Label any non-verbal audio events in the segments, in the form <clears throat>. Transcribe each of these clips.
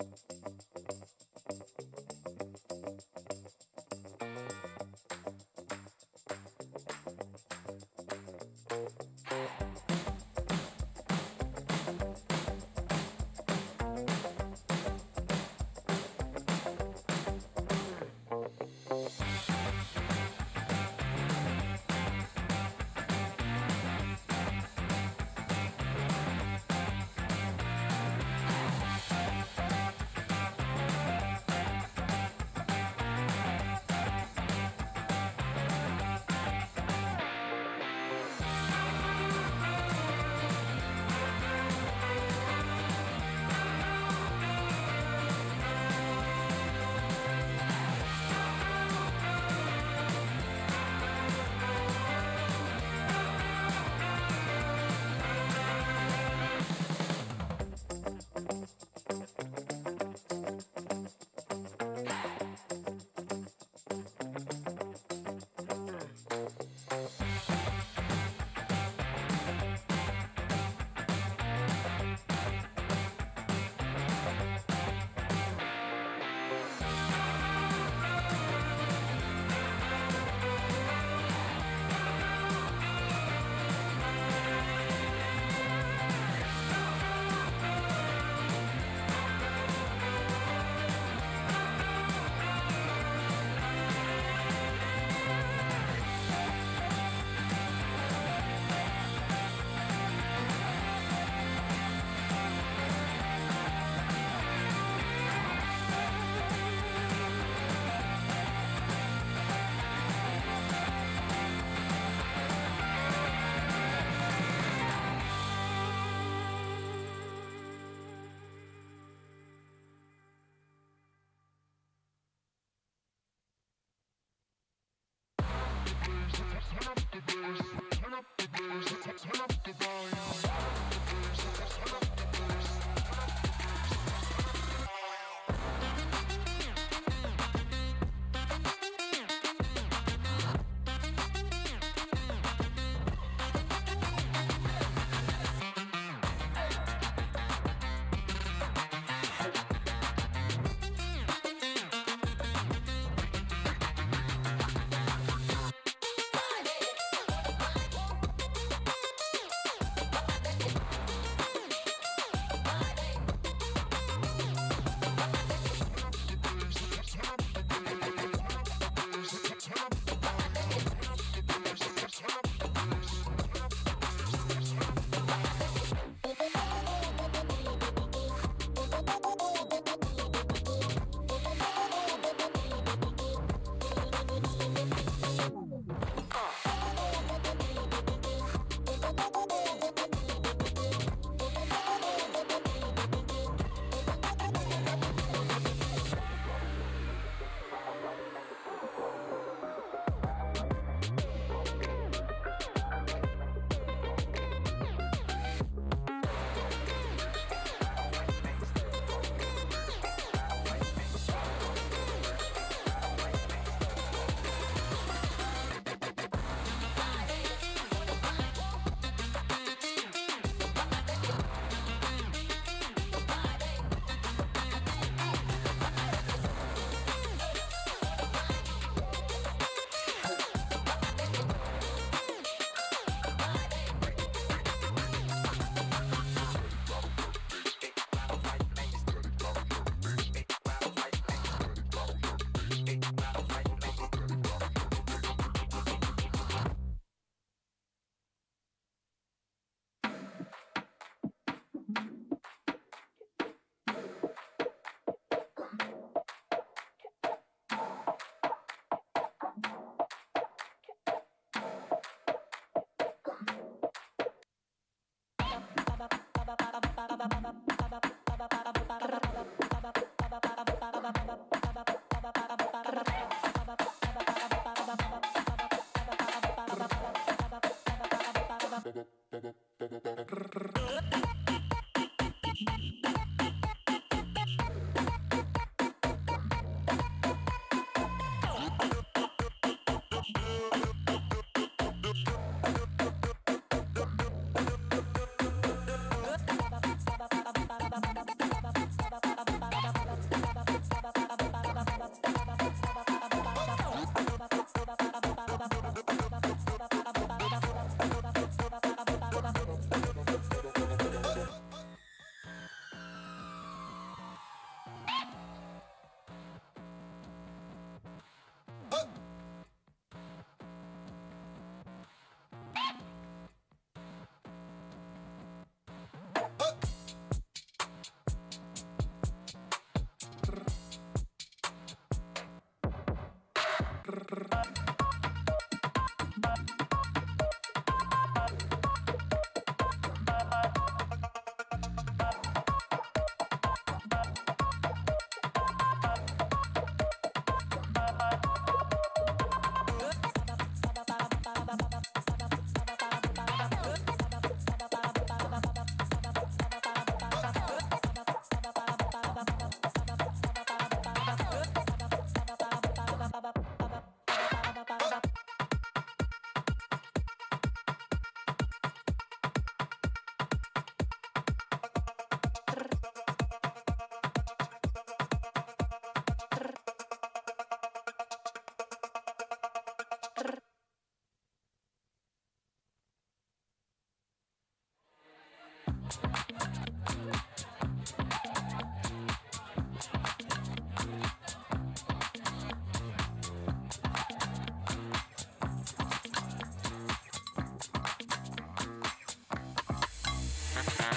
Thank you. ba ba ba ba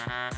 Bye.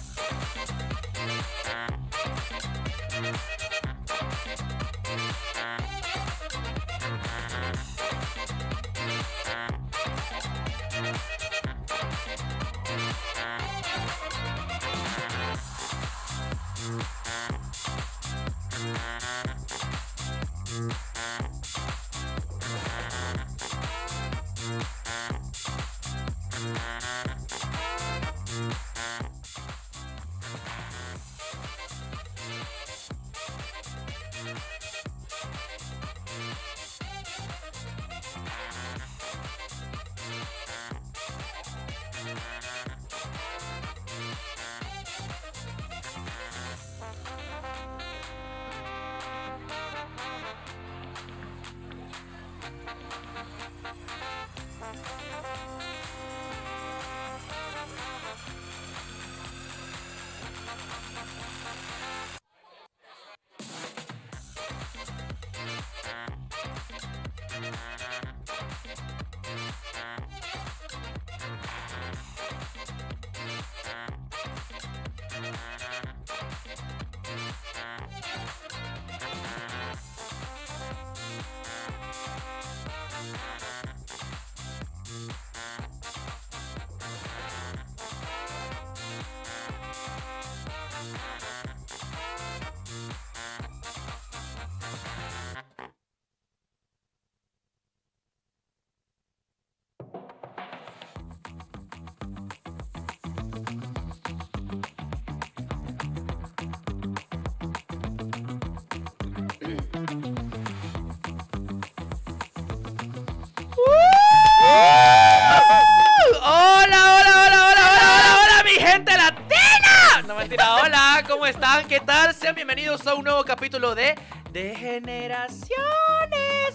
¿Cómo están? ¿Qué tal? Sean bienvenidos a un nuevo capítulo de Degeneraciones.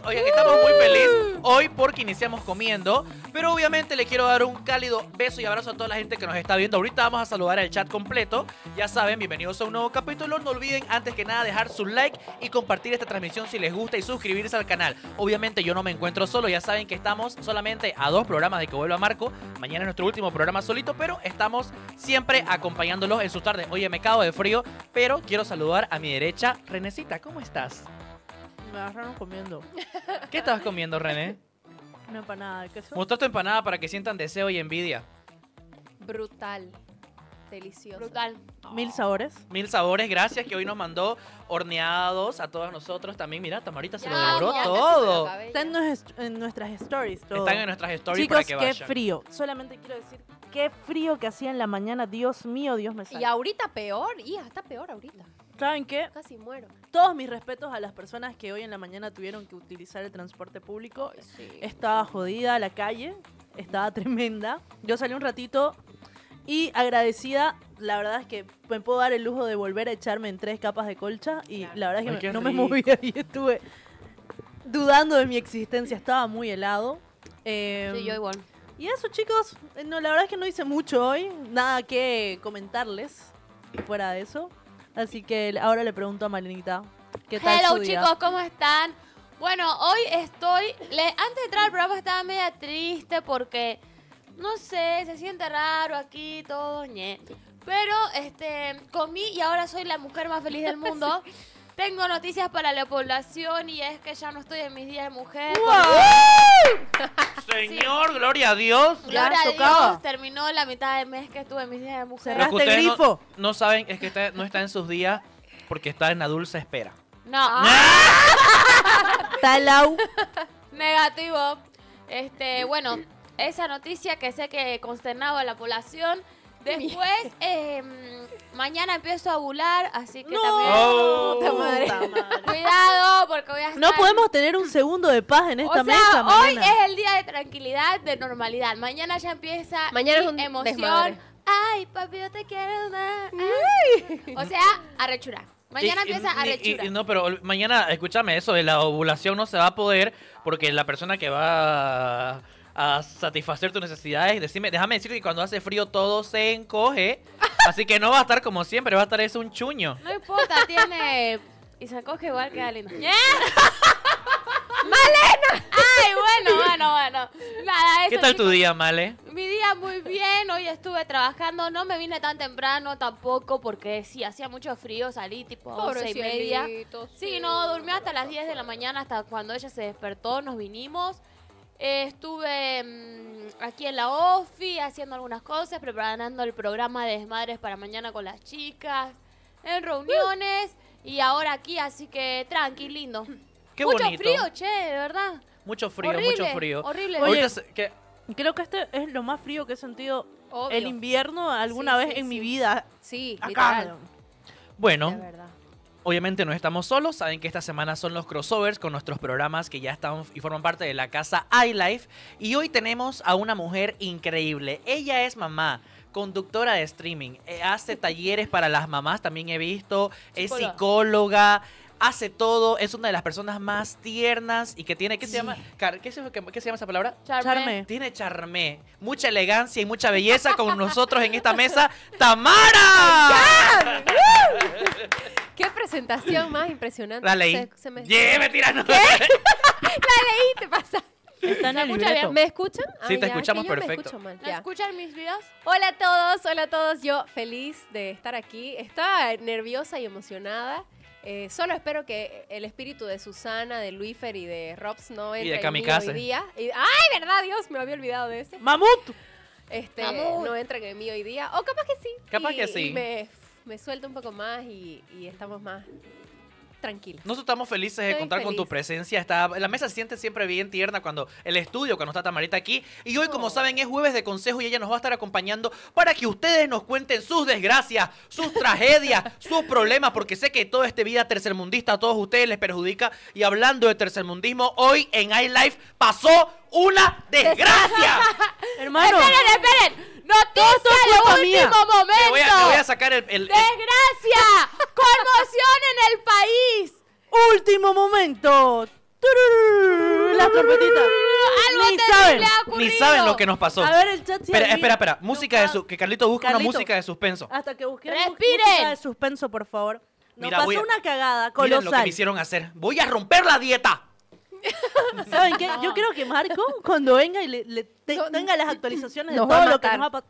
Oigan, estamos muy felices uh. hoy porque iniciamos comiendo pero obviamente le quiero dar un cálido beso y abrazo a toda la gente que nos está viendo. Ahorita vamos a saludar al chat completo. Ya saben, bienvenidos a un nuevo capítulo. No olviden antes que nada dejar su like y compartir esta transmisión si les gusta y suscribirse al canal. Obviamente yo no me encuentro solo, ya saben que estamos solamente a dos programas de que vuelva Marco. Mañana es nuestro último programa solito, pero estamos siempre acompañándolos en su tarde Oye, me cago de frío, pero quiero saludar a mi derecha, Renecita. ¿Cómo estás? Me agarraron comiendo. ¿Qué estabas comiendo, René? Una empanada de queso. Mostró tu empanada para que sientan deseo y envidia. Brutal. Delicioso. Brutal. Mil sabores. Mil sabores, gracias, que hoy nos mandó horneados a todos nosotros. También, mira, Tamarita se lo devoró todo. Están en nuestras stories. Todo. Están en nuestras stories Chicos, para que qué frío. Solamente quiero decir, qué frío que hacía en la mañana. Dios mío, Dios me salve. Y ahorita peor, y está peor ahorita. ¿Saben qué? Casi muero todos mis respetos a las personas que hoy en la mañana tuvieron que utilizar el transporte público. Estaba jodida la calle, estaba <laughs> tremenda. Yo salí un ratito y agradecida, la verdad es que me puedo dar el lujo de volver a echarme en tres capas de colcha y la verdad es que no me moví y <laughs> estuve dudando de mi existencia, estaba muy helado. Em, sí, yo igual. Y eso chicos, eh, no, la verdad es que no hice mucho hoy, nada que comentarles fuera de eso. Así que ahora le pregunto a Marinita. ¿Qué tal? Hello su chicos, ¿cómo están? Bueno, hoy estoy. Le, antes de entrar al programa estaba media triste porque. No sé, se siente raro aquí, todo ñe. Pero este, comí y ahora soy la mujer más feliz del <laughs> mundo. Tengo noticias para la población y es que ya no estoy en mis días de mujer. <laughs> Señor, gloria a Dios. Gloria a Dios. Terminó la mitad del mes que estuve en mis días de mujer. Cerraste el grifo. No, saben, es que no está en sus días porque está en la dulce espera. No. Talau. Ah. <laughs> Negativo. Este, bueno, esa noticia que sé que consternaba a la población. Después, em, mañana empiezo a ovular, así que también. Oh, madre. <laughs> Cuidado, porque voy a estar... No podemos tener un segundo de paz en esta o sea, Hoy es el día de tranquilidad, de normalidad. Mañana ya empieza mañana es emoción. Ay, papi, yo te quiero dar. O sea, arrechura. Mañana empieza arrechura. no, pero mañana, escúchame, eso de la ovulación no se va a poder porque la persona que va a satisfacer tus necesidades. Decime, déjame decir que cuando hace frío todo se encoge. <laughs> Así que no va a estar como siempre, va a estar eso, un chuño. No importa, tiene. Y se acoge igual que Alina <laughs> Yeah. ¡Malena! Ay, bueno, bueno, bueno. Nada, ¿Qué tal tu día, Male? Mi día muy bien. Hoy estuve trabajando. No me vine tan temprano tampoco porque sí, hacía mucho frío. Salí tipo seis y media. Sí, no, dormí hasta las 10 de la mañana, hasta cuando ella se despertó. Nos vinimos. Eh, estuve mm, aquí en la OFI haciendo algunas cosas, preparando el programa de desmadres para mañana con las chicas, en reuniones y ahora aquí, así que tranqui, lindo. mucho frío, che, de verdad. Mucho frío, mucho frío. Horrible. Oye, que... Creo que este es lo más frío que he sentido el invierno alguna vez en mi vida. Sí, Acá. Literal. Bueno, obviamente no estamos solos, saben que esta semana son los crossovers con nuestros programas que ya están y forman parte de la casa iLife. Y hoy tenemos a una mujer increíble. Ella es mamá, conductora de streaming, eh, hace talleres para las mamás, también he visto, es psicóloga hace todo, es una de las personas más tiernas y que tiene, ¿qué se llama? ¿qué, se, llama esa palabra? Charme. Tiene charme, mucha elegancia y mucha belleza con nosotros en esta mesa, Tamara. ¡Qué presentación más impresionante! La leí. Se, me... <laughs> La leí, te pasa. ¿Me, escuchan? sí, te escuchamos perfecto. Me escuchan mis videos? Hola a todos, hola a todos. Yo feliz de estar aquí. Estaba nerviosa y emocionada. Eh, solo espero que el espíritu de Susana, de Luífer y de Robs no entre en mí hoy día. ¡Ay, verdad, Dios! Me había olvidado de ese. ¡Mamut! Este, no entren en mí hoy día. O capaz que sí. Capaz que sí. me, suelto un poco más y estamos más tranquila. Nosotros estamos felices de contar con tu presencia. la mesa se siente siempre bien tierna cuando el estudio, cuando está Tamarita aquí. Y hoy, como saben, es jueves de consejo y ella nos va a estar acompañando para que ustedes nos cuenten sus desgracias, sus tragedias, <laughs> sus problemas, porque sé que toda esta vida tercermundista a todos ustedes les perjudica. Y hablando de tercermundismo, hoy en iLife pasó una desgracia. Hermano. <laughs> Esperen, esperen. Noticia de último momento. Te voy, a, voy a sacar el, Desgracia. <laughs> Conmoción en el país. Último momento. La trompetita. Algo ni saben, ni saben lo que nos pasó. A ver el chat. sí. espera, espera, espera, Música de su, que Carlito busque una música de suspenso. Hasta que busque música de suspenso, por favor. Nos Mira, pasó una cagada colosal. Miren lo que me hicieron hacer. Voy a romper la dieta. <laughs> ¿Saben qué? Yo creo que Marco, cuando venga y le tenga las actualizaciones de todo lo que nos va a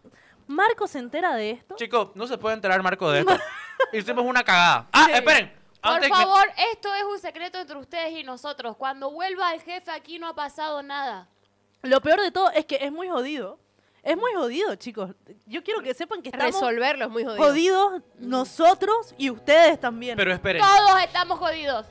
Marco se entera de esto. Chicos, no se puede enterar Marco de <laughs> esto. Hicimos una cagada. Ah, esperen. Por favor, esto es un secreto entre ustedes y nosotros. Cuando vuelva el jefe aquí no ha pasado nada. Lo peor de todo es que es muy jodido. Es muy jodido, chicos. Yo quiero que sepan que estamos Resolverlo muy jodido. jodidos nosotros y ustedes también. Pero esperen. Todos estamos jodidos.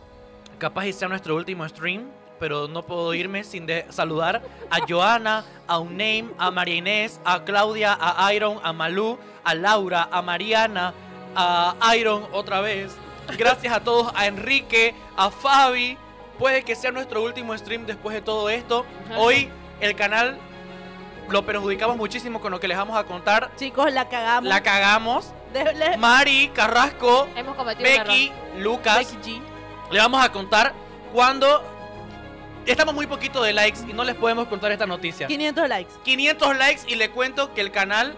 Capaz y sea nuestro último stream pero no puedo irme sin saludar a Joana, a Uname, a María Inés, a Claudia, a Iron, a Malú, a Laura, a Mariana, a Iron otra vez. Gracias a todos, a Enrique, a Fabi. Puede que sea nuestro último stream después de todo esto. Hoy el canal lo perjudicamos muchísimo con lo que les vamos a contar. Chicos, la cagamos. La cagamos. Mari, Carrasco, Becky, Lucas. Le vamos a contar cuándo Estamos muy poquito de likes y no les podemos contar esta noticia. 500 likes. 500 likes y le cuento que el canal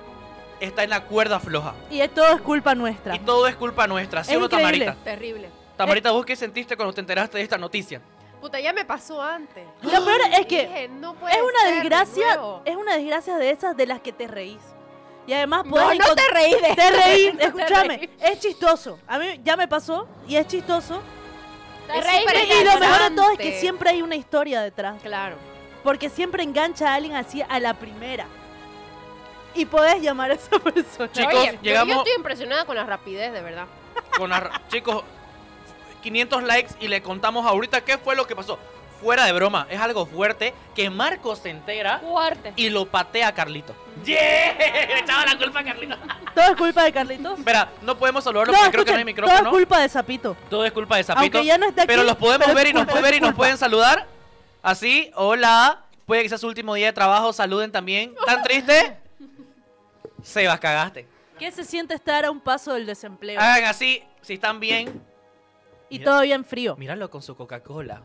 está en la cuerda floja. Y todo es culpa nuestra. Y todo es culpa nuestra, es Tamarita? Terrible. Tamarita, ¿vos qué sentiste cuando te enteraste de esta noticia? Puta, ya me pasó antes. Lo peor es que es una desgracia, es una desgracia de esas de las que te reís. Y además No, no te reís de Te reís, <laughs> escúchame, es chistoso. A mí ya me pasó y es chistoso y lo mejor de todo es que siempre hay una historia detrás. Claro. Porque siempre engancha a alguien así a la primera. Y podés llamar a esa persona. Chicos, yo estoy impresionada con la rapidez, de verdad. <laughs> Chicos, 500 likes y le contamos ahorita qué fue lo que pasó. Fuera de broma, es algo fuerte que Marco se entera fuerte. y lo patea a Carlito. Le echaba la culpa a Carlito. Todo es culpa de Carlitos. Espera, no podemos saludarlos porque creo que no hay micrófono. Todo es culpa de Zapito. Todo es culpa de Zapito. pero los podemos ver y nos pueden ver y nos pueden saludar. Así, hola. Puede que sea su último día de trabajo, saluden también. ¿Tan triste? Sebas, cagaste. ¿Qué se siente estar a un paso del desempleo? Hagan así, si están bien. Y todavía en frío. Míralo con su Coca-Cola.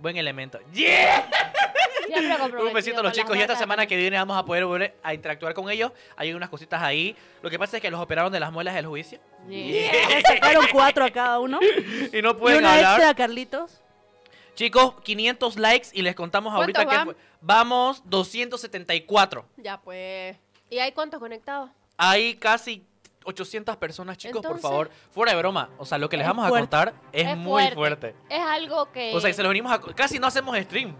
Buen elemento. ¡Yeah! <laughs> Un besito a los chicos. Y esta semana que viene vamos a poder volver a interactuar con ellos. Hay unas cositas ahí. Lo que pasa es que los operaron de las muelas del juicio. Yeah. Sacaron <laughs> cuatro a cada uno. <laughs> y no pueden y una a Carlitos. Chicos, 500 likes y les contamos ahorita que vamos 274. Ya pues. ¿Y hay cuántos conectados? Hay casi 800 personas, chicos, por favor. Fuera de broma. O sea, lo que les vamos a contar es, muy fuerte. Es algo que... O sea, se lo venimos a... Casi no hacemos stream.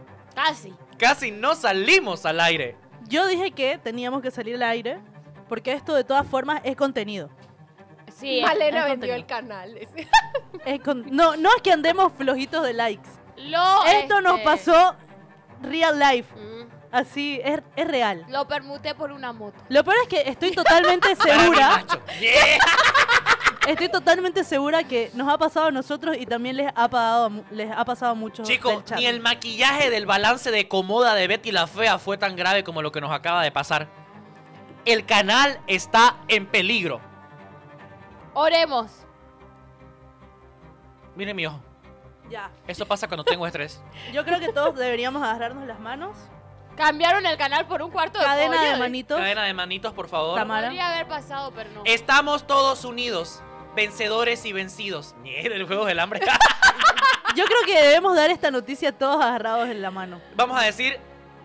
Casi. Casi no salimos al aire. Yo dije que teníamos que salir al aire porque esto de todas formas es contenido. Sí, Malena vendió el canal. no, no es que andemos flojitos de likes. Esto nos este, pasó real life. Mm. Así, es, es real. Lo permuté por una moto. Lo peor es que estoy totalmente segura. <laughs> <laughs> estoy totalmente segura que nos ha pasado a nosotros y también les ha, pasado les ha pasado a muchos. Chicos, ni el maquillaje del balance de comoda de Betty la Fea fue tan grave como lo que nos acaba de pasar. El canal está en peligro. Oremos. Mire mi ojo. Ya. Eso pasa cuando tengo estrés. <laughs> Yo creo que todos deberíamos agarrarnos las manos. Cambiaron el canal por un cuarto de Cadena de ¿eh? manitos. Cadena de manitos, por favor. haber pasado, pero no. Estamos todos unidos vencedores y vencidos. <laughs> Mierda, el juego del hambre. <laughs> Yo creo que debemos dar esta noticia todos agarrados en la mano. Vamos a decir,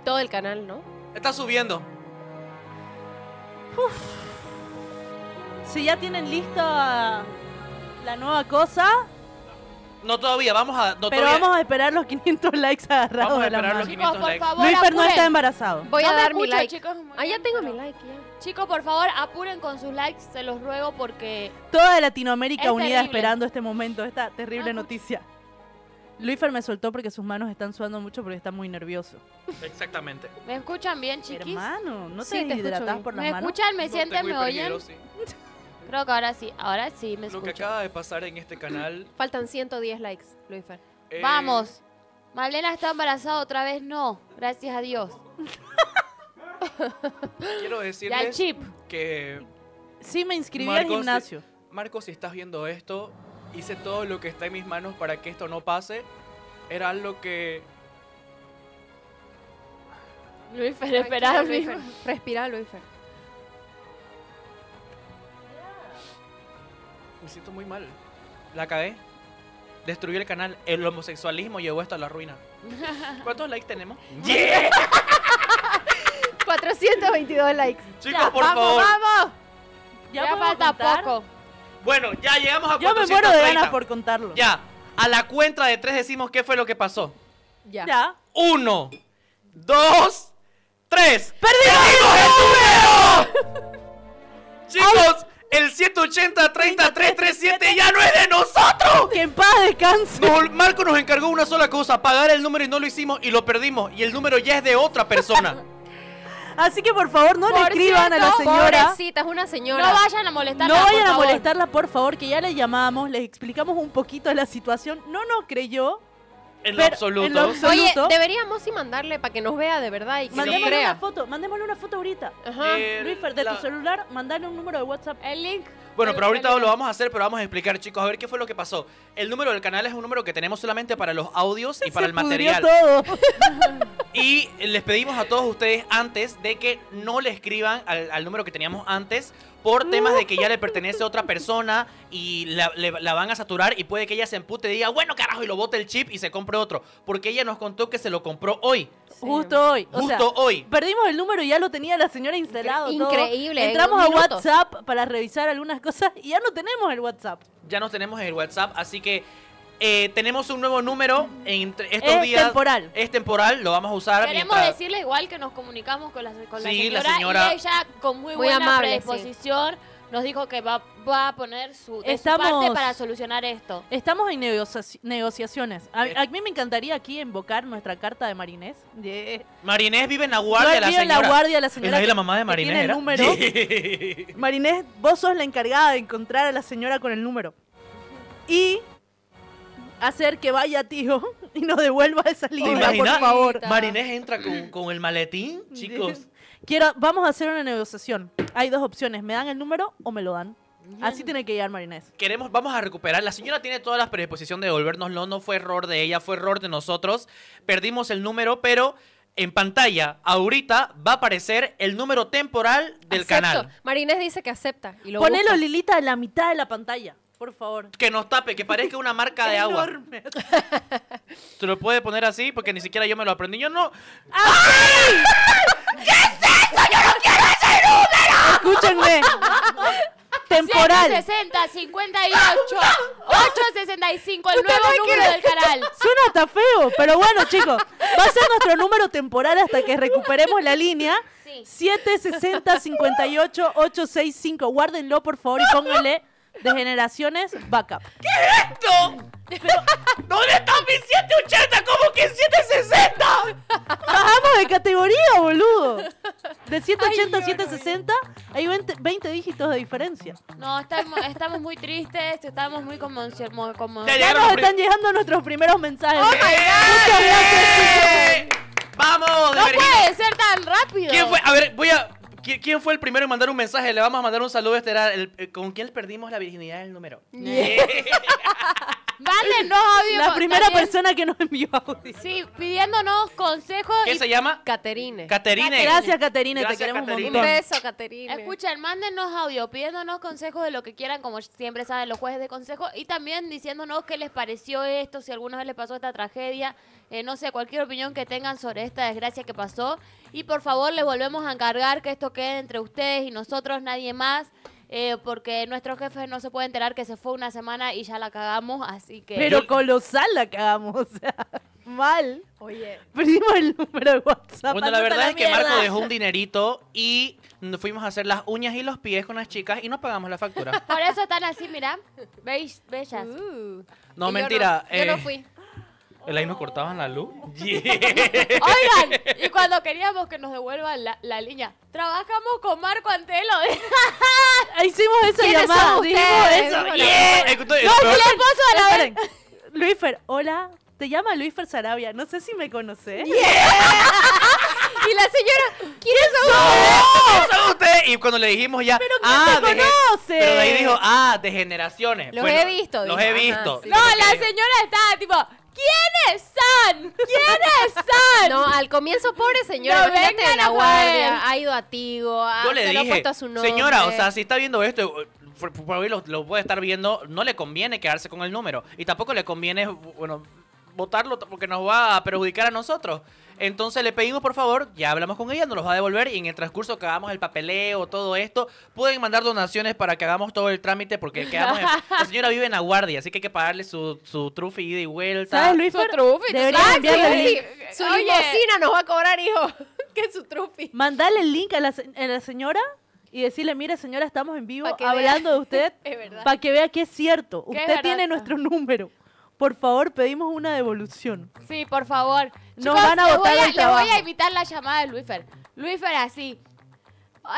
Todo el canal, ¿no? está subiendo. Si ya tienen lista la nueva cosa, No todavía, vamos a. pero vamos a esperar los 500 <laughs> likes agarrados Vamos a mano. por favor, Luis no está embarazado. Voy a dar mi like. chicos, Ah, ya tengo mi like, ya. Chicos, por favor, apuren con sus likes, se los ruego porque... Toda Latinoamérica unida esperando este momento, esta terrible ah, noticia. Luífer me soltó porque sus manos están sudando mucho porque está muy nervioso. Exactamente. ¿Me escuchan bien, chiquis? Hermano, no te, por las ¿Me escuchan? ¿Me sienten? ¿Me oyen? <laughs> Creo que ahora sí, ahora sí me escuchan. Lo que acaba de pasar en este canal... <clears throat> Faltan 110 likes, Luífer. Eh, Vamos. Malena está embarazada otra vez, no. Gracias a Dios. <laughs> Quiero <laughs> decirles chip. que sí me inscribí al gimnasio. Si, Marcos, si estás viendo esto, hice todo lo que está en mis manos para que esto no pase. Era algo que Luis Fer, espera, Luis Respira, Luis Me siento muy mal. La acabé Destruí el canal. El homosexualismo llevó esto a la ruina. <laughs> ¿Cuántos likes tenemos? <laughs> ¡Yeah! 422 likes. Chicos, por favor. ¡Vamos! Ya, ya falta poco. Bueno, ya llegamos a 430. Yo me muero de ganas por contarlo. Ya. A la cuenta de tres decimos qué fue lo que pasó. Ya. Uno, dos, tres. ¡Perdimos, el número! Chicos, el 180 30 337 ya no es de nosotros. Que en paz descanse. Marco nos encargó una sola cosa, pagar el número y no lo hicimos y lo perdimos y el número ya es de otra persona. <laughs> Así que por favor no le escriban a la señora. Pobrecita, es una señora. No vayan a molestarla. No vayan a molestarla, por favor, que ya le llamamos, les explicamos un poquito la situación. No nos creyó. En absoluto. Oye, deberíamos sí mandarle para que nos vea de verdad y que mandémosle crea. una foto, mandémosle una foto ahorita. Ajá. de eh, tu celular, mandale un número de WhatsApp. El link. Bueno, pero ahorita lo vamos a hacer, pero vamos a explicar, chicos, a ver qué fue lo que pasó. El número del canal es un número que tenemos solamente para los audios y para el material. <laughs> y les pedimos a todos ustedes antes de que no le escriban al, número que teníamos antes por temas de que ya le pertenece a otra persona y la, van a saturar y puede que ella se empute y diga, bueno, carajo, y lo bote el chip y se compre otro. Porque ella nos contó que se lo compró hoy. Justo hoy. Justo hoy. Perdimos el número y ya lo tenía la señora instalado. Increíble. Entramos a WhatsApp para revisar algunas cosas y ya no tenemos el WhatsApp. Ya no tenemos el WhatsApp, así que eh, tenemos un nuevo número en estos es días. Es temporal. Es temporal, lo vamos a usar. Queremos decirle igual que nos comunicamos con la, con la señora, Y ella con muy, buena amable, predisposición nos dijo que va, a poner su, parte para solucionar esto. Estamos en negociaciones. Eh. A, mí me encantaría aquí invocar nuestra carta de Marinés. Marinés vive en la guardia de la señora. en la guardia de la señora. Es la mamá de Marinés. <laughs> Marinés, vos sos la encargada de encontrar a la señora con el número. Y hacer que vaya tío <laughs> y nos devuelva esa línea, por favor. Marinés entra con, con el maletín, chicos vamos a hacer una negociación. Hay dos opciones, me dan el número o me lo dan. Así tiene que llegar Marinés. Queremos, vamos a recuperar. La señora tiene todas las predisposiciones de devolvernoslo. No fue error de ella, fue error de nosotros. Perdimos el número, pero en pantalla, ahorita va a aparecer el número temporal del canal. Marinés dice que acepta. Y lo Ponelo, Lilita, en la mitad de la pantalla por favor. Que nos tape, que parezca una marca de <laughs> agua. Se <laughs> lo puede poner así porque ni siquiera yo me lo aprendí. Yo no. ¡Ay! ¿Qué es eso? ¡Yo no quiero ese número! Escúchenme. <laughs> Temporal. 760 58, 865, el nuevo número del canal. Suena hasta feo, pero bueno, chicos, va a ser nuestro número temporal hasta que recuperemos la línea. 760 58 865. Guárdenlo, por favor, y pónganle de generaciones backup. ¿Qué es esto? ¿Dónde está mi 780? ¿Cómo que 760? Bajamos de categoría, boludo. De 780 a 760 hay 20, dígitos de diferencia. No, estamos, muy tristes, estamos muy como... como ya nos están llegando nuestros primeros mensajes. Oh my Vamos, No puede ser tan rápido. ¿Quién fue? A ver, voy a ¿Quién fue el primero en mandar un mensaje? Le vamos a mandar un saludo. Este era eh, ¿Con quién perdimos la virginidad del número? Yeah. audio. <laughs> La primera persona que nos envió audio. Sí, pidiéndonos consejos. ¿Qué se llama? Caterine. Caterine. Gracias, Caterine. te queremos un beso, Caterine. Escuchen, mándenos audio pidiéndonos consejos de lo que quieran, como siempre saben los jueces de consejo. Y también diciéndonos qué les pareció esto, si alguna vez les pasó esta tragedia, eh, no sé, cualquier opinión que tengan sobre esta desgracia que pasó. Y por favor, les volvemos a encargar que esto quede entre ustedes y nosotros, nadie más. Eh, porque nuestros jefes no se puede enterar que se fue una semana y ya la cagamos, así que... Pero colosal la cagamos, <laughs> o sea, mal. Oye. Perdimos el número de WhatsApp. Bueno, la verdad es que Marco dejó un dinerito y fuimos a hacer las uñas y los pies con las chicas y nos pagamos la factura. Por eso están así, mira, ¿veis? Bellas. Uh. no, mentira. yo no eh, fui. El ahí nos cortaban la luz. <laughs> Oigan, y cuando queríamos que nos devuelvan la, la línea, trabajamos con Marco Antelo. <laughs> Hicimos esa llamada. Dijimos eso. Yeah. No, fue el la Luisfer, hola. Te llama Luisfer Sarabia. No sé si me conoces. <laughs> Y la señora, ¿quiénes son ustedes? ustedes? Y cuando le dijimos ya, ¿Pero ah, te conoce? Pero de ahí dijo, ah, de generaciones. Los he visto. Los he visto. No, la señora está tipo, ¿Quiénes son? ¿Quiénes <laughs> son? No, al comienzo, pobre señora, no la guardia, ha ido a Tigo, le se su nombre. Señora, o sea, si está viendo esto, eh, por hoy lo, lo puede estar viendo, no le conviene quedarse con el número. Y tampoco le conviene, bueno, votarlo porque nos va a perjudicar a nosotros. Entonces le pedimos, por favor, ya hablamos con ella, nos los va a devolver y en el transcurso que hagamos el papeleo, todo esto, pueden mandar donaciones para que hagamos todo el trámite porque <laughs> la señora vive en la así que hay que pagarle su, su trufi ida y vuelta. ¿Sabes, Luis? Su trufi. Debería enviarle Su limosina nos va a cobrar, hijo, <laughs> que su trufi. Mandarle el link a la, señora y decirle, mire, señora, estamos en vivo hablando de usted, <laughs> para que vea que es cierto, usted tiene nuestro número por favor, pedimos una devolución. Sí, por favor. Nos van a votar voy a, el voy a evitar la llamada de Luífer. Luífer así.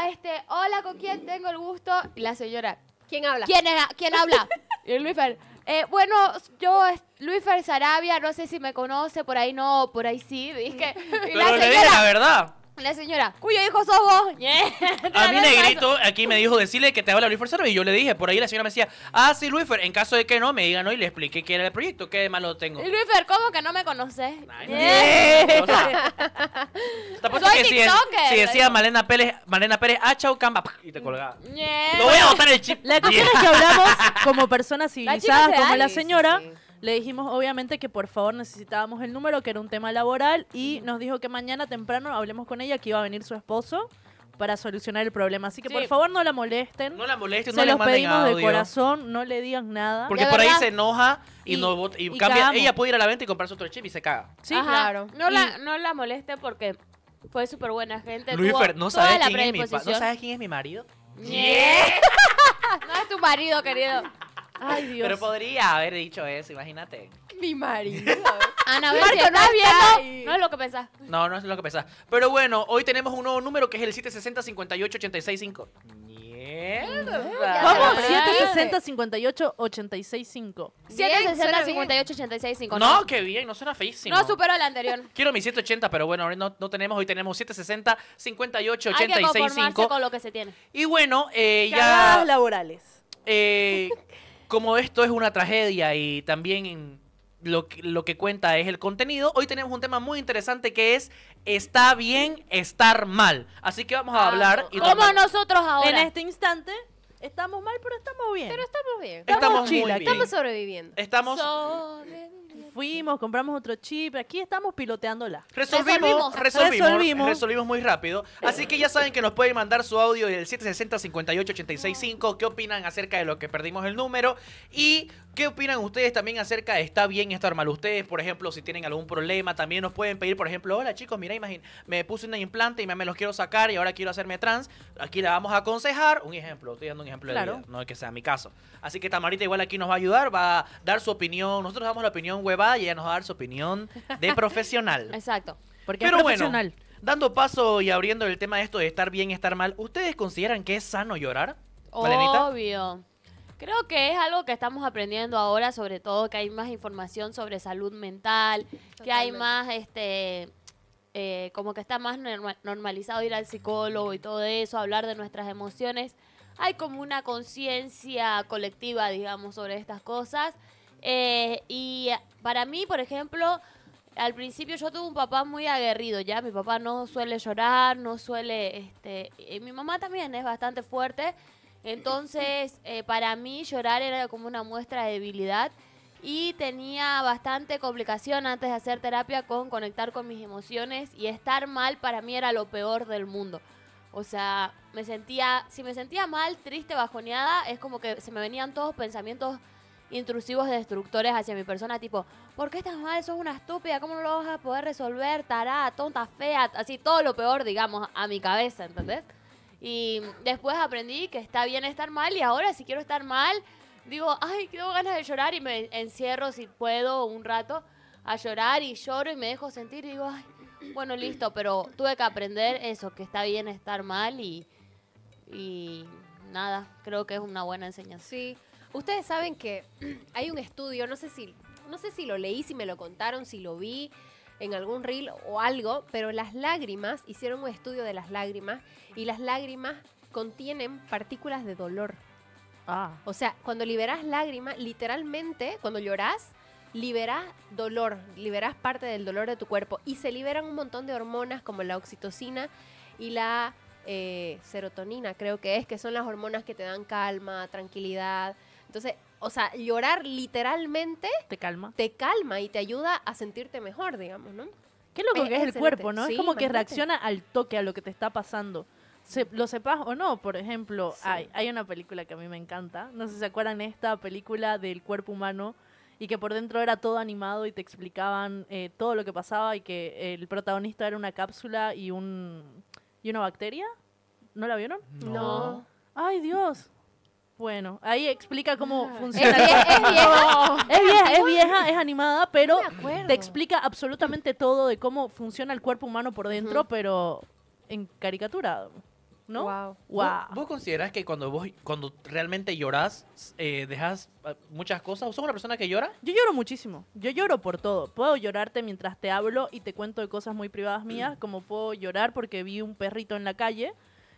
Este, hola, ¿con quién tengo el gusto? la señora. ¿Quién habla? ¿Quién, ¿Quién habla? y eh, bueno, yo, Luífer Sarabia, no sé si me conoce, por ahí no, por ahí sí. dije la verdad. La señora, cuyo hijo sos vos. <laughs> A mí Negrito aquí me dijo decirle que te habla Luis y yo le dije, por ahí la señora me decía, ah, sí, Luisfer, en caso de que no, me digan no y le expliqué que era el proyecto, qué malo tengo. Luisfer, ¿cómo que no me conoces? <laughs> que si, decía Malena Pérez, Malena Pérez, ah, camba, y te colgaba. No voy a botar el chip. La cosa es que hablamos <laughs> como personas civilizadas, como la señora. Le dijimos obviamente que por favor necesitábamos el número, que era un tema laboral, y nos dijo que mañana temprano hablemos con ella, que iba a venir su esposo para solucionar el problema. Así que por favor no la molesten. No la molesten, Se los pedimos de corazón, no le digan nada. Porque por ahí se enoja y, y cambia. Ella puede ir a la venta y comprarse otro chip y se caga. sí, claro. No, la, no la moleste porque fue súper buena gente. ¿no sabes, quién es mi ¿no sabes quién es mi marido? <laughs> no es tu marido, querido. Ay, Dios. Pero podría haber dicho eso, imagínate. Mi marido. <laughs> Ana, Marco, si no viendo, no es lo que pensás. No, no es lo que pensás. Pero bueno, hoy tenemos un nuevo número que es el 760 58 865. Mierda. Vamos, 760 58 865. 760 58 865. No, qué bien, no suena feísimo. No superó el anterior. <laughs> Quiero mi 780, pero bueno, no, no tenemos, hoy tenemos 760 58 865. Hay que con lo que se tiene. Y bueno, eh, ya Cagadas laborales. Eh <laughs> como esto es una tragedia y también lo, lo, que cuenta es el contenido, hoy tenemos un tema muy interesante que es está bien estar mal. Así que vamos a ah, hablar. Y como nosotros ahora. En este instante. Estamos mal, pero estamos bien. Pero estamos bien. Estamos, chila, Estamos sobreviviendo. Estamos. sobreviviendo fuimos, compramos otro chip. Aquí estamos piloteándola. Resolvimos, resolvimos, resolvimos, muy rápido. Así que ya saben que nos pueden mandar su audio del 760-58865. ¿Qué opinan acerca de lo que perdimos el número? Y ¿Qué opinan ustedes también acerca de está bien estar mal? Ustedes, por ejemplo, si tienen algún problema, también nos pueden pedir, por ejemplo, hola chicos, mira, imagín, me puse una implante y me, los quiero sacar y ahora quiero hacerme trans. Aquí la vamos a aconsejar. Un ejemplo, estoy dando un ejemplo de no es que sea mi caso. Así que Tamarita igual aquí nos va a ayudar, va a dar su opinión. Nosotros damos la opinión hueva y ella nos va a dar su opinión de <laughs> profesional. Exacto. Porque Pero profesional. Bueno, dando paso y abriendo el tema de esto de estar bien y estar mal, ¿ustedes consideran que es sano llorar? Obvio. Creo que es algo que estamos aprendiendo ahora, sobre todo que hay más información sobre salud mental, que hay más, este, eh, como que está más normalizado ir al psicólogo y todo eso, hablar de nuestras emociones. Hay como una conciencia colectiva, digamos, sobre estas cosas. Eh, y para mí, por ejemplo, al principio yo tuve un papá muy aguerrido, ya mi papá no suele llorar, no suele, este, eh, mi mamá también es bastante fuerte, entonces eh, para mí llorar era como una muestra de debilidad y tenía bastante complicación antes de hacer terapia con conectar con mis emociones y estar mal para mí era lo peor del mundo. O sea, me sentía, si me sentía mal, triste, bajoneada, es como que se me venían todos pensamientos intrusivos destructores hacia mi persona, tipo, ¿por qué estás mal? Sos una estúpida, ¿cómo no lo vas a poder resolver? Tarada, tonta, fea, así todo lo peor, digamos, a mi cabeza, ¿entendés? Y después aprendí que está bien estar mal y ahora si quiero estar mal, digo, ay, tengo ganas de llorar y me encierro si puedo un rato a llorar y lloro y me dejo sentir y digo, ay, bueno, listo, pero tuve que aprender eso, que está bien estar mal y, y nada, creo que es una buena enseñanza. Sí. Ustedes saben que <clears throat> hay un estudio, no sé si, no sé si lo leí, si me lo contaron, si lo vi en algún reel o algo, pero las lágrimas, hicieron un estudio de las lágrimas y las lágrimas contienen partículas de dolor. Ah. O sea, cuando liberas lágrimas, literalmente, cuando lloras, liberas dolor, liberas parte del dolor de tu cuerpo y se liberan un montón de hormonas como la oxitocina y la eh, serotonina, creo que es, que son las hormonas que te dan calma, tranquilidad, entonces, o sea, llorar literalmente te calma. Te calma y te ayuda a sentirte mejor, digamos, ¿no? Qué loco eh, que es el cuerpo, ¿no? es como que reacciona al toque a lo que te está pasando. Mm. lo sepas o no, por ejemplo, hay, una película que a mí me encanta. No sé si se acuerdan esta película del cuerpo humano y que por dentro era todo animado y te explicaban eh, todo lo que pasaba y que el protagonista era una cápsula y un y una bacteria. ¿No la vieron? no. Ay, Dios. Bueno, ahí explica cómo ah. funciona. Es, vieja. es, vieja. <laughs> es animada, pero te explica absolutamente todo de cómo funciona el cuerpo humano por dentro, pero en caricatura, ¿no? Wow. ¿Vos, considerás que cuando vos cuando realmente lloras, eh, dejas ah, muchas cosas? ¿O sos una persona que llora? Yo lloro muchísimo. Yo lloro por todo. Puedo llorarte mientras te hablo y te cuento de cosas muy privadas mías, como puedo llorar porque vi un perrito en la calle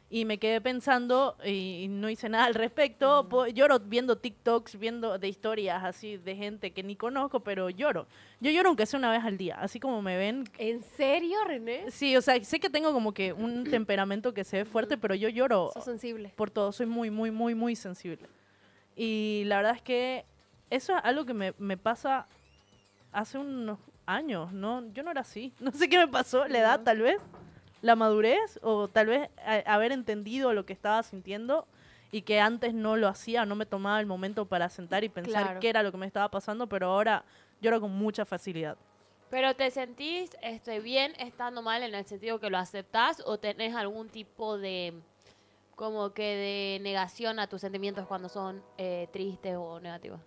y me quedé pensando y no hice nada al respecto. Lloro viendo TikToks, viendo de historias así de gente que ni conozco, pero lloro. Yo lloro aunque sea una vez al día, así como me ven. ¿En serio, René? Sí, o sea, sé que tengo como que un <clears throat> temperamento que se ve fuerte, pero yo lloro. Soy sensible. Por todo, soy muy, muy, muy, muy sensible. Y la verdad es que eso es algo que me, me pasa hace unos años, ¿no? Yo no era así. <laughs> No sé qué me pasó, la edad tal vez la madurez o tal vez haber entendido lo que estaba sintiendo y que antes no lo hacía, no me tomaba el momento para sentar y pensar qué era lo que me estaba pasando, pero ahora lloro con mucha facilidad. Pero te sentís este, bien estando mal en el sentido que lo aceptás o tenés algún tipo de como que de negación a tus sentimientos cuando son eh, tristes o negativos.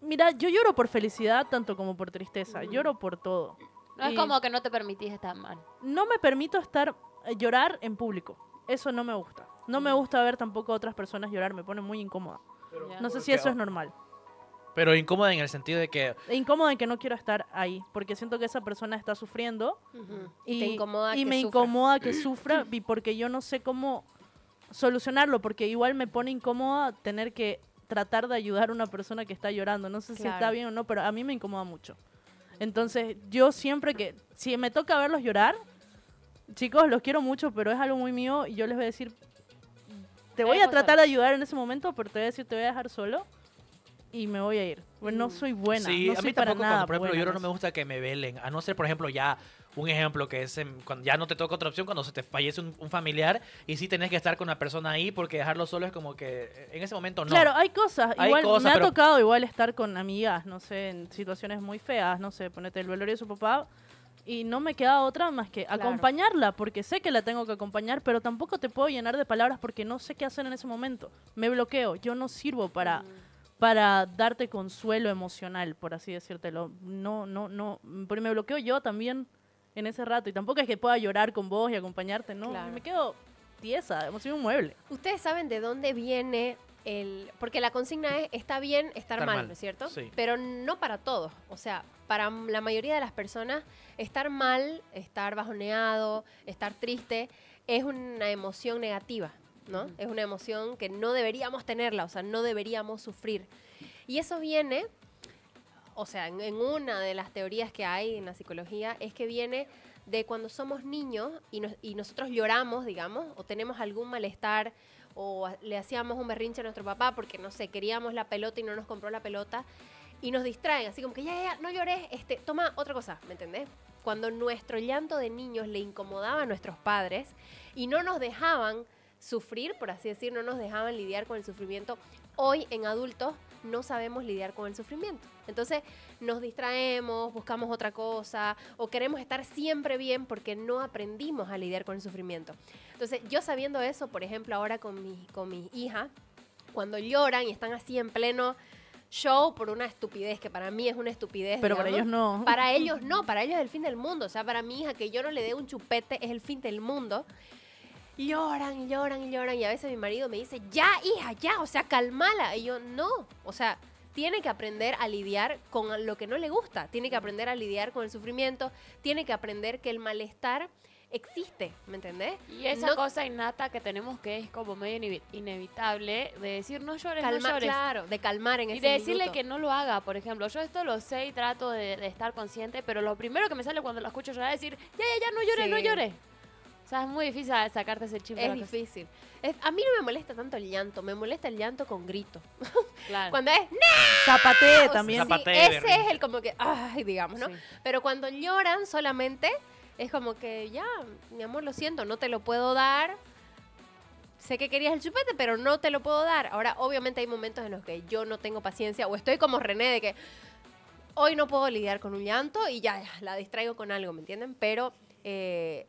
Mira, yo lloro por felicidad tanto como por tristeza, lloro por todo. No es como que no te permitís estar mal. No me permito estar eh, llorar en público. Eso no me gusta. No me mm. gusta ver tampoco a otras personas llorar, me pone muy incómoda. no sé si eso es normal. Pero incómoda en el sentido de que... E incómoda en que no quiero estar ahí, porque siento que esa persona está sufriendo y, incomoda y me incomoda que sufra porque yo no sé cómo solucionarlo, porque igual me pone incómoda tener que tratar de ayudar a una persona que está llorando. No sé si está bien o no, pero a mí me incomoda mucho. Entonces, yo siempre que, si me toca verlos llorar, chicos, los quiero mucho, pero es algo muy mío y yo les voy a decir, te voy a tratar de ayudar en ese momento, pero te voy a decir, te voy a dejar solo y me voy a ir. Bueno, no mm. soy buena. Sí, no soy tampoco, para nada por ejemplo, yo no me gusta que me velen. A no ser, por ejemplo, ya un ejemplo que es cuando ya no te toca otra opción, cuando se te fallece un, familiar y sí tenés que estar con una persona ahí porque dejarlo solo es como que en ese momento no. Claro, hay cosas. igual me ha tocado igual estar con amigas, no sé, en situaciones muy feas, no sé, ponete el velorio de su papá y no me queda otra más que acompañarla, porque sé que la tengo que acompañar, pero tampoco te puedo llenar de palabras porque no sé qué hacer en ese momento. Me bloqueo, yo no sirvo para, mm. para darte consuelo emocional, por así decírtelo. No, no, no, me bloqueo yo también en ese rato. Y tampoco es que pueda llorar con vos y acompañarte, ¿no? Me quedo tiesa, hemos sido un mueble. Ustedes saben de dónde viene el... Porque la consigna es, está bien estar, mal, ¿no es cierto? Pero no para todos. O sea, para la mayoría de las personas, estar mal, estar bajoneado, estar triste, es una emoción negativa, ¿no? Es una emoción que no deberíamos tenerla, o sea, no deberíamos sufrir. Y eso viene o sea, en, una de las teorías que hay en la psicología, es que viene de cuando somos niños y, y nosotros lloramos, digamos, o tenemos algún malestar o le hacíamos un berrinche a nuestro papá porque, no sé, queríamos la pelota y no nos compró la pelota y nos distraen, así como que ya, ya, no llores, este, toma otra cosa, ¿me entendés? Cuando nuestro llanto de niños le incomodaba a nuestros padres y no nos dejaban sufrir, por así decir, no nos dejaban lidiar con el sufrimiento, hoy en adultos no sabemos lidiar con el sufrimiento. Entonces nos distraemos, buscamos otra cosa o queremos estar siempre bien porque no aprendimos a lidiar con el sufrimiento. Entonces yo sabiendo eso, por ejemplo, ahora con mi, con mi hija, cuando lloran y están así en pleno show por una estupidez, que para mí es una estupidez. Pero para ellos no. Para ellos no, para ellos es el fin del mundo. O sea, para mi hija que yo no le dé un chupete es el fin del mundo lloran y lloran y lloran. Y a veces mi marido me dice, ya, hija, ya, o sea, calmala. Y yo, no, o sea, tiene que aprender a lidiar con lo que no le gusta, tiene que aprender a lidiar con el sufrimiento, tiene que aprender que el malestar existe, ¿me entendés? Y esa cosa innata que tenemos que es como medio inevitable de decir no llores, no llores. Claro, de calmar en y ese Y de decirle que no lo haga, por ejemplo. Yo esto lo sé y trato de, estar consciente, pero lo primero que me sale cuando lo escucho llorar es decir, ya, ya, ya, no llores, no llores es muy difícil sacarte ese chip. Es difícil. Es, a mí no me molesta tanto el llanto, me molesta el llanto con grito. <laughs> cuando es ¡No! también. ese es el como que, ay, digamos, ¿no? Pero cuando lloran solamente es como que, ya, mi amor, lo siento, no te lo puedo dar. Sé que querías el chupete, pero no te lo puedo dar. Ahora, obviamente hay momentos en los que yo no tengo paciencia o estoy como René de que hoy no puedo lidiar con un llanto y ya, la distraigo con algo, ¿me entienden? Pero eh,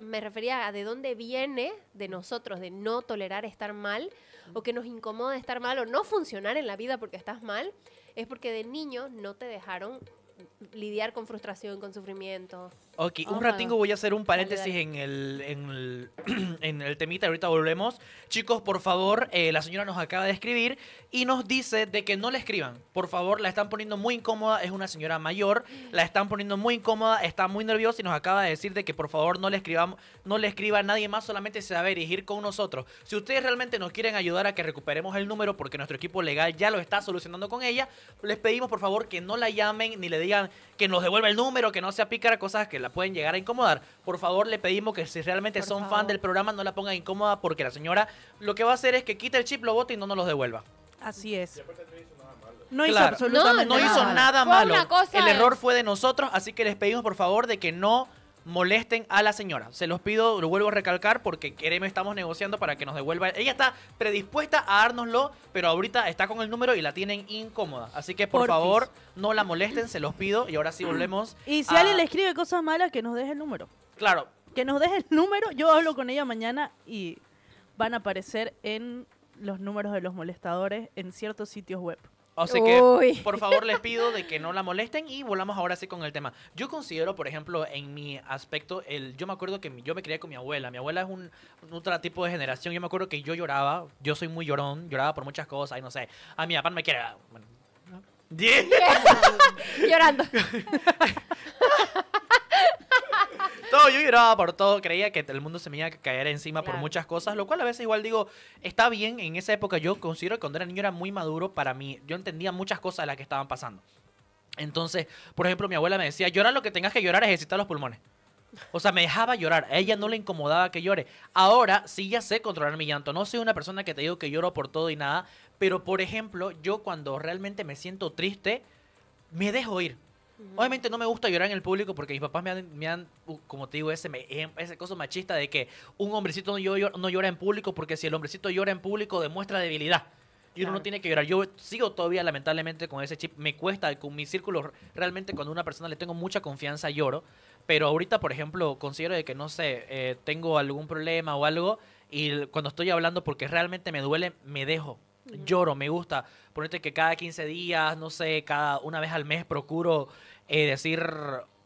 me refería a de dónde viene de nosotros, de no tolerar estar mal, o que nos incomoda estar mal, o no funcionar en la vida porque estás mal, es porque de niño no te dejaron lidiar con frustración, con sufrimiento, Ok, un ratito voy a hacer un paréntesis En, el, <clears throat> en, el, temita, ahorita volvemos. Chicos, por favor, eh, la señora nos acaba de escribir y nos dice de que no le escriban. Por favor, la están poniendo muy incómoda, es una señora mayor, la están poniendo muy incómoda, está muy nerviosa y nos acaba de decir de que por favor no le escriban, no le escriba nadie más, solamente se va a dirigir con nosotros. Si ustedes realmente nos quieren ayudar a que recuperemos el número porque nuestro equipo legal ya lo está solucionando con ella, les pedimos por favor que no la llamen ni le digan que nos devuelva el número, que no sea pícara, cosas que la la pueden llegar a incomodar, por favor le pedimos que si realmente son fan del programa no la pongan incómoda porque la señora lo que va a hacer es que quite el chip, lo bote y no nos los devuelva. Así es. No hizo nada absolutamente no, nada. hizo nada malo. Cosa, el error fue de nosotros, así que les pedimos por favor de que no molesten a la señora. Se los pido, lo vuelvo a recalcar porque queremos, estamos negociando para que nos devuelva. Ella está predispuesta a dárnoslo, pero ahorita está con el número y la tienen incómoda. Así que por favor, no la molesten, se los pido. Y ahora sí mm. volvemos. Y si alguien le escribe cosas malas, que nos deje el número. Claro. Que nos deje el número. Yo hablo con ella mañana y van a aparecer en los números de los molestadores en ciertos sitios web. Así que, por favor, les pido de que no la molesten y volvamos ahora sí con el tema. Yo considero, por ejemplo, en mi aspecto, el, yo me acuerdo que yo me crié con mi abuela. Mi abuela es un, otro tipo de generación. Yo me acuerdo que yo lloraba. Yo soy muy llorón. Lloraba por muchas cosas. Y no sé. A mi papá me quiere. Ah, bueno, <laughs> <laughs> Llorando. <laughs> yo lloraba por todo. Creía que el mundo se me iba a caer encima por muchas cosas, lo cual a veces igual digo, está bien. En esa época yo considero que cuando era niño era muy maduro para mí. Yo entendía muchas cosas de las que estaban pasando. Entonces, por ejemplo, mi abuela me decía, llora lo que tengas que llorar, ejercita los pulmones. O sea, me dejaba llorar. A ella no le incomodaba que llore. Ahora sí ya sé controlar mi llanto. No soy una persona que te digo que lloro por todo y nada. Pero, por ejemplo, yo cuando realmente me siento triste, me dejo ir. Obviamente no me gusta llorar en el público porque mis papás me han, como te digo, ese, em, ese cosa machista de que un hombrecito no llora, no llora en público porque si el hombrecito llora en público demuestra debilidad. Y uno no tiene que llorar. Yo sigo todavía, lamentablemente, con ese chip. Me cuesta, con mi círculo, realmente cuando a una persona le tengo mucha confianza lloro. Pero ahorita, por ejemplo, considero de que, no sé, eh, tengo algún problema o algo. Y cuando estoy hablando porque realmente me duele, me dejo. Lloro, me gusta ponerte que cada 15 días, no sé, cada una vez al mes procuro eh, decir,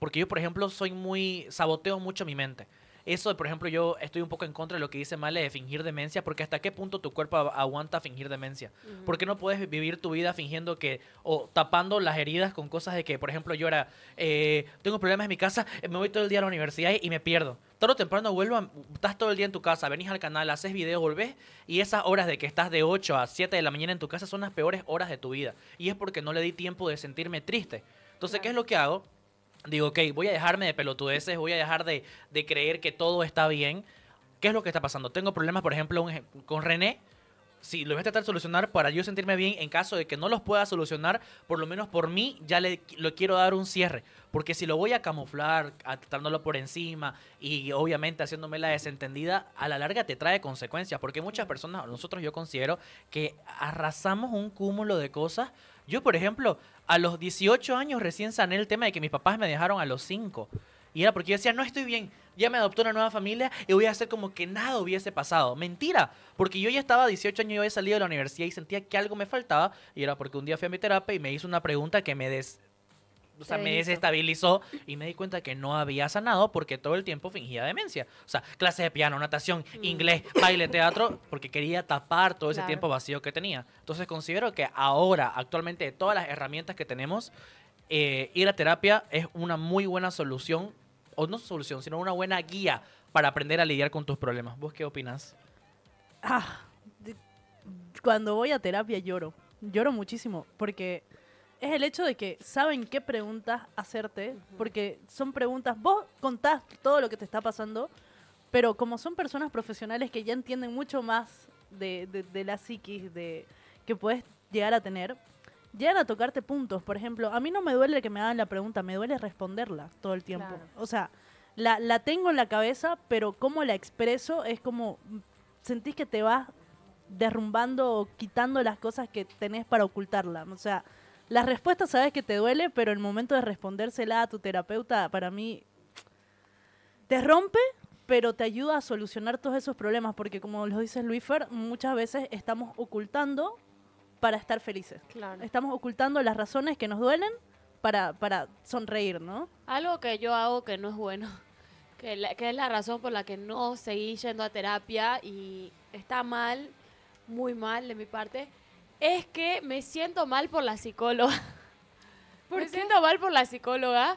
porque yo por ejemplo soy muy, saboteo mucho mi mente. Eso, por ejemplo, yo estoy un poco en contra de lo que dice Male de fingir demencia, porque hasta qué punto tu cuerpo aguanta fingir demencia. ¿Por qué no puedes vivir tu vida fingiendo que, o tapando las heridas con cosas de que, por ejemplo, yo era, eh, tengo problemas en mi casa, eh, me voy todo el día a la universidad y me pierdo Todo o temprano vuelvo estás todo el día en tu casa, venís al canal, haces videos, volvés y esas horas de que estás de 8 a 7 de la mañana en tu casa son las peores horas de tu vida. Y es porque no le di tiempo de sentirme triste. Entonces, ¿qué es lo que hago? digo, ok, voy a dejarme de pelotudeces, voy a dejar de, creer que todo está bien. ¿Qué es lo que está pasando? Tengo problemas, por ejemplo, con René. Si lo voy a tratar de solucionar para yo sentirme bien, en caso de que no los pueda solucionar, por lo menos por mí ya le lo quiero dar un cierre. Porque si lo voy a camuflar, tratándolo por encima y obviamente haciéndome la desentendida, a la larga te trae consecuencias. Porque muchas personas, nosotros yo considero que arrasamos un cúmulo de cosas. Yo, por ejemplo, a los 18 años recién sané el tema de que mis papás me dejaron a los 5. Y era porque yo decía, no estoy bien, ya me adoptó una nueva familia y voy a hacer como que nada hubiese pasado. Mentira, porque yo ya estaba 18 años, y había salido de la universidad y sentía que algo me faltaba. Y era porque un día fui a mi terapia y me hizo una pregunta que me des o sea, me desestabilizó y me di cuenta que no había sanado porque todo el tiempo fingía demencia. O sea, clases de piano, natación, mm. inglés, baile, teatro, porque quería tapar todo ese tiempo vacío que tenía. Entonces considero que ahora, actualmente, de todas las herramientas que tenemos, eh, ir a terapia es una muy buena solución, o no solución, sino una buena guía para aprender a lidiar con tus problemas. ¿Vos qué opinas? Ah, cuando voy a terapia lloro, lloro muchísimo, porque es el hecho de que saben qué preguntas hacerte, porque son preguntas, vos contás todo lo que te está pasando, pero como son personas profesionales que ya entienden mucho más de, la psiquis de, que puedes llegar a tener, llegan a tocarte puntos. Por ejemplo, a mí no me duele que me hagan la pregunta, me duele responderla todo el tiempo. O sea, la, tengo en la cabeza, pero cómo la expreso es como sentís que te vas derrumbando o quitando las cosas que tenés para ocultarla. O sea, la respuesta sabes que te duele, pero el momento de respondérsela a tu terapeuta, para mí, te rompe, pero te ayuda a solucionar todos esos problemas, porque como lo dice Luífer, muchas veces estamos ocultando para estar felices. Estamos ocultando las razones que nos duelen para, para sonreír, ¿no? Algo que yo hago que no es bueno, <laughs> que, que es la razón por la que no seguí yendo a terapia y está mal, muy mal de mi parte, es que me siento mal por la psicóloga. <laughs> me siento mal por la psicóloga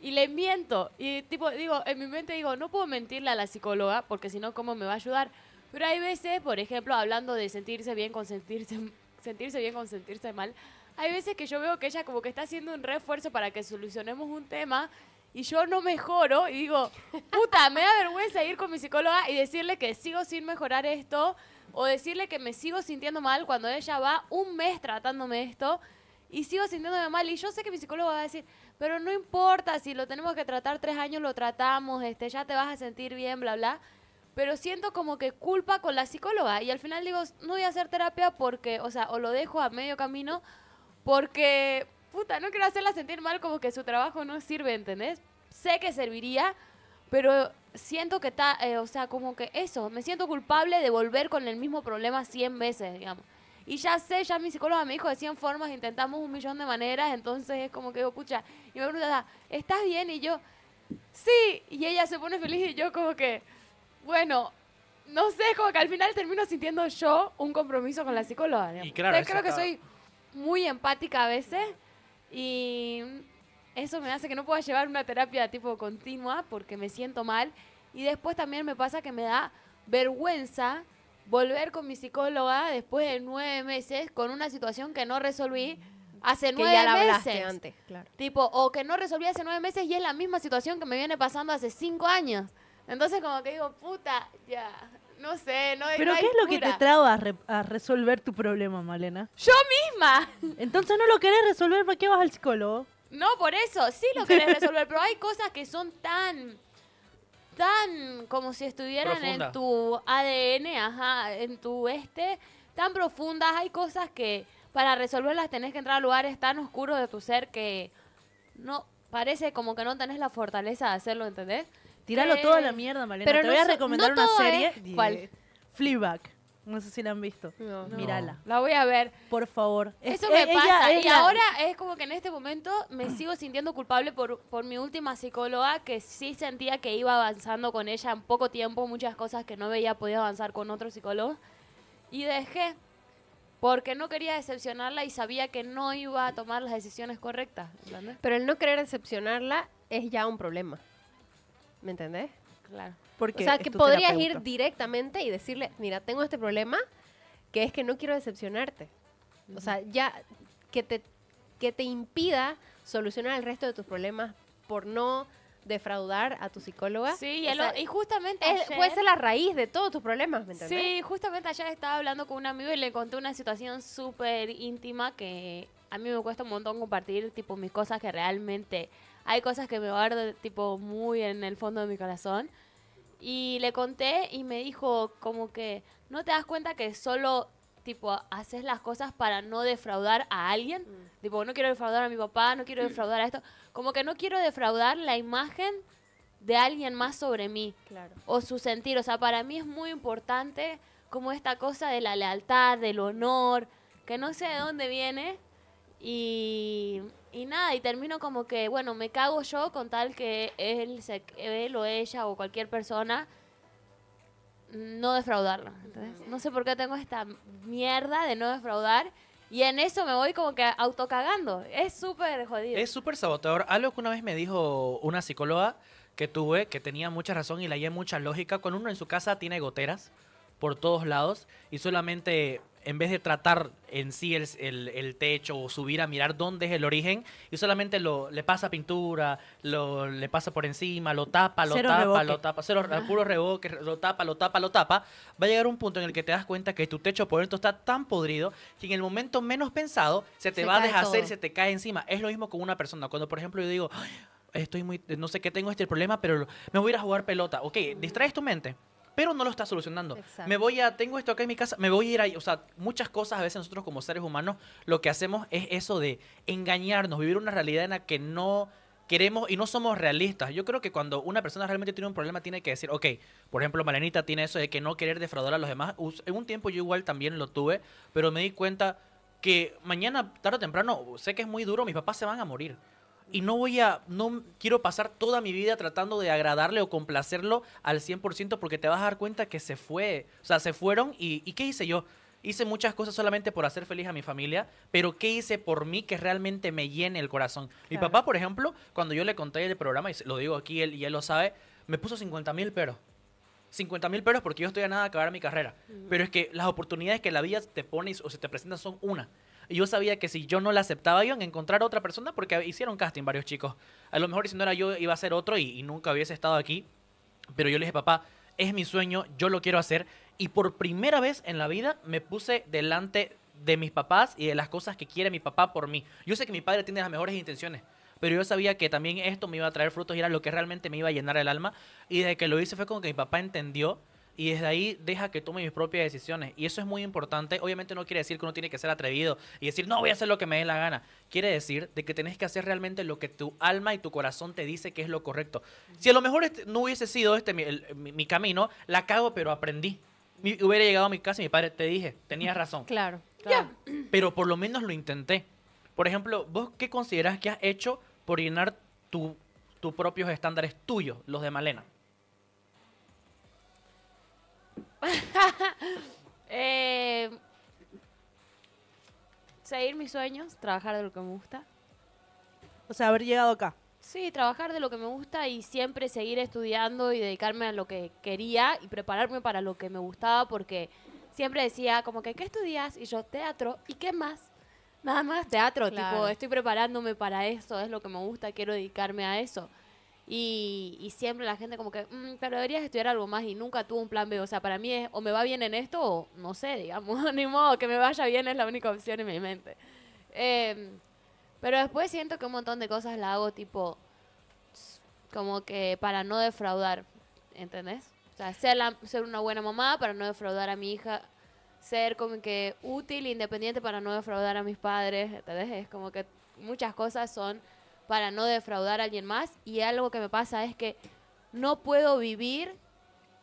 y le miento. Y tipo, digo, en mi mente digo, no puedo mentirle a la psicóloga porque si no, ¿cómo me va a ayudar? Pero hay veces, por ejemplo, hablando de sentirse bien con sentirse, sentirse bien con sentirse mal, hay veces que yo veo que ella como que está haciendo un refuerzo para que solucionemos un tema y yo no mejoro y digo, puta, me da vergüenza ir con mi psicóloga y decirle que sigo sin mejorar esto o decirle que me sigo sintiendo mal cuando ella va un mes tratándome esto y sigo sintiéndome mal y yo sé que mi psicóloga va a decir, pero no importa, si lo tenemos que tratar tres años lo tratamos, este, ya te vas a sentir bien, bla, bla. Pero siento como que culpa con la psicóloga y al final digo, no voy a hacer terapia porque, o sea, o lo dejo a medio camino porque, puta, no quiero hacerla sentir mal como que su trabajo no sirve, ¿entendés? Sé que serviría, pero siento que está, eh, o sea, como que eso, me siento culpable de volver con el mismo problema 100 veces, digamos. Y ya sé, ya mi psicóloga me dijo de 100 formas, intentamos un millón de maneras, entonces es como que digo, pucha, y me pregunta, ¿estás bien? Y yo, sí, y ella se pone feliz y yo como que, bueno, no sé, como que al final termino sintiendo yo un compromiso con la psicóloga. Digamos. creo que soy muy empática a veces y eso me hace que no pueda llevar una terapia tipo continua porque me siento mal. Y después también me pasa que me da vergüenza volver con mi psicóloga después de nueve meses con una situación que no resolví hace que nueve ya la meses. claro. Tipo, o que no resolví hace nueve meses y es la misma situación que me viene pasando hace cinco años. Entonces como que digo, puta, ya, no sé, no Pero ¿qué es lo que te traba a, resolver tu problema, Malena? Yo misma. Entonces no lo querés resolver, porque qué vas al psicólogo? No, por eso, sí lo <laughs> querés resolver, pero hay cosas que son tan tan como si estuvieran en tu ADN, en tu este, tan profundas, hay cosas que para resolverlas tenés que entrar a lugares tan oscuros de tu ser que no parece como que no tenés la fortaleza de hacerlo, ¿entendés? Tíralo toda todo a la mierda, Malena. Pero Te voy a recomendar una serie. ¿Cuál? Fleabag. No sé si la han visto. Mírala. La voy a ver. Por favor. Eso eh, me eh, pasa. y ahora es como que en este momento me sigo sintiendo culpable por, por mi última psicóloga, que sí sentía que iba avanzando con ella en poco tiempo, muchas cosas que no veía podía avanzar con otro psicólogo. Y dejé porque no quería decepcionarla y sabía que no iba a tomar las decisiones correctas. Pero el no querer decepcionarla es ya un problema. ¿Me entendés? Claro. o sea, que podrías ir directamente y decirle, mira, tengo este problema, que es que no quiero decepcionarte. O sea, ya que te, que te impida solucionar el resto de tus problemas por no defraudar a tu psicóloga. Sí, y, justamente puede ser la raíz de todos tus problemas, ¿me Sí, justamente ayer estaba hablando con un amigo y le conté una situación súper íntima que a mí me cuesta un montón compartir, tipo, mis cosas que realmente hay cosas que me guardo tipo muy en el fondo de mi corazón. Y le conté y me dijo como que no te das cuenta que solo tipo haces las cosas para no defraudar a alguien. Mm. Tipo, no quiero defraudar a mi papá, no quiero mm. defraudar a esto. Como que no quiero defraudar la imagen de alguien más sobre mí. Claro. O su sentir. O sea, para mí es muy importante como esta cosa de la lealtad, del honor, que no sé de dónde viene. Y y nada, y termino como que, bueno, me cago yo con tal que él, se, él o ella o cualquier persona no defraudarlo. no sé por qué tengo esta mierda de no defraudar. Y en eso me voy como que autocagando. Es súper jodido. Es súper saboteador. Algo que una vez me dijo una psicóloga que tuve, que tenía mucha razón y la hallé mucha lógica. con uno en su casa tiene goteras por todos lados y solamente en vez de tratar en sí el, techo o subir a mirar dónde es el origen, y solamente lo, le pasa pintura, le pasa por encima, lo tapa, lo tapa, lo tapa, se puro reboque, lo tapa, lo tapa, lo tapa, va a llegar un punto en el que te das cuenta que tu techo por dentro está tan podrido que en el momento menos pensado se te va a deshacer se te cae encima. Es lo mismo con una persona. Cuando, por ejemplo, yo digo, estoy muy, no sé qué tengo este problema, pero me voy a ir a jugar pelota. Ok, distraes tu mente pero no lo está solucionando. Me voy a, tengo esto acá en mi casa, me voy a ir ahí. O sea, muchas cosas a veces nosotros como seres humanos lo que hacemos es eso de engañarnos, vivir una realidad en la que no queremos y no somos realistas. Yo creo que cuando una persona realmente tiene un problema tiene que decir, ok, por ejemplo, Malenita tiene eso de que no querer defraudar a los demás. En un tiempo yo igual también lo tuve, pero me di cuenta que mañana, tarde o temprano, sé que es muy duro, mis papás se van a morir y no voy a, no quiero pasar toda mi vida tratando de agradarle o complacerlo al 100% porque te vas a dar cuenta que se fue, o sea, se fueron y, y ¿qué hice yo? Hice muchas cosas solamente por hacer feliz a mi familia, pero ¿qué hice por mí que realmente me llene el corazón? Mi papá, por ejemplo, cuando yo le conté el programa, y lo digo aquí, él, y él lo sabe, me puso 50 mil peros. 50 mil peros porque yo estoy a nada de acabar mi carrera. Pero es que las oportunidades que la vida te pone o se te presentan son una. Y yo sabía que si yo no la aceptaba, iban a encontrar otra persona porque hicieron casting varios chicos. A lo mejor si no era yo, iba a ser otro y, y nunca hubiese estado aquí. Pero yo le dije, papá, es mi sueño, yo lo quiero hacer. Y por primera vez en la vida me puse delante de mis papás y de las cosas que quiere mi papá por mí. Yo sé que mi padre tiene las mejores intenciones, pero yo sabía que también esto me iba a traer frutos y era lo que realmente me iba a llenar el alma. Y desde que lo hice fue como que mi papá entendió y desde ahí deja que tome mis propias decisiones. Y eso es muy importante. Obviamente no quiere decir que uno tiene que ser atrevido y decir, no voy a hacer lo que me dé la gana. Quiere decir de que tenés que hacer realmente lo que tu alma y tu corazón te dice que es lo correcto. Si a lo mejor este, no hubiese sido este mi, camino, la cago, pero aprendí. hubiera llegado a mi casa y mi padre te dije, tenías razón. <laughs> Claro. claro. <clears throat> Pero por lo menos lo intenté. Por ejemplo, ¿vos qué consideras que has hecho por llenar tus propios estándares tuyos, los de Malena? <laughs> Eh, seguir mis sueños, trabajar de lo que me gusta. O sea, haber llegado acá. Sí, trabajar de lo que me gusta y siempre seguir estudiando y dedicarme a lo que quería y prepararme para lo que me gustaba porque siempre decía como que, ¿qué estudias? Y yo, teatro. ¿Y qué más? Nada más teatro, tipo, estoy preparándome para eso, es lo que me gusta, quiero dedicarme a eso. Y, siempre la gente como que, mm, pero deberías estudiar algo más y nunca tuvo un plan B. O sea, para mí es o me va bien en esto o no sé, digamos, <laughs> ni modo, que me vaya bien es la única opción en mi mente. Em, pero después siento que un montón de cosas la hago tipo, como que para no defraudar, ¿entendés? O sea, ser, una buena mamá para no defraudar a mi hija, ser como que útil, independiente para no defraudar a mis padres, ¿entendés? Es como que muchas cosas son para no defraudar a alguien más. Y algo que me pasa es que no puedo vivir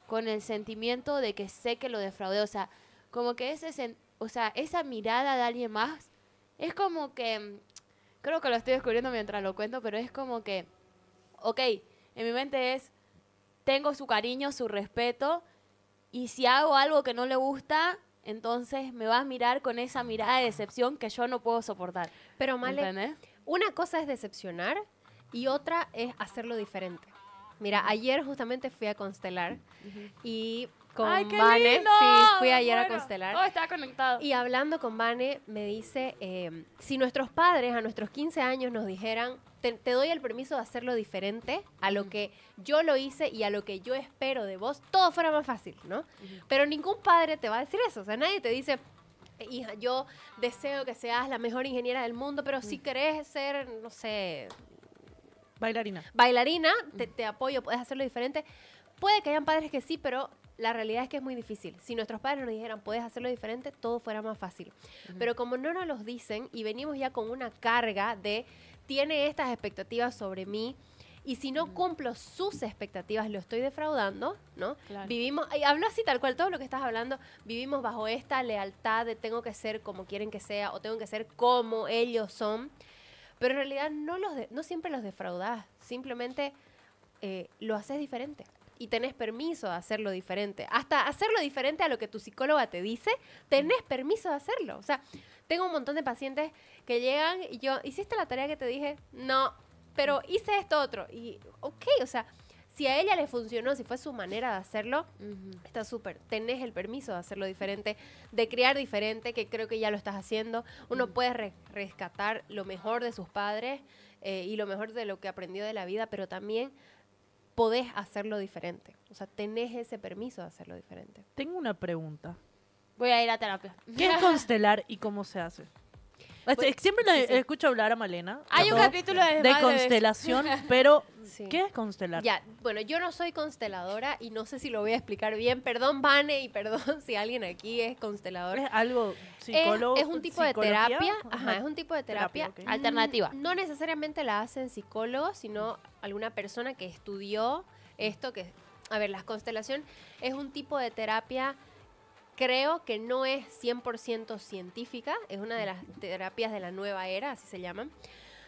con el sentimiento de que sé que lo defraudé. O sea, como que ese, o sea, esa mirada de alguien más es como que, mm, creo que lo estoy descubriendo mientras lo cuento, pero es como que, ok, en mi mente es, tengo su cariño, su respeto, y si hago algo que no le gusta, entonces me va a mirar con esa mirada de decepción que yo no puedo soportar. Pero mal ¿Entendés? Una cosa es decepcionar y otra es hacerlo diferente. Mira, ayer justamente fui a constelar y con Vane, sí, fui ayer a constelar. Oh, estaba conectado. Y hablando con Vane me dice, em, si nuestros padres a nuestros 15 años nos dijeran, te, doy el permiso de hacerlo diferente a lo que yo lo hice y a lo que yo espero de vos, todo fuera más fácil, ¿no? Pero ningún padre te va a decir eso, o sea, nadie te dice, hija, yo deseo que seas la mejor ingeniera del mundo, pero si mm. querés ser, no sé... Bailarina. Bailarina, mm. te, apoyo, puedes hacerlo diferente. Puede que hayan padres que sí, pero la realidad es que es muy difícil. Si nuestros padres nos dijeran, puedes hacerlo diferente, todo fuera más fácil. Pero como no nos los dicen y venimos ya con una carga de, tiene estas expectativas sobre mí, y si no cumplo sus expectativas, lo estoy defraudando, ¿no? Vivimos, y hablo así tal cual, todo lo que estás hablando, vivimos bajo esta lealtad de tengo que ser como quieren que sea o tengo que ser como ellos son, pero en realidad no, los no siempre los defraudás, simplemente eh, lo haces diferente y tenés permiso de hacerlo diferente. Hasta hacerlo diferente a lo que tu psicóloga te dice, tenés permiso de hacerlo. O sea, tengo un montón de pacientes que llegan y yo, ¿hiciste la tarea que te dije? No, pero hice esto otro. Y, ok, o sea, si a ella le funcionó, si fue su manera de hacerlo, está súper. Tenés el permiso de hacerlo diferente, de crear diferente, que creo que ya lo estás haciendo. Uno puede rescatar lo mejor de sus padres eh, y lo mejor de lo que aprendió de la vida, pero también podés hacerlo diferente. O sea, tenés ese permiso de hacerlo diferente. Tengo una pregunta. Voy a ir a terapia. ¿Qué es <laughs> constelar y cómo se hace? Pues, pues, siempre sí, escucho hablar a Malena. Hay un capítulo de, constelación, <laughs> pero ¿qué es constelar? Ya, bueno, yo no soy consteladora y no sé si lo voy a explicar bien. Perdón, Vane, y perdón <laughs> si alguien aquí es constelador. Es algo psicólogo. Es, un tipo de terapia. Ajá, es un tipo de terapia, mm. alternativa. No necesariamente la hacen psicólogos, sino alguna persona que estudió esto que a ver, la constelación es un tipo de terapia creo que no es 100% científica, es una de las terapias de la nueva era, así se llaman,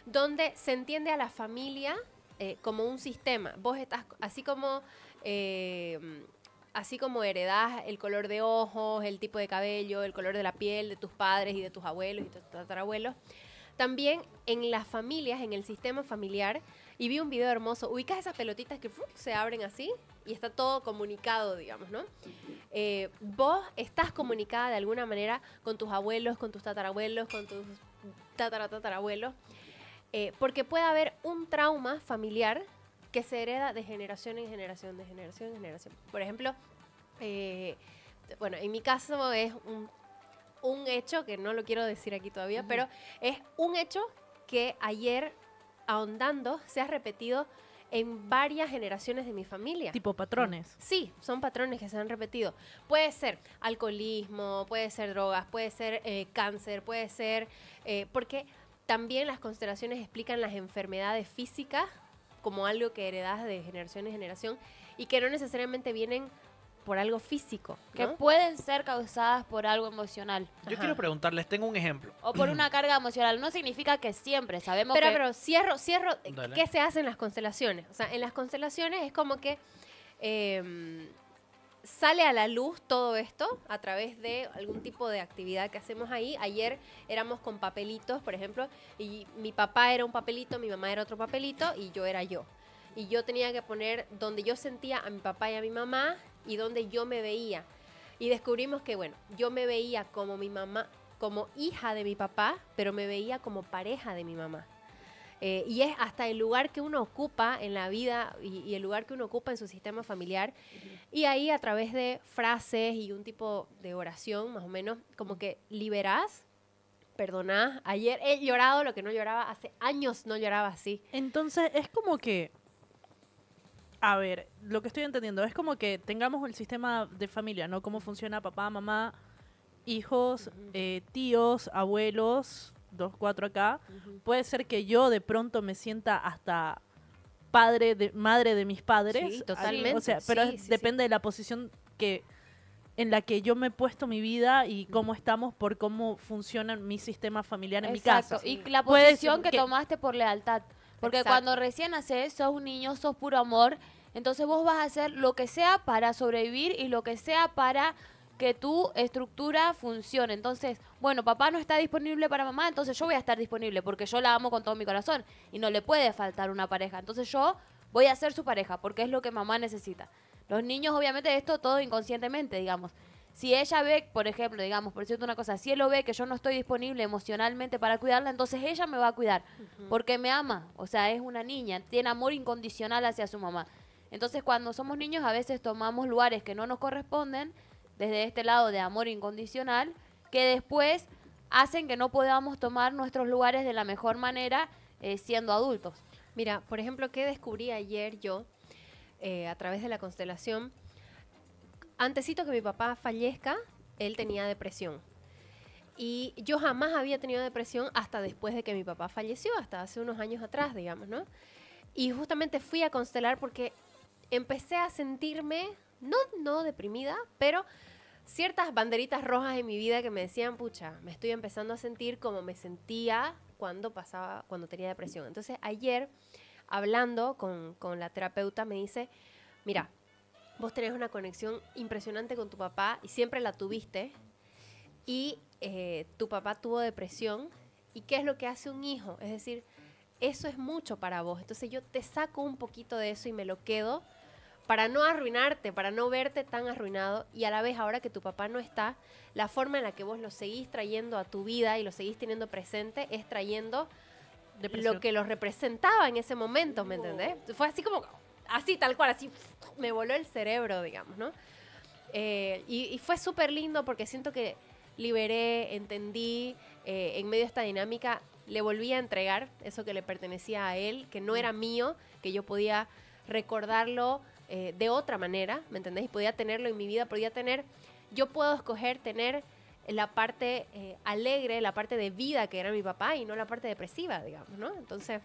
donde se entiende a la familia eh, como un sistema. Vos estás, así como... Em, así como heredás el color de ojos, el tipo de cabello, el color de la piel de tus padres y de tus abuelos y tus tatarabuelos, también en las familias, en el sistema familiar, y vi un video hermoso. Ubicas esas pelotitas que se abren así y está todo comunicado, digamos, ¿no? Eh, vos estás comunicada de alguna manera con tus abuelos, con tus tatarabuelos, con tus tataratatarabuelos. Eh, porque puede haber un trauma familiar que se hereda de generación en generación, de generación en generación. Por ejemplo, eh, bueno, en mi caso es un, hecho que no lo quiero decir aquí todavía, pero es un hecho que ayer ahondando se ha repetido en varias generaciones de mi familia. Tipo patrones. Mm, sí, son patrones que se han repetido. Puede ser alcoholismo, puede ser drogas, puede ser eh, cáncer, puede ser... Eh, porque también las constelaciones explican las enfermedades físicas como algo que heredas de generación en generación y que no necesariamente vienen por algo físico. Que ah. pueden ser causadas por algo emocional. Yo quiero preguntarles, tengo un ejemplo. O por una carga emocional. No significa que siempre, sabemos pero, que... Pero, cierro, cierro, eh, ¿qué se hace en las constelaciones? O sea, en las constelaciones es como que em, sale a la luz todo esto a través de algún tipo de actividad que hacemos ahí. Ayer éramos con papelitos, por ejemplo, y mi papá era un papelito, mi mamá era otro papelito y yo era yo. Y yo tenía que poner donde yo sentía a mi papá y a mi mamá y donde yo me veía. Y descubrimos que, bueno, yo me veía como mi mamá, como hija de mi papá, pero me veía como pareja de mi mamá. Eh, y es hasta el lugar que uno ocupa en la vida y, el lugar que uno ocupa en su sistema familiar. Y ahí a través de frases y un tipo de oración, más o menos, como que liberás, perdonás. Ayer he llorado lo que no lloraba, hace años no lloraba así. Entonces es como que a ver, lo que estoy entendiendo es como que tengamos el sistema de familia, ¿no? Cómo funciona papá, mamá, hijos, eh, tíos, abuelos, dos, cuatro acá. Puede ser que yo de pronto me sienta hasta padre de madre de mis padres. Sí, totalmente. pero depende de la posición que en la que yo me he puesto mi vida y cómo estamos por cómo funciona mi sistema familiar en mi casa. Y la posición que tomaste por lealtad. Porque cuando recién nacés, sos un niño, sos puro amor. Entonces vos vas a hacer lo que sea para sobrevivir y lo que sea para que tu estructura funcione. Entonces, bueno, papá no está disponible para mamá, entonces yo voy a estar disponible porque yo la amo con todo mi corazón y no le puede faltar una pareja. Entonces yo voy a ser su pareja porque es lo que mamá necesita. Los niños, obviamente, esto todo inconscientemente, digamos. Si ella ve, por ejemplo, digamos, por cierto una cosa, si él lo ve que yo no estoy disponible emocionalmente para cuidarla, entonces ella me va a cuidar, porque me ama, o sea, es una niña, tiene amor incondicional hacia su mamá. Entonces, cuando somos niños, a veces tomamos lugares que no nos corresponden, desde este lado de amor incondicional, que después hacen que no podamos tomar nuestros lugares de la mejor manera eh, siendo adultos. Mira, por ejemplo, ¿qué descubrí ayer yo eh, a través de la constelación? antesito que mi papá fallezca, él tenía depresión. Y yo jamás había tenido depresión hasta después de que mi papá falleció, hasta hace unos años atrás, digamos, ¿no? Y justamente fui a constelar porque empecé a sentirme, no, no deprimida, pero ciertas banderitas rojas en mi vida que me decían, pucha, me estoy empezando a sentir como me sentía cuando pasaba, cuando tenía depresión. Entonces ayer, hablando con, con la terapeuta, me dice, mira, vos tenés una conexión impresionante con tu papá y siempre la tuviste. Y eh, tu papá tuvo depresión. ¿Y qué es lo que hace un hijo? Es decir, eso es mucho para vos. Entonces yo te saco un poquito de eso y me lo quedo para no arruinarte, para no verte tan arruinado y a la vez ahora que tu papá no está, la forma en la que vos lo seguís trayendo a tu vida y lo seguís teniendo presente es trayendo lo que lo representaba en ese momento, ¿me entendés? Fue así como, así tal cual, así me voló el cerebro, digamos, ¿no? Eh, y, fue súper lindo porque siento que liberé, entendí, eh, en medio de esta dinámica, le volví a entregar eso que le pertenecía a él, que no era mío, que yo podía recordarlo eh, de otra manera, ¿me entendés? Y podía tenerlo en mi vida, podía tener, yo puedo escoger tener la parte alegre, la parte de vida que era mi papá y no la parte depresiva, digamos, ¿no? Entonces...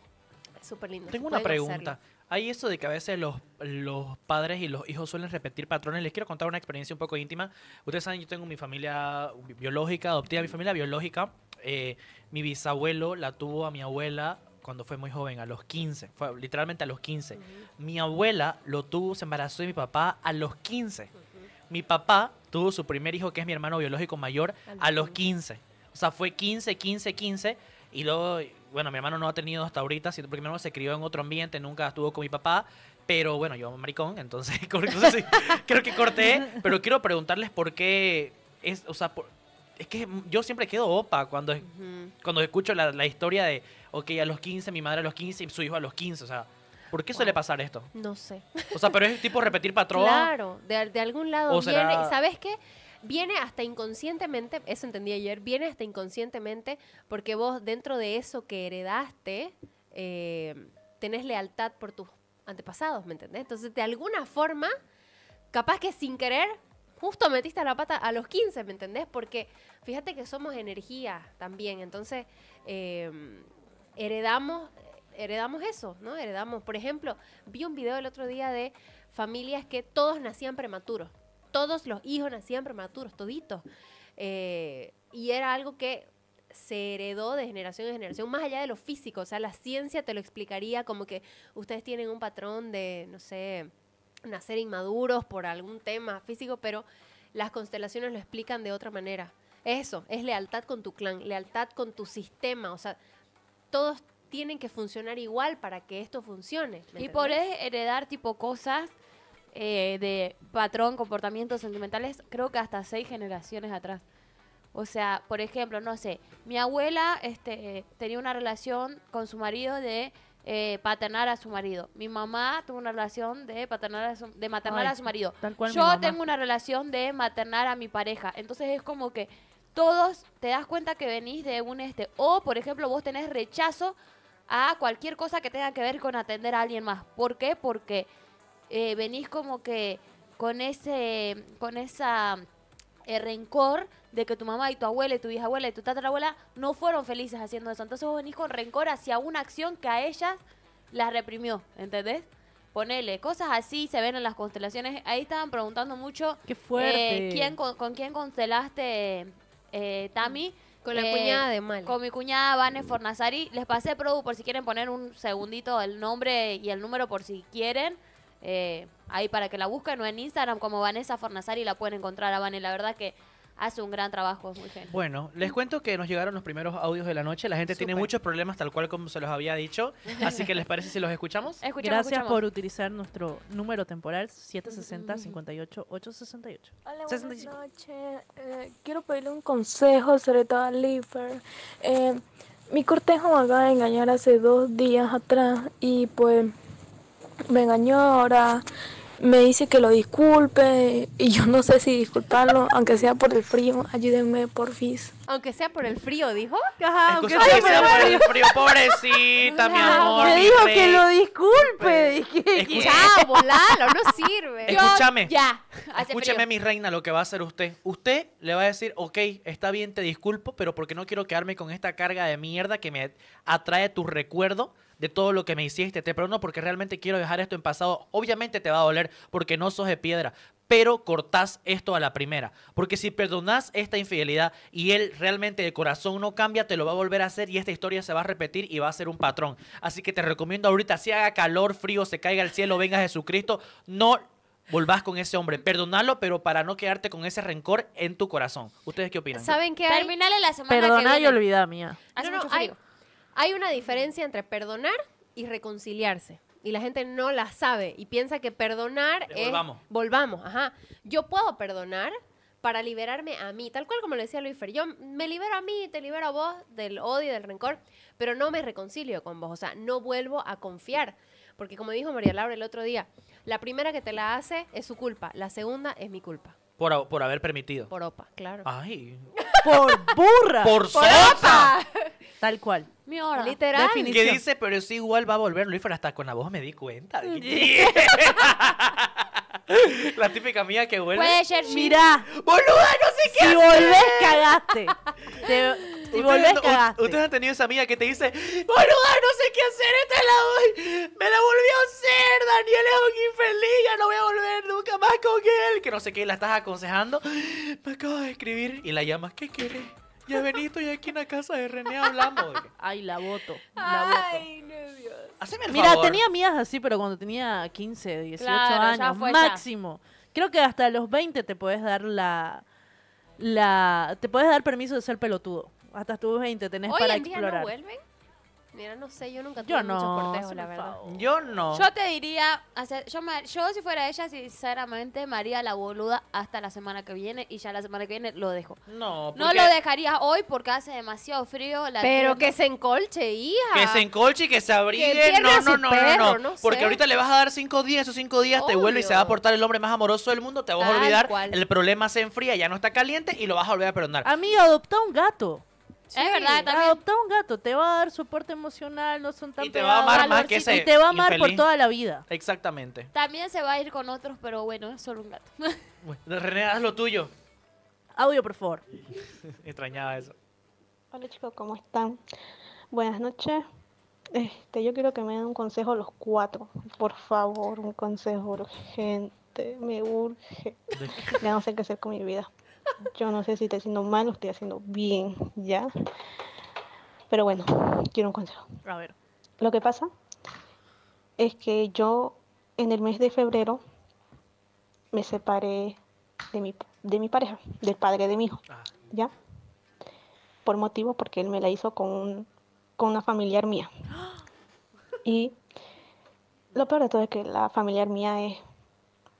Tengo una pregunta. Hay esto de que a veces los, los padres y los hijos suelen repetir patrones. Les quiero contar una experiencia un poco íntima. Ustedes saben, yo tengo mi familia biológica, adoptiva, mi familia biológica. Eh, mi bisabuelo la tuvo a mi abuela cuando fue muy joven, a los 15, fue literalmente a los 15. Mi abuela lo tuvo, se embarazó de mi papá a los 15. Mi papá tuvo su primer hijo, que es mi hermano biológico mayor, a los 15. O sea, fue 15, 15, 15 y luego, bueno, mi hermano no ha tenido hasta ahorita, porque mi hermano se crió en otro ambiente, nunca estuvo con mi papá, pero bueno, yo maricón, entonces, <laughs> creo que corté, pero quiero preguntarles por qué es, o sea, es que yo siempre quedo opa cuando, cuando escucho la, historia de, ok, a los 15, mi madre a los 15 y su hijo a los 15, o sea, ¿por qué suele pasar esto? No sé. O sea, pero es tipo repetir patrón. Claro, de, algún lado viene, ¿sabes qué? viene hasta inconscientemente, eso entendí ayer, viene hasta inconscientemente porque vos dentro de eso que heredaste, eh, tenés lealtad por tus antepasados, ¿me entendés? Entonces, de alguna forma, capaz que sin querer, justo metiste la pata a los 15, ¿me entendés? Porque fíjate que somos energía también, entonces eh, heredamos, heredamos eso, ¿no? Heredamos, por ejemplo, vi un video el otro día de familias que todos nacían prematuros todos los hijos nacían prematuros, toditos. Eh, y era algo que se heredó de generación en generación, más allá de lo físico, o sea, la ciencia te lo explicaría como que ustedes tienen un patrón de, no sé, nacer inmaduros por algún tema físico, pero las constelaciones lo explican de otra manera. Eso, es lealtad con tu clan, lealtad con tu sistema, o sea, todos tienen que funcionar igual para que esto funcione. Y eso heredar tipo cosas eh, de patrón, comportamientos sentimentales, creo que hasta seis generaciones atrás. O sea, por ejemplo, no sé, mi abuela este, tenía una relación con su marido de eh, paternar a su marido. Mi mamá tuvo una relación de paternar de maternar a su marido. Yo tengo una relación de maternar a mi pareja. Entonces es como que todos te das cuenta que venís de un este. O, por ejemplo, vos tenés rechazo a cualquier cosa que tenga que ver con atender a alguien más. ¿Por qué? Porque eh, venís como que con ese, con esa eh, rencor de que tu mamá y tu abuela y tu abuela y tu tatarabuela no fueron felices haciendo eso. Entonces vos venís con rencor hacia una acción que a ellas las reprimió, ¿entendés? Ponele, cosas así se ven en las constelaciones. Ahí estaban preguntando mucho Qué eh, fuerte. ¿quién, con, quién constelaste eh, Tami. Con la cuñada de Mal. Con mi cuñada Vanes Fornazari. Les pasé Produ por si quieren poner un segundito el nombre y el número por si quieren. Eh, ahí para que la busquen o en Instagram como Vanessa Fornazari la pueden encontrar a Vanessa. La verdad que hace un gran trabajo, es muy Bueno, les cuento que nos llegaron los primeros audios de la noche. La gente tiene muchos problemas, tal cual como se los había dicho. <laughs> Así que, ¿les parece si los escuchamos? Gracias por utilizar nuestro número temporal 760-58-868. Hola, buenas noches. Eh, quiero pedirle un consejo, sobre todo a eh, mi cortejo me acaba de engañar hace dos días atrás y pues me engañó, ahora me dice que lo disculpe y yo no sé si disculparlo, aunque sea por el frío, ayúdenme porfis. Aunque sea por el frío, dijo. Ajá, aunque sea, por el frío, pobrecita, mi amor. Me dijo que lo disculpe. Dije, ya, volalo, no sirve. <laughs> Escúchame. ya. escúchame mi reina, lo que va a hacer usted. Usted le va a decir, ok, está bien, te disculpo, pero porque no quiero quedarme con esta carga de mierda que me atrae tu recuerdo de todo lo que me hiciste, te perdono porque realmente quiero dejar esto en pasado. Obviamente te va a doler porque no sos de piedra, pero cortás esto a la primera. Porque si perdonás esta infidelidad y él realmente de corazón no cambia, te lo va a volver a hacer y esta historia se va a repetir y va a ser un patrón. Así que te recomiendo ahorita, si haga calor, frío, se caiga el cielo, venga Jesucristo, no volvás con ese hombre. perdonalo, pero para no quedarte con ese rencor en tu corazón. ¿Ustedes qué opinan? ¿Saben qué Terminale la semana que viene. y olvida, mía. Hace mucho hay una diferencia entre perdonar y reconciliarse. Y la gente no la sabe y piensa que perdonar es... Volvamos. Volvamos, ajá. Yo puedo perdonar para liberarme a mí, tal cual como le decía Luis Fer, yo me libero a mí, y te libero a vos del odio y del rencor, pero no me reconcilio con vos, o sea, no vuelvo a confiar, porque como dijo María Laura el otro día, la primera que te la hace es su culpa, la segunda es mi culpa. Por, por haber permitido. Por opa, claro. Ay. Por burra. Por, por sopa. Tal cual. Mi Literal. Que dice, pero sí igual va a volver Luis, hasta con la voz me di cuenta. <laughs> la típica mía que vuelve. mira. ¡Boluda, no sé qué! Si volvés, cagaste. si volvés, cagaste. Ustedes han tenido esa amiga que te dice, ¡Boluda, no sé qué hacer! Esta es la voy ¡Me la volvió a hacer! Daniel es un infeliz, ya no voy a volver nunca más con él. Que no sé qué, la estás aconsejando. Me acabo de escribir y la llamas, ¿qué quieres? ya vení, estoy aquí en la casa de René, hablamos. Ay, la voto. Ay, no, Dios. Haceme el Mira, tenía mías así, pero cuando tenía 15, 18 años, máximo. Creo que hasta los 20 te puedes dar la. la te puedes dar permiso de ser pelotudo. Hasta tus 20 tenés Hoy para en día no explorar. vuelven. Mira, no sé, yo nunca tuve yo no, la verdad. Yo no. Yo te diría, yo, si fuera ella, sinceramente, María la boluda hasta la semana que viene y ya la semana que viene lo dejo. No, No lo dejaría hoy porque hace demasiado frío. La Pero que se encolche, hija. Que se encolche y que se abrigue. no, no, no, no, Porque ahorita le vas a dar cinco días, esos cinco días te vuelve y se va a portar el hombre más amoroso del mundo, te vas a olvidar, el problema se enfría, ya no está caliente y lo vas a volver a perdonar. A mí adoptó un gato es verdad, también. un gato, te va a dar soporte emocional, no son tan Y te va a amar más Y te va a amar por toda la vida. Exactamente. También se va a ir con otros, pero bueno, es solo un gato. <laughs> Bueno, René, haz lo tuyo. Audio, por favor. <laughs> Extrañaba eso. Hola chicos, ¿cómo están? Buenas noches. Este, yo quiero que me den un consejo los cuatro. Por favor, un consejo urgente. Me urge. Ya no sé qué hacer con mi vida. Yo no sé si estoy haciendo mal o estoy haciendo bien, ¿ya? Pero bueno, quiero un consejo. A ver. Lo que pasa es que yo en el mes de febrero me separé de mi, de mi pareja, del padre de mi hijo, ah. ¿ya? Por motivo, porque él me la hizo con, con una familiar mía. <gasps> Y lo peor de todo es que la familiar mía es,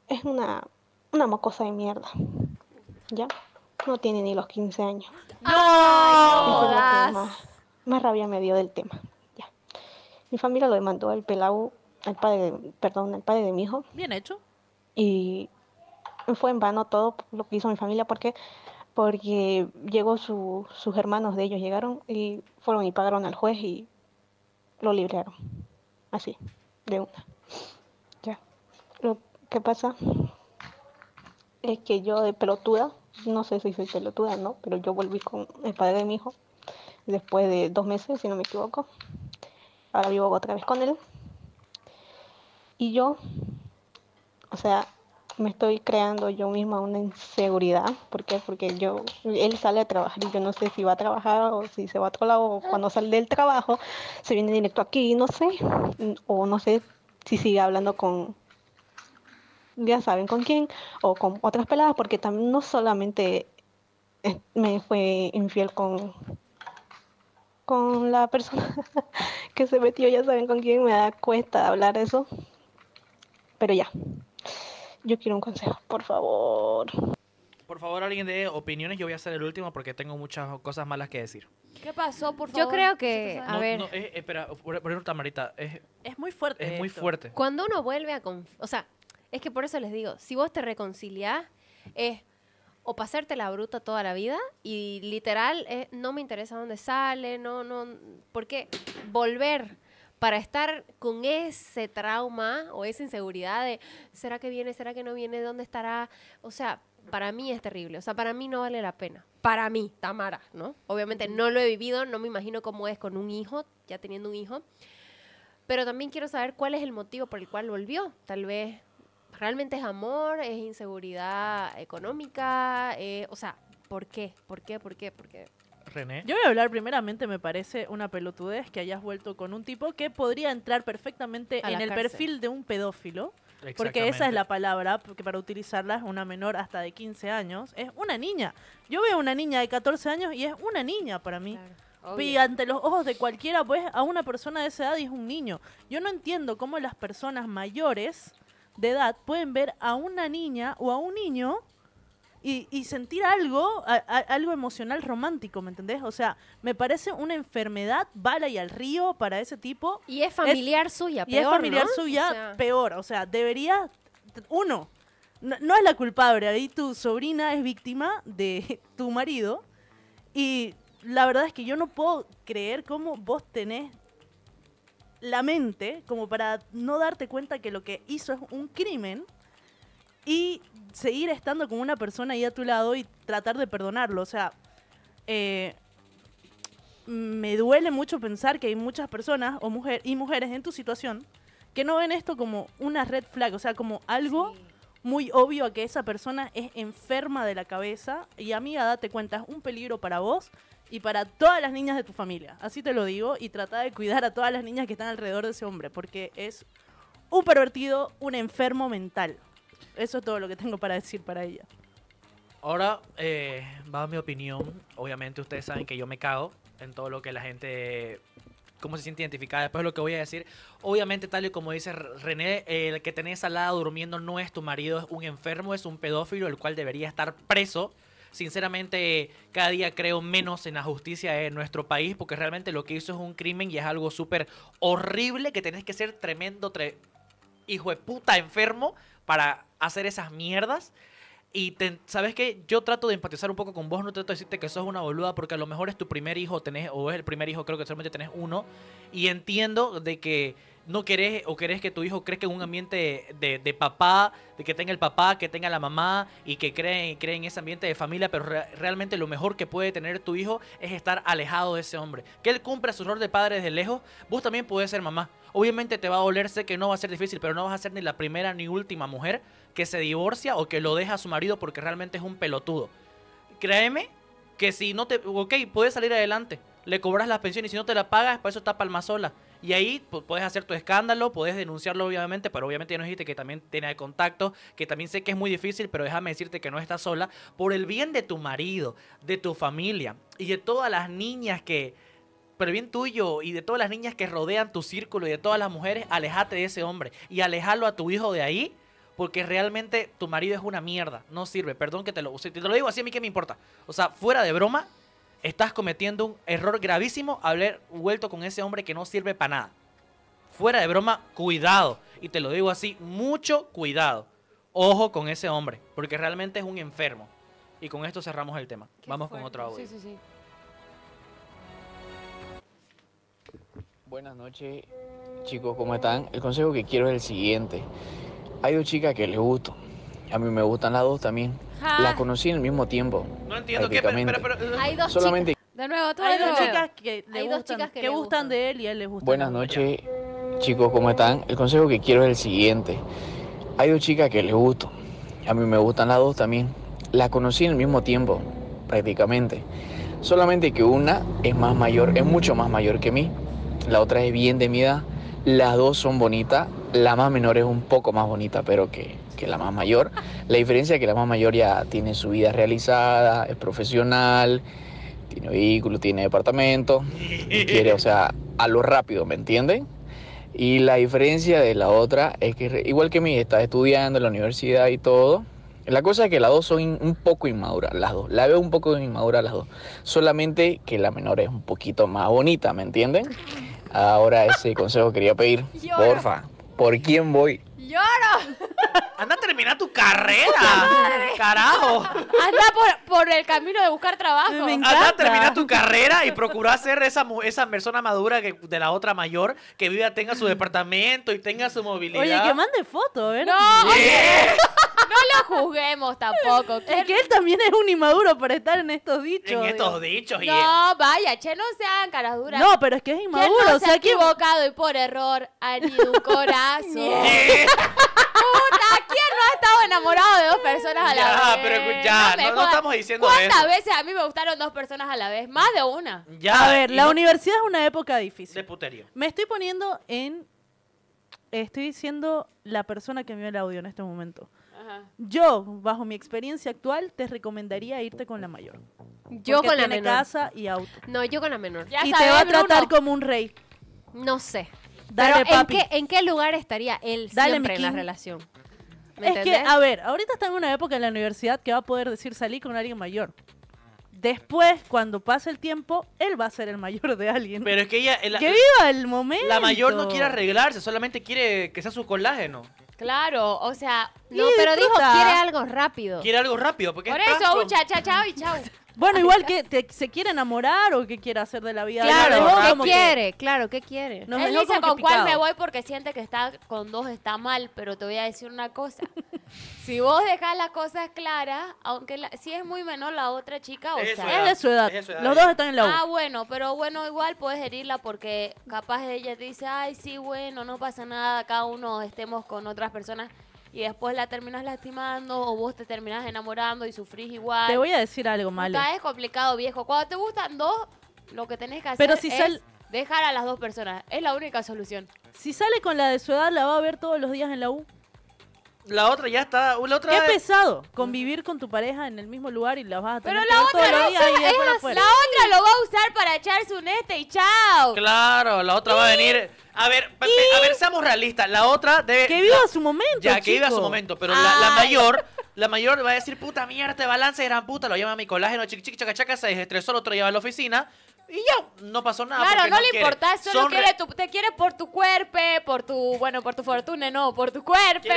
es una, una mocosa de mierda. ¿ya? No tiene ni los 15 años. ¡No! más, rabia me dio del tema, ya. Mi familia lo demandó al pelado, al padre, de, perdón, al padre de mi hijo. Bien hecho. Y fue en vano todo lo que hizo mi familia porque porque llegó sus hermanos de ellos, llegaron y fueron y pagaron al juez y lo libraron. Así, de una. Ya. Lo que pasa es que yo de pelotuda no sé si soy pelotuda, ¿no? Pero yo volví con el padre de mi hijo después de dos meses, si no me equivoco. Ahora vivo otra vez con él. Y yo, o sea, me estoy creando yo misma una inseguridad. ¿Por qué? Porque yo, él sale a trabajar y yo no sé si va a trabajar o si se va a otro lado. cuando sale del trabajo, se viene directo aquí, no sé. O no sé si sigue hablando con, ya saben con quién o con otras peladas, porque también no solamente me fue infiel con con la persona <laughs> que se metió, ya saben con quién me da cuesta hablar eso. Pero ya. Yo quiero un consejo, por favor. Por favor, alguien de opiniones, yo voy a ser el último porque tengo muchas cosas malas que decir. ¿Qué pasó, por favor? Yo creo que, a ver... es, eh, eh, espera, por ejemplo, Tamarita, es, es muy fuerte. Es muy fuerte. Cuando uno vuelve a... con o sea, es que por eso les digo, si vos te reconciliás, es o pasarte la bruta toda la vida y literal no me interesa dónde sale, no, no, porque volver para estar con ese trauma o esa inseguridad de será que viene, será que no viene, dónde estará, o sea, para mí es terrible, o sea, para mí no vale la pena, para mí, Tamara, ¿no? Obviamente no lo he vivido, no me imagino cómo es con un hijo, ya teniendo un hijo, pero también quiero saber cuál es el motivo por el cual volvió, tal vez realmente es amor, es inseguridad económica, eh, o sea, ¿por qué? ¿Por qué? ¿Por qué? ¿Por qué? René. Yo voy a hablar primeramente, me parece una pelotudez que hayas vuelto con un tipo que podría entrar perfectamente en el perfil de un pedófilo. Porque esa es la palabra, porque para utilizarla es una menor hasta de 15 años. Es una niña. Yo veo una niña de 14 años y es una niña para mí. y ante los ojos de cualquiera, pues a una persona de esa edad y es un niño. Yo no entiendo cómo las personas mayores de edad pueden ver a una niña o a un niño y, sentir algo, algo emocional romántico, ¿me entendés? O sea, me parece una enfermedad, bala y al río para ese tipo. Y es familiar suya, peor. Y es familiar suya, peor. O sea, debería, uno, no, no, es la culpable, ahí tu sobrina es víctima de <laughs> tu marido. Y la verdad es que yo no puedo creer cómo vos tenés la mente como para no darte cuenta que lo que hizo es un crimen y seguir estando con una persona ahí a tu lado y tratar de perdonarlo. O sea, eh, me duele mucho pensar que hay muchas personas o y mujeres en tu situación que no ven esto como una red flag, o sea, como algo muy obvio a que esa persona es enferma de la cabeza y amiga, date cuenta, es un peligro para vos y para todas las niñas de tu familia. Así te lo digo y trata de cuidar a todas las niñas que están alrededor de ese hombre porque es un pervertido, un enfermo mental. Eso es todo lo que tengo para decir para ella. Ahora eh, va mi opinión. Obviamente ustedes saben que yo me cago en todo lo que la gente cómo se siente identificada. Después lo que voy a decir, obviamente tal y como dice René, el que tenés al lado durmiendo no es tu marido, es un enfermo, es un pedófilo, el cual debería estar preso sinceramente cada día creo menos en la justicia en nuestro país porque realmente lo que hizo es un crimen y es algo súper horrible que tenés que ser tremendo hijo de puta enfermo para hacer esas mierdas. Y sabes que yo trato de empatizar un poco con vos, no trato de decirte que sos una boluda, porque a lo mejor es tu primer hijo, tenés, o es el primer hijo, creo que solamente tenés uno. Y entiendo de que no querés o querés que tu hijo crezca en un ambiente de, papá, de que tenga el papá, que tenga la mamá y que creen cree en ese ambiente de familia, pero realmente lo mejor que puede tener tu hijo es estar alejado de ese hombre. Que él cumpla su rol de padre desde lejos, vos también puedes ser mamá. Obviamente te va a doler, sé que no va a ser difícil, pero no vas a ser ni la primera ni última mujer que se divorcia o que lo deja a su marido porque realmente es un pelotudo. Créeme que si no te... Ok, puedes salir adelante le cobras la pensión y si no te la pagas, para pues eso está sola. Y ahí pues, puedes hacer tu escándalo, puedes denunciarlo obviamente, pero obviamente ya nos dijiste que también tiene contacto, que también sé que es muy difícil, pero déjame decirte que no estás sola, por el bien de tu marido, de tu familia y de todas las niñas que, pero bien tuyo y de todas las niñas que rodean tu círculo y de todas las mujeres, alejate de ese hombre y alejalo a tu hijo de ahí porque realmente tu marido es una mierda, no sirve, perdón que te lo, te lo digo así a mí que me importa. O sea, fuera de broma, estás cometiendo un error gravísimo haber vuelto con ese hombre que no sirve para nada. Fuera de broma, cuidado. Y te lo digo así, mucho cuidado. Ojo con ese hombre, porque realmente es un enfermo. Y con esto cerramos el tema. Vamos con otro audio. Buenas noches, chicos, ¿cómo están? El consejo que quiero es el siguiente. Hay dos chicas que les gustan. A mí me gustan las dos también. la Las conocí en el mismo tiempo. No entiendo qué, pero, Hay dos De nuevo, Hay, dos, Chicas que gustan, de él y a él les gusta. Buenas noches, chicos, ¿cómo están? El consejo que quiero es el siguiente. Hay dos chicas que les gustan. A mí me gustan las dos también. Las conocí en el mismo tiempo, prácticamente. Solamente que una es más mayor, es mucho más mayor que mí. La otra es bien de mi edad. Las dos son bonitas. La más menor es un poco más bonita, pero que que la más mayor. La diferencia es que la más mayor ya tiene su vida realizada, es profesional, tiene vehículo, tiene departamento, quiere, o sea, a lo rápido, ¿me entienden? Y la diferencia de la otra es que, igual que mi, está estudiando en la universidad y todo. La cosa es que las dos son un poco inmaduras, las dos. La veo un poco inmadura las dos. Solamente que la menor es un poquito más bonita, ¿me entienden? Ahora ese consejo quería pedir. Porfa, ¿por quién voy? ¡Lloro! Anda a terminar tu carrera. Carajo. Anda por, por, el camino de buscar trabajo. Anda a terminar tu carrera y procura ser esa, esa persona madura que, de la otra mayor que viva, tenga su departamento y tenga su movilidad. Oye, que mande fotos, ¿eh? No, oye no lo juzguemos tampoco. Es que él también es un inmaduro para estar en estos dichos. En estos dichos. Y no, vaya, che, no se hagan caras duras. No, pero es que es inmaduro. se ha equivocado y por error ha <laughs> corazón. ¿quién no ha estado enamorado de dos personas a la ya, pero escuchá, no, estamos diciendo ¿Cuántas veces a mí me gustaron dos personas a la vez? Más de una. Ya, a ver, la universidad es una época difícil. De putería. Me estoy poniendo en estoy diciendo la persona que vio el audio en este momento. Yo, bajo mi experiencia actual, te recomendaría irte con la mayor. Yo con la menor. casa y auto. No, yo con la menor. y te va a tratar como un rey. No sé. Dale, papi. ¿en, qué, lugar estaría él siempre en la relación? es que, a ver, ahorita está en una época en la universidad que va a poder decir salir con alguien mayor. Después, cuando pase el tiempo, él va a ser el mayor de alguien. Pero es que ella... ¡Que viva el momento! La mayor no quiere arreglarse, solamente quiere que sea su colágeno. Claro, o sea, no, pero dijo quiere algo rápido. Quiere algo rápido, porque Por eso, un chau, chau. y chao. <laughs> Bueno, igual que se quiere enamorar o qué quiere hacer de la vida. Claro, la ¿qué quiere? claro, ¿qué quiere? Él dice con cuál me voy porque siente que está con dos está mal, pero te voy a decir una cosa. <laughs> si vos dejás las cosas claras, aunque si es muy menor la otra chica, o sea... Es de su edad. Los dos están en la Ah, bueno, pero bueno, igual puedes herirla porque capaz ella dice, ay, sí, bueno, no pasa nada, cada uno estemos con otras personas y después la terminas lastimando o vos te terminas enamorando y sufrís igual. Te voy a decir algo malo. es complicado, viejo. Cuando te gustan dos, lo que tenés que hacer Pero si es dejar a las dos personas. Es la única solución. Si sale con la de su edad, la va a ver todos los días en la U la otra ya está. La otra Qué pesado convivir con tu pareja en el mismo lugar y la vas a tener Pero la otra, la otra lo va a usar para echar su este y chao. Claro, la otra va a venir. A ver, a ver, seamos realistas. La otra debe. Que viva su momento. Ya, que viva su momento. Pero la, mayor, la mayor va a decir, puta mierda, te este balance, gran puta. Lo llama mi colágeno, chiqui, chiqui, chaca, chaca, se desestresó, el otro lleva a la oficina y ya no pasó nada. Claro, no, le importa, solo te quiere por tu cuerpo, por tu, bueno, por tu fortuna, no, por tu cuerpo.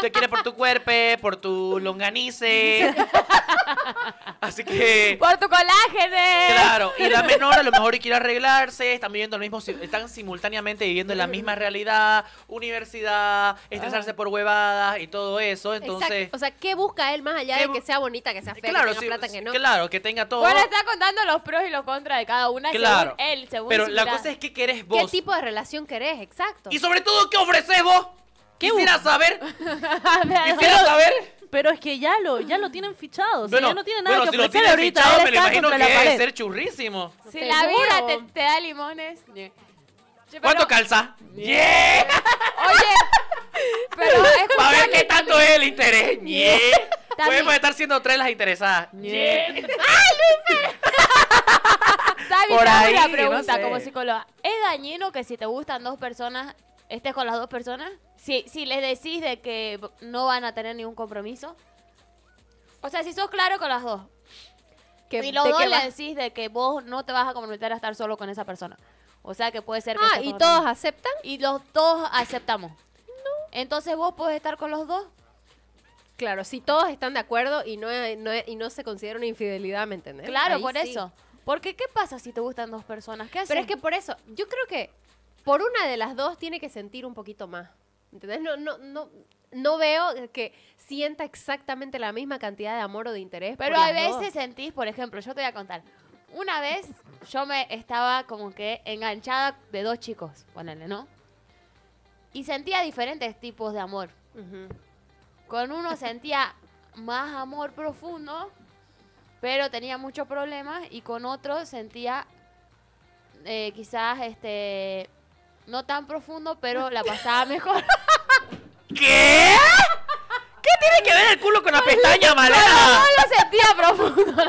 te quiere por tu cuerpo, por tu longanice. <laughs> Así que. Por tu colágeno. Claro, y la menor a lo mejor quiere arreglarse, están viviendo lo mismo, están simultáneamente viviendo en la misma realidad, universidad, estresarse ah. por huevadas y todo eso. Entonces. O sea, ¿qué busca él más allá de que sea bonita, que sea fea, claro, que no? Claro, que tenga todo. Bueno, está contando los pros y los contras de cada una claro, él, según Pero la cosa es que querés vos. ¿Qué tipo de relación querés? Exacto. Y sobre todo, ¿qué ofreces vos? ¿Qué Quisiera saber. <laughs> Quisiera saber. Pero es que ya lo, ya lo tienen fichado. no tiene nada bueno, que si ofrecer lo ahorita. Fichado, me imagino que debe ser churrísimo. Si la vida te, da limones. ¿Cuánto calza? Yeah. Oye, pero <laughs> Para ver qué tanto es el interés. Yeah. Podemos estar siendo tres las interesadas. ¡Ay, ¡Ah, <laughs> David, por ahí, una pregunta como psicóloga. ¿Es dañino que si te gustan dos personas, estés con las dos personas? Si, si les decís de que no van a tener ningún compromiso. O sea, si sos claro con las dos. Que, si los dos le decís de que vos no te vas a comprometer a estar solo con esa persona. O sea, que puede ser Ah, ¿y todos aceptan? Y los dos aceptamos. No. Entonces vos podés estar con los dos. Claro, si todos están de acuerdo y no, y no se considera una infidelidad, ¿me entendés? Claro, por eso. Porque, ¿qué pasa si te gustan dos personas? ¿Qué Pero es que por eso, yo creo que por una de las dos tiene que sentir un poquito más. ¿Entendés? No, no, no, veo que sienta exactamente la misma cantidad de amor o de interés. Pero a veces sentís, por ejemplo, yo te voy a contar. Una vez yo me estaba como que enganchada de dos chicos, ponele, ¿no? Y sentía diferentes tipos de amor. Con uno sentía más amor profundo pero tenía muchos problemas y con otros sentía eh, quizás este no tan profundo, pero la pasaba <laughs> mejor. ¿Qué? ¿Qué tiene que ver el culo con la pestaña, malera? No, lo sentía profundo,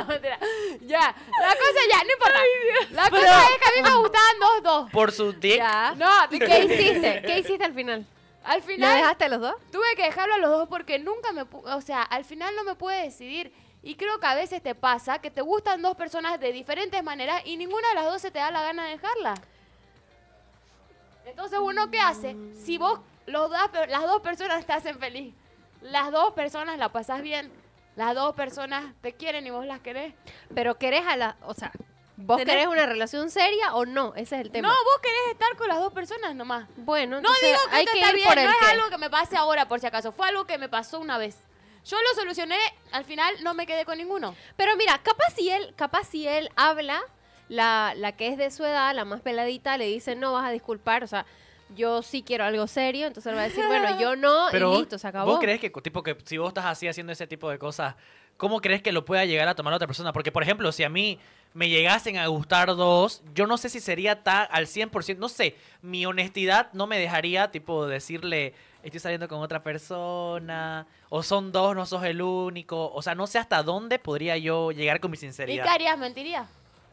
Ya, la cosa ya, no importa. La cosa es que a mí me gustaban los dos. ¿Por su dick? No, ¿qué <laughs> hiciste? ¿Qué hiciste al final? Al final. ¿Lo dejaste a los dos? Tuve que dejarlo a los dos porque nunca me. O sea, al final no me pude decidir. Y creo que a veces te pasa que te gustan dos personas de diferentes maneras y ninguna de las dos se te da la gana de dejarla. Entonces, ¿uno qué hace? Si vos, los las dos personas te hacen feliz, las dos personas la pasas bien, las dos personas te quieren y vos las querés. Pero querés a la, o sea, ¿Vos querés una relación seria o no? Ese es el tema. No, vos querés estar con las dos personas nomás. Bueno, no digo que hay que ir no es algo que me pase ahora, por si acaso. Fue algo que me pasó una vez. Yo lo solucioné, al final no me quedé con ninguno. Pero mira, capaz si él, capaz si él habla, la, la que es de su edad, la más peladita, le dice, no, vas a disculpar, o sea, yo sí quiero algo serio, entonces él va a decir, bueno, yo no, Pero y listo, se acabó. ¿Vos crees que, tipo, que si vos estás así haciendo ese tipo de cosas, ¿cómo crees que lo pueda llegar a tomar otra persona? Porque, por ejemplo, si a mí me llegasen a gustar dos, yo no sé si sería tal, al 100%, no sé, mi honestidad no me dejaría, tipo, decirle, estoy saliendo con otra persona, o son dos, no sos el único, o sea, no sé hasta dónde podría yo llegar con mi sinceridad. ¿Y qué harías? ¿Mentirías?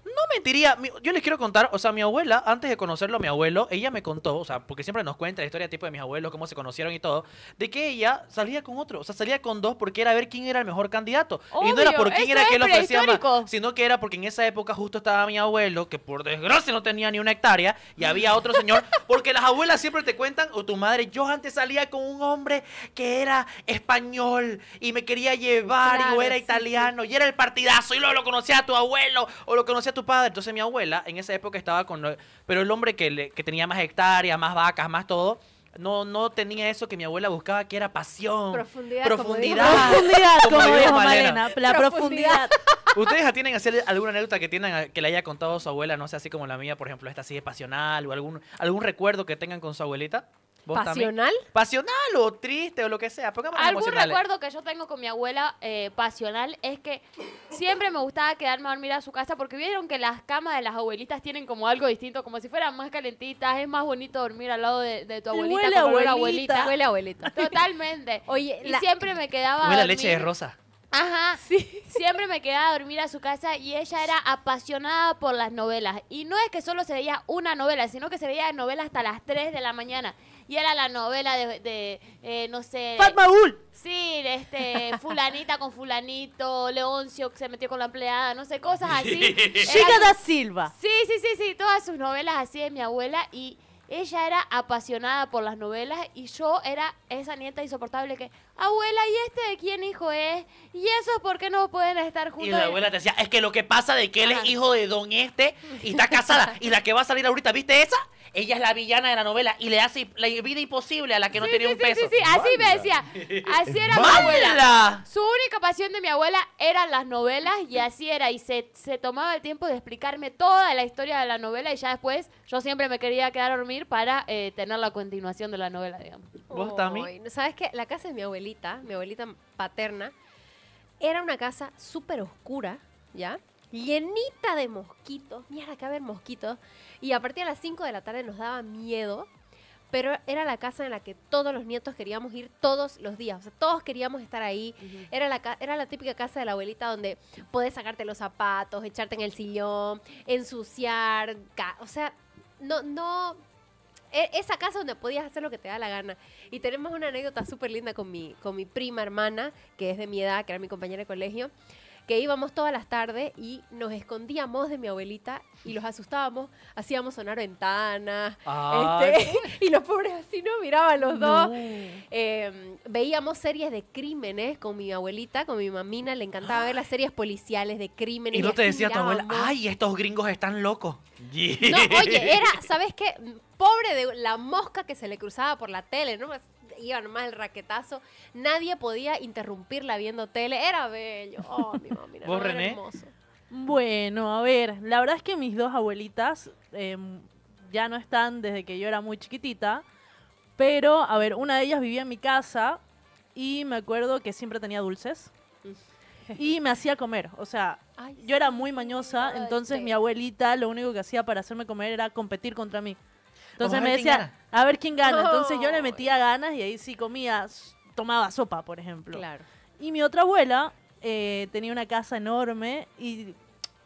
No mentiría, yo les quiero contar, o sea, mi abuela, antes de conocerlo a mi abuelo, ella me contó, o sea, porque siempre nos cuenta la historia tipo de mis abuelos, cómo se conocieron y todo, de que ella salía con otro, o sea, salía con dos porque era a ver quién era el mejor candidato. y no era por quién era que lo ofrecía sino que era porque en esa época justo estaba mi abuelo, que por desgracia no tenía ni una hectárea, y había otro señor, <laughs> porque las abuelas siempre te cuentan, o tu madre, yo antes salía con un hombre que era español y me quería llevar, y o era italiano, y era el partidazo, y luego lo conocía a tu abuelo, o lo conocía a tu padre. Entonces mi abuela en esa época estaba con... pero el hombre que, tenía más hectáreas, más vacas, más todo, no, no tenía eso que mi abuela buscaba, que era pasión. Profundidad. Profundidad. profundidad, La <laughs> profundidad. ¿Ustedes ya tienen alguna anécdota que tengan que le haya contado su abuela, no sé, así como la mía, por ejemplo, esta así de pasional o algún, algún recuerdo que tengan con su abuelita? ¿Pasional? Pasional o triste o lo que sea. Algún recuerdo que yo tengo con mi abuela eh, pasional es que siempre me gustaba quedarme a dormir a su casa porque vieron que las camas de las abuelitas tienen como algo distinto, como si fueran más calentitas. Es más bonito dormir al lado de, tu abuelita. Huele abuelita. abuelita. Huele abuelita. Totalmente. <laughs> y siempre me quedaba. Huele a leche de rosa. Ajá. Sí. Siempre me quedaba a dormir a su casa y ella era apasionada por las novelas. Y no es que solo se veía una novela, sino que se veía novela hasta las 3 de la mañana y era la novela de, eh, no sé... ¡Fatmaul! Sí, este, <laughs> fulanita con fulanito, Leoncio que se metió con la empleada, no sé, cosas así. Chica <laughs> da Silva. Sí, sí, sí, sí, todas sus novelas así de mi abuela y ella era apasionada por las novelas y yo era esa nieta insoportable que abuela, ¿y este de quién hijo es? ¿Y eso por qué no pueden estar juntos? Y la abuela te decía, es que lo que pasa de que él es hijo de don este y está casada. <laughs> y la que va a salir ahorita, ¿viste esa? Ella es la villana de la novela y le hace la vida imposible a la que no tenía un peso. Sí, sí, así me decía. Así era mi abuela. Su única pasión de mi abuela eran las novelas y así era. Y se, tomaba el tiempo de explicarme toda la historia de la novela y ya después yo siempre me quería quedar a dormir para eh, tener la continuación de la novela, digamos. ¿Vos, también. ¿Sabes qué? La casa de mi abuela mi abuelita paterna, era una casa súper oscura, ¿ya? Llenita de mosquitos, mierda que haber mosquitos. Y a partir de las 5 de la tarde nos daba miedo, pero era la casa en la que todos los nietos queríamos ir todos los días. O sea, todos queríamos estar ahí. era, la, era la típica casa de la abuelita donde podés sacarte los zapatos, echarte en el sillón, ensuciar. O sea, no, no, e, esa casa donde podías hacer lo que te da la gana. Y tenemos una anécdota súper linda con mi, con mi prima hermana, que es de mi edad, que era mi compañera de colegio, que íbamos todas las tardes y nos escondíamos de mi abuelita y los asustábamos, hacíamos sonar ventanas, este, <laughs> y los pobres así no miraban los dos. Em, veíamos series de crímenes con mi abuelita, con mi mamina, le encantaba ver las series policiales de crímenes. Y no te decía tu abuela, ay, estos gringos están locos. No, oye, era, ¿sabes qué? Pobre de la mosca que se le cruzaba por la tele, ¿no? Pues, iba nomás el raquetazo. Nadie podía interrumpirla viendo tele. Era bello. Oh, <laughs> mi mamá, Era hermoso. Bueno, a ver, la verdad es que mis dos abuelitas em, ya no están desde que yo era muy chiquitita. Pero, a ver, una de ellas vivía en mi casa y me acuerdo que siempre tenía dulces. Mm. y me hacía comer. O sea, yo era muy mañosa, entonces mi abuelita lo único que hacía para hacerme comer era competir contra mí. Entonces me decía, a ver quién gana. Entonces yo le oh. metía ganas y ahí sí comía, tomaba sopa, por ejemplo. Claro. Y mi otra abuela eh, tenía una casa enorme y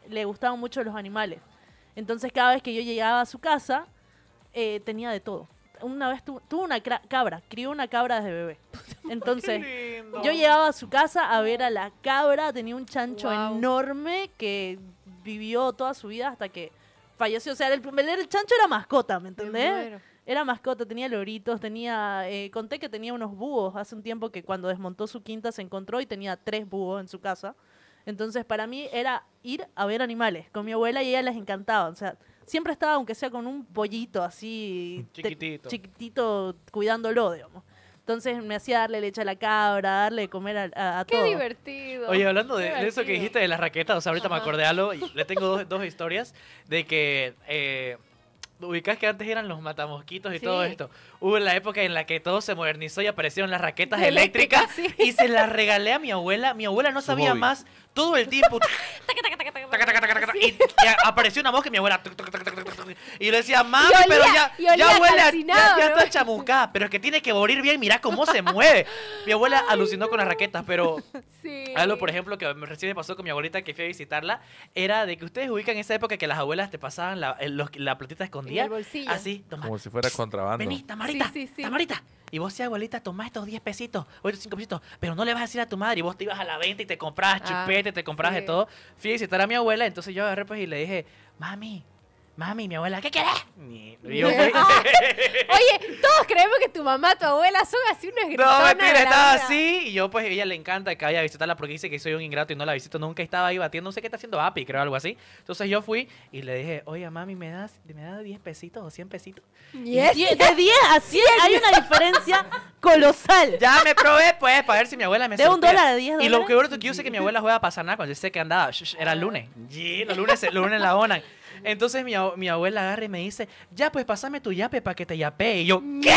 le gustaban mucho los animales. Entonces cada vez que yo llegaba a su casa, eh, tenía de todo. Una vez tuvo, una cabra, crió una cabra desde bebé. <laughs> Entonces, yo llegaba a su casa a ver a la cabra, tenía un chancho enorme que vivió toda su vida hasta que falleció. O sea, el, el chancho era mascota, ¿me entendés? era mascota, tenía loritos, tenía. Eh, conté que tenía unos búhos hace un tiempo que cuando desmontó su quinta se encontró y tenía tres búhos en su casa. Entonces, para mí era ir a ver animales con mi abuela y ella les encantaba. O sea, siempre estaba, aunque sea con un pollito así. Chiquitito. chiquitito, cuidándolo, digamos. Entonces me hacía darle leche a la cabra, darle de comer a, todo. Qué divertido. Oye, hablando de, eso que dijiste de las raquetas, o sea, ahorita me acordé algo, y <laughs> le tengo dos, historias de que... Eh, ubicás que antes eran los matamosquitos y todo esto. Hubo la época en la que todo se modernizó y aparecieron las raquetas eléctricas <laughs> y se las regalé a mi abuela. Mi abuela no sabía más, todo el tiempo. y, apareció una voz que mi abuela. Y le decía, mami, pero ya, ya huele, ya, está chamuscada. Pero es que tiene que morir bien, mirá cómo se mueve. Mi abuela alucinó con las raquetas, pero algo, por ejemplo, que recién pasó con mi abuelita que fui a visitarla, era de que ustedes ubican esa época que las abuelas te pasaban la, la platita escondida. Así, Como si fuera contrabando. Vení, Tamarita, Tamarita. Y vos si abuelita, tomás estos 10 pesitos o estos 5 pesitos, pero no le vas a decir a tu madre. Y vos te ibas a la venta y te comprabas ah, chupete, te comprabas de todo. Fui a mi abuela, entonces yo agarré pues y le dije, mami, Mami, mi abuela, ¿qué querés? <laughs> Ah, oye, todos creemos que tu mamá, tu abuela son así unos gritones. No, mentira, estaba así. Y yo, pues, ella le encanta que vaya a visitarla porque dice que soy un ingrato y no la visito nunca. estaba ahí batiendo, no sé qué está haciendo API, creo, algo así. Entonces yo fui y le dije, oye, mami, ¿me das, me das 10 pesitos o 100 pesitos? De 10 a 100 hay una diferencia colosal. <laughs> Ya me probé, pues, para ver si mi abuela me De un dólar a 10 Y lo que bueno es que yo sé que mi abuela juega a pasar nada cuando yo sé que andaba. Era el Era lunes. <laughs> Sí, los lunes, los lunes la ona. Entonces mi, mi abuela agarra y me dice, ya, pues pásame tu yape para que te yapee. Y yo, mm. ¿qué?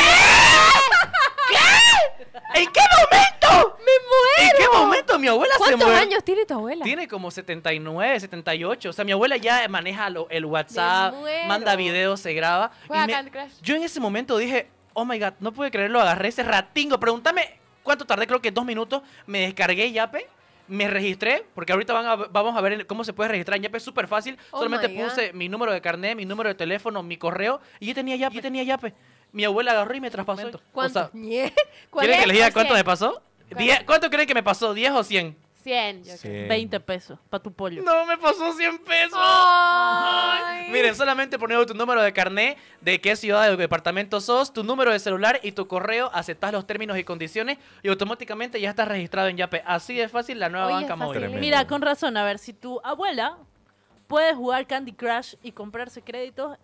¿Qué? ¿En qué momento? ¡Me muero! ¿En qué momento mi abuela se muere? ¿Cuántos años tiene tu abuela? Tiene como 79, 78. O sea, mi abuela ya maneja el WhatsApp, manda videos, se graba. yo en ese momento dije, oh my God, no pude creerlo, agarré ese ratingo. Pregúntame cuánto tardé, creo que dos minutos. Me descargué Yape me registré, porque ahorita vamos a ver cómo se puede registrar en Yape, es súper fácil. Oh Solamente puse mi número de carnet, mi número de teléfono, mi correo, y yo tenía Yape, yo tenía Yape. Mi abuela agarró y me traspasó. ¿Cuánto? <laughs> que les diga cuánto me pasó? ¿Cuánto creen que me pasó? ¿10 o 100? 100, 20 pesos para tu pollo. No, me pasó 100 pesos. Miren, solamente poniendo tu número de carné, de qué ciudad o departamento sos, tu número de celular y tu correo, aceptas los términos y condiciones y automáticamente ya estás registrado en Yape. Así de fácil la nueva banca móvil. Mira, con razón, a ver, si tu abuela puede jugar Candy Crush y comprarse créditos,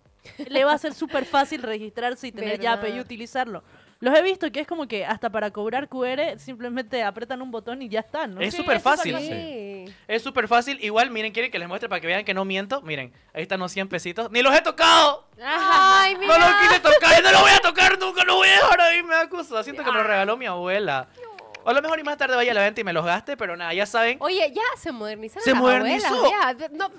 le va a ser súper fácil registrarse y tener Yape y utilizarlo. Los he visto que es como que hasta para cobrar QR simplemente apretan un botón y ya está ¿no? Es súper fácil. Sí. Es súper fácil. Igual, miren, quieren que les muestre para que vean que no miento. Miren, ahí están los 100 pesitos. ¡Ni los he tocado! Ay, no los quise tocar, no lo voy a tocar nunca, no voy a dejar ahí, me acuso. Siento que me lo regaló mi abuela. O a lo mejor y más tarde vaya a la venta y me los gaste, pero nada, ya saben. Oye, ya se modernizaron. Se las modernizó. antes no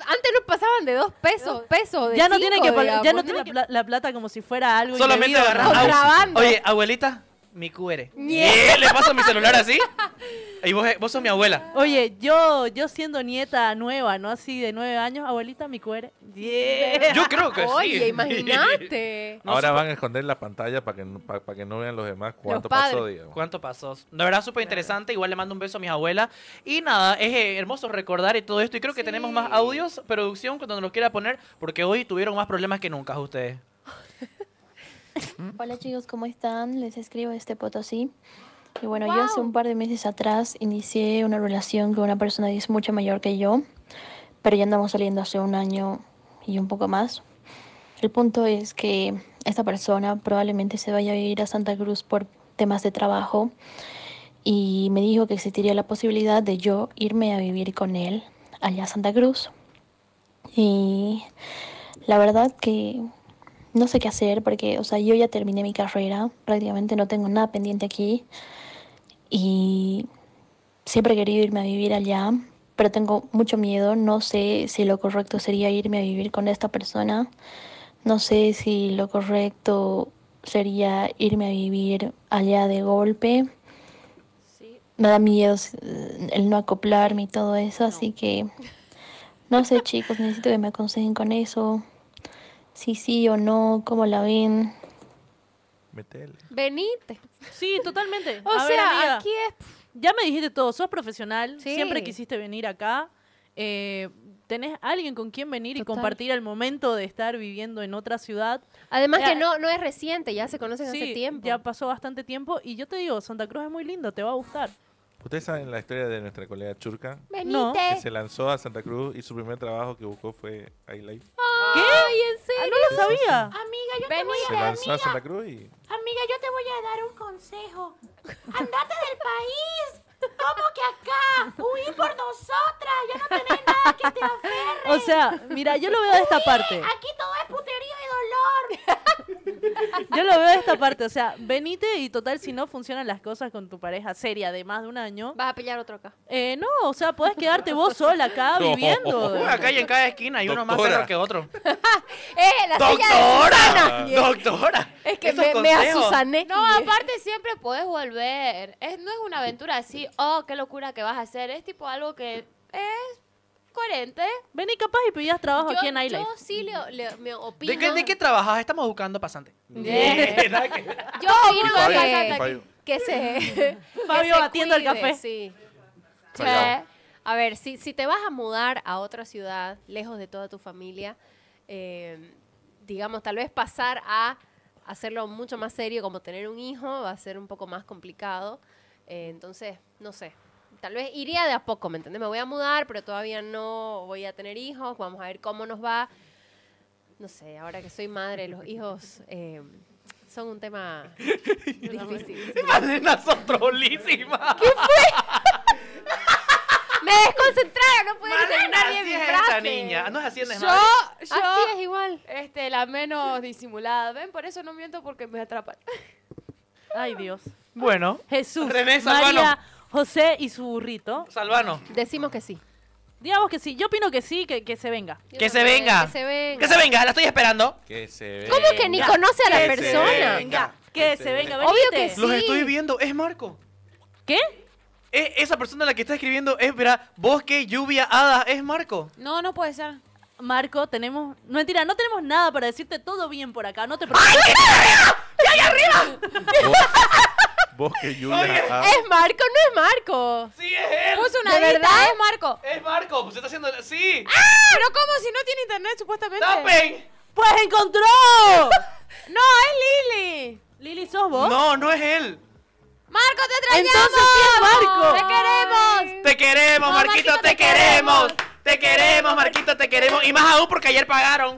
pasaban de dos pesos, pesos. De ya no tienen que, ya no, la, plata como si fuera algo. Solamente agarrar. Oye, abuelita, mi cuere ¿Le paso mi celular así? Y vos, vos sos mi abuela. Oye, yo, yo siendo nieta nueva, ¿no? Así de nueve años, abuelita, mi cuere Yo creo que sí. Oye, imagínate. <laughs> Ahora van a esconder la pantalla para que, para, que no vean los demás cuánto pasó. Digamos. Cuánto pasó. De verdad, súper interesante. Igual le mando un beso a mi abuela Y nada, es eh, hermoso recordar y todo esto. Y creo que tenemos más audios, producción, cuando nos quiera poner, porque hoy tuvieron más problemas que nunca ustedes. Hola chicos, ¿cómo están? Les escribo este Potosí. Y bueno, yo hace un par de meses atrás inicié una relación con una persona que es mucho mayor que yo, pero ya andamos saliendo hace un año y un poco más. El punto es que esta persona probablemente se vaya a ir a Santa Cruz por temas de trabajo y me dijo que existiría la posibilidad de yo irme a vivir con él allá a Santa Cruz. Y la verdad que no sé qué hacer porque, o sea, yo ya terminé mi carrera, prácticamente no tengo nada pendiente aquí y siempre he querido irme a vivir allá, pero tengo mucho miedo, no sé si lo correcto sería irme a vivir con esta persona, no sé si lo correcto sería irme a vivir allá de golpe. Me da miedo el no acoplarme y todo eso, así que no sé chicos, necesito que me aconsejen con eso. Sí, sí o no, cómo la ven. Metele. Venite. Sí, totalmente. o sea, aquí es... Ya me dijiste todo, sos profesional, siempre quisiste venir acá. Eh, tenés alguien con quien venir y compartir el momento de estar viviendo en otra ciudad. Además que eh, no, no es reciente, ya se conoce hace tiempo. Ya pasó bastante tiempo y yo te digo, Santa Cruz es muy lindo, te va a gustar. ¿Ustedes saben la historia de nuestra colega Churca? No. Que se lanzó a Santa Cruz y su primer trabajo que buscó fue iLife. ¿Qué? en serio. Ah, no lo sabía. Amiga, yo te voy a dar. a Santa Cruz amiga, yo te voy a dar un consejo. Andate del país. ¿Cómo que acá? Huí por nosotras. Ya no tenés nada que te aferre. O sea, mira, yo lo veo de esta parte. Aquí todo es putería y dolor. Yo lo veo de esta parte, o sea, venite y total, si no funcionan las cosas con tu pareja seria de más de un año. Vas a pillar otro acá. Eh, no, o sea, puedes quedarte vos sola acá <laughs> viviendo. Acá calle en cada esquina y uno más perro que otro. <laughs> Eh, ¡Doctora! <laughs> ¡Doctora! Es que me, asusané. No, aparte siempre puedes volver. no es una aventura así, oh, qué locura que vas a hacer. Es tipo algo que es coherente. Ven y capaz y pidas trabajo aquí en Aile. yo sí le, opino. ¿De qué, trabajas? Estamos buscando pasante. <laughs> <laughs> Yo opino Fabio, <laughs> que, Fabio. Fabio el café. A ver, si, si te vas a mudar a otra ciudad, lejos de toda tu familia, eh, digamos, tal vez pasar a hacerlo mucho más serio, como tener un hijo, va a ser un poco más complicado. Eh, entonces, no sé tal vez iría de a poco, ¿me entiendes? Me voy a mudar, pero todavía no voy a tener hijos, vamos a ver cómo nos va. No sé, ahora que soy madre, los hijos... Eh, son un tema <laughs> difícil. Malena <laughs> sotrolísima. ¿Qué fue? Me desconcentraron, no pude decir nadie mi frase. Esta niña. No es así, nada. yo, yo, así es igual. Este, la menos disimulada. Ven, por eso no miento porque me atrapan. Ay, Dios. Bueno. Jesús. María, José y su burrito. Salvano. Decimos que sí. Digamos que sí. Yo opino que sí, que, que se venga. Que se venga. Que se venga. la estoy esperando. Que se venga ¿Cómo que ni conoce a la Que se persona? venga. Que se venga, Obvio que sí. Los estoy viendo, es Marco. ¿Qué? E, esa persona la que está escribiendo es, verá, bosque, lluvia, hadas, es Marco. No, no puede ser. Marco, tenemos. No, mentira, no tenemos nada para decirte todo bien por acá. No te preocupes. Es Marco, no es Marco. Sí, es él. una verdad? es Marco. Es Marco, pues está haciendo. Sí. Ah, pero ¿cómo si no tiene internet supuestamente? ¡Tapen! ¡Pues encontró! <laughs> no, es Lili. ¿Lili sos vos? No, no es él. ¡Marco, te traemos ¡Te queremos! ¡Te queremos, Marquito, te, queremos. Te queremos, Marquito, te queremos. Y más aún porque ayer pagaron.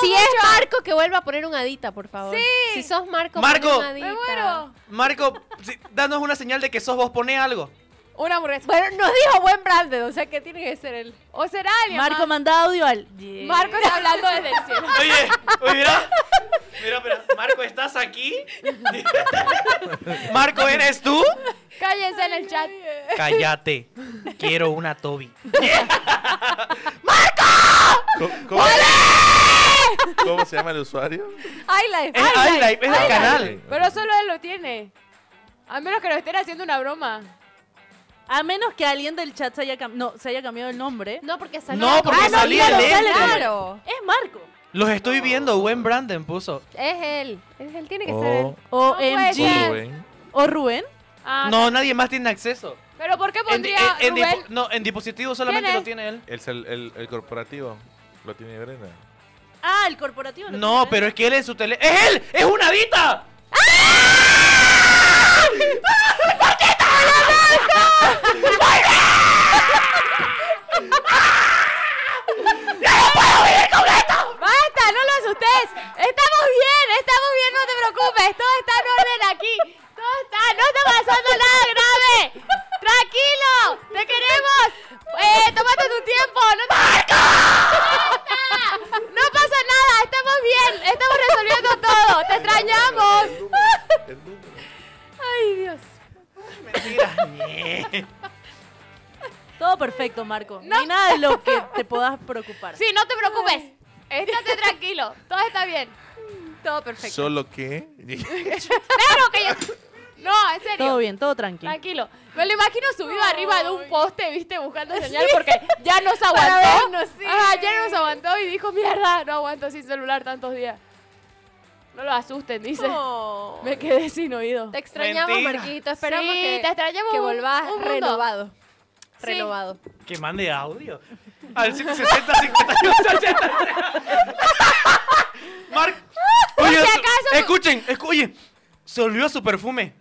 si, es Marco, que vuelva a poner una adita, por favor. Sí. Si sos Marco, Marco, adita. Marco, danos una señal de que sos vos, pone algo. Una hamburguesa. Bueno, no dijo buen branded, o sea ¿qué tiene que ser él. O será alguien. Marco, manda audio al. Marco está hablando desde el cielo. <laughs> Oye, oye, mira. Mira, pero, Marco, ¿estás aquí? <laughs> Marco, ¿eres tú? Cállense en el chat. Cállate. Quiero una Toby. <laughs> ¡Marco! ¿Cómo, ¿Cómo se llama el usuario? iLife. Es es el canal. Pero solo él lo tiene. A menos que lo estén haciendo una broma. A menos que alguien del chat se haya, se haya cambiado el nombre. No, porque salió. No, porque ah, no, salía Claro. Es Marco. Los estoy viendo, Gwen Brandon puso. Es él. Es él, tiene que ser O MG. Rubén. O Rubén. Ah, no, nadie más tiene acceso. ¿Pero por qué pondría en, en, No, en dispositivo solamente lo tiene él. Es el, corporativo. Lo tiene Brenda. Ah, el corporativo. no, pero es que él es su tele... ¡Es él! ¡Es una vita! ¡Ah! ustedes. Estamos bien, estamos bien, no te preocupes. Todo está en orden aquí. Todo está, no está pasando nada grave. Tranquilo, te queremos. Eh, tómate tu tiempo. No te... No pasa nada, estamos bien. Estamos resolviendo todo. Te extrañamos. Ay, Dios. Todo perfecto, Marco. No. hay nada de lo que te puedas preocupar. Sí, no te preocupes. Estate tranquilo, todo está bien. Todo perfecto. Solo que. <laughs> claro que yo. No, en serio. Todo bien, todo tranquilo. Tranquilo. Me lo imagino subido arriba de un poste, viste, buscando señal porque ya nos <laughs> aguantó. Vernos, ya nos aguantó y dijo, mierda, no aguanto sin celular tantos días. No lo asusten, dice. No. Oh. Me quedé sin oído. Te extrañamos, Marquito. Esperamos que, te extrañamos que volvás renovado. Renovado. Que mande audio al 760 58 Marco Marco, Oye, escuchen, se olvidó su perfume.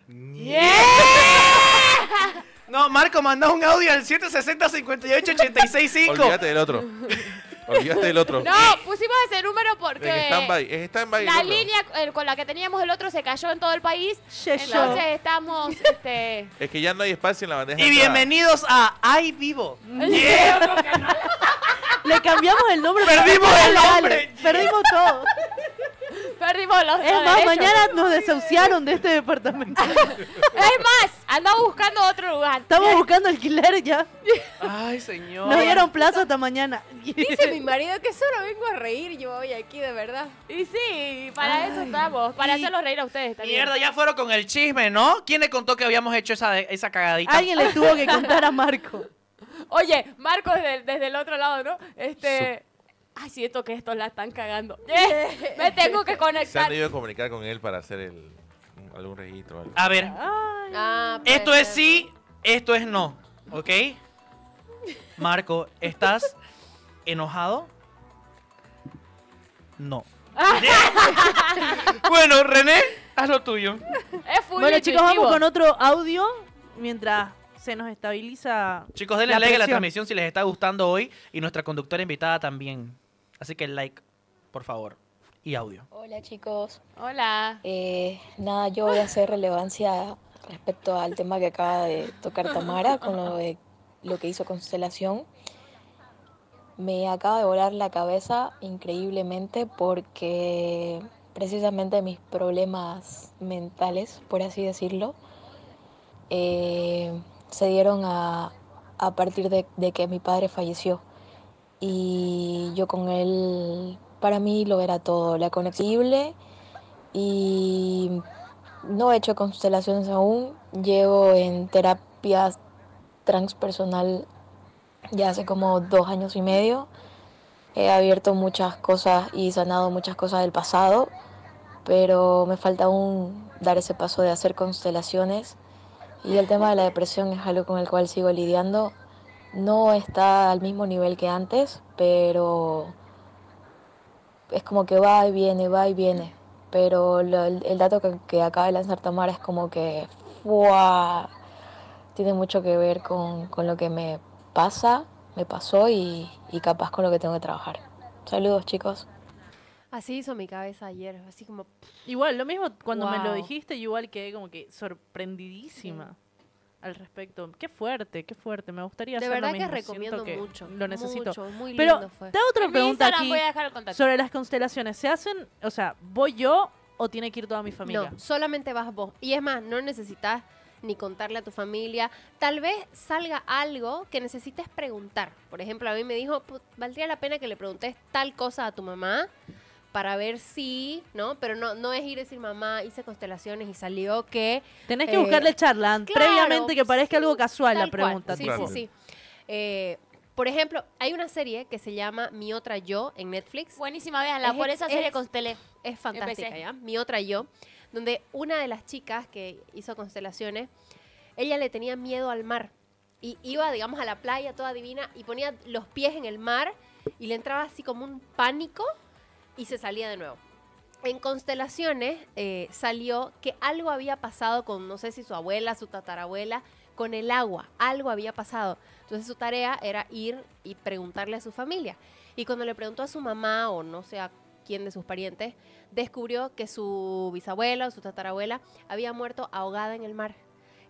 No, Marco, mandó un audio al 760 58 86 5. Olvídate del otro otro. No, pusimos ese número porque. En La línea con la que teníamos el otro se cayó en todo el país. entonces estamos. Este... Es que ya no hay espacio en la bandeja. Y bienvenidos a Ay Vivo. <laughs> Le cambiamos el nombre. Perdimos el nombre. Perdimos todo. Perdimos los Es más, mañana nos desahuciaron de este departamento. <laughs> es más, Andamos buscando otro lugar. Estamos buscando alquiler ya. Ay, señor. No dieron plazo hasta mañana. Dice mi marido que solo vengo a reír yo hoy aquí, de verdad. Y sí, para eso estamos. Para hacerlos reír a ustedes también. Mierda, ya fueron con el chisme, ¿no? ¿Quién le contó que habíamos hecho esa, esa cagadita? Alguien le tuvo que contar a Marco. <laughs> Oye, Marco desde, desde, el otro lado, ¿no? Este. Ay, siento que estos la están cagando. <laughs> Me tengo que conectar. Se han ido a comunicar con él para hacer el algún registro. A ver. Ah, esto es sí, esto es no. ¿Ok? Marco, ¿estás enojado? No. <laughs> bueno, René, haz lo tuyo. bueno, chicos, vamos con otro audio mientras se nos estabiliza. Chicos, denle like a la transmisión si les está gustando hoy y nuestra conductora invitada también. Así que like, por favor y audio. Hola chicos. Hola. Eh, nada, yo voy a hacer relevancia respecto al tema que acaba de tocar Tamara con lo, de, lo que hizo Constelación. Me acaba de volar la cabeza increíblemente porque precisamente mis problemas mentales, por así decirlo, eh, se dieron a, partir de que mi padre falleció. Y yo con él para mí lo era todo, la conexible y no he hecho constelaciones aún, llevo en terapia transpersonal ya hace como dos años y medio, he abierto muchas cosas y sanado muchas cosas del pasado, pero me falta aún dar ese paso de hacer constelaciones y el tema de la depresión es algo con el cual sigo lidiando, no está al mismo nivel que antes, pero es como que va y viene, va y viene. Pero el, dato que, acaba de lanzar Tamara es como que tiene mucho que ver con, con, lo que me pasa, me pasó y, y capaz con lo que tengo que trabajar. Saludos chicos. Así hizo mi cabeza ayer, así como... Igual, lo mismo cuando me lo dijiste, igual quedé como que sorprendidísima al respecto. Qué fuerte, qué fuerte. Me gustaría de verdad que recomiendo mucho. Lo necesito. Pero otra pregunta aquí sobre las constelaciones. ¿Se hacen, o sea, voy yo o tiene que ir toda mi familia? No, solamente vas vos. Y es más, no necesitas ni contarle a tu familia. Tal vez salga algo que necesites preguntar. Por ejemplo, a mí me dijo, valdría la pena que le preguntes tal cosa a tu mamá para ver si, ¿no? Pero no, no es ir a decir, mamá, hice constelaciones y salió que... Tenés que buscarle eh, charla previamente que parezca algo casual la pregunta. Sí, sí, sí, eh, por ejemplo, hay una serie que se llama Mi Otra Yo en Netflix. Buenísima, veanla. por esa serie es, constelé. Es fantástica, ¿ya? Mi Otra Yo. Donde una de las chicas que hizo constelaciones, ella le tenía miedo al mar. Y iba, digamos, a la playa toda divina y ponía los pies en el mar y le entraba así como un pánico y se salía de nuevo. En Constelaciones eh, salió que algo había pasado con, no sé si su abuela, su tatarabuela, con el agua, algo había pasado. Entonces su tarea era ir y preguntarle a su familia. Y cuando le preguntó a su mamá o no sé a quién de sus parientes, descubrió que su bisabuela o su tatarabuela había muerto ahogada en el mar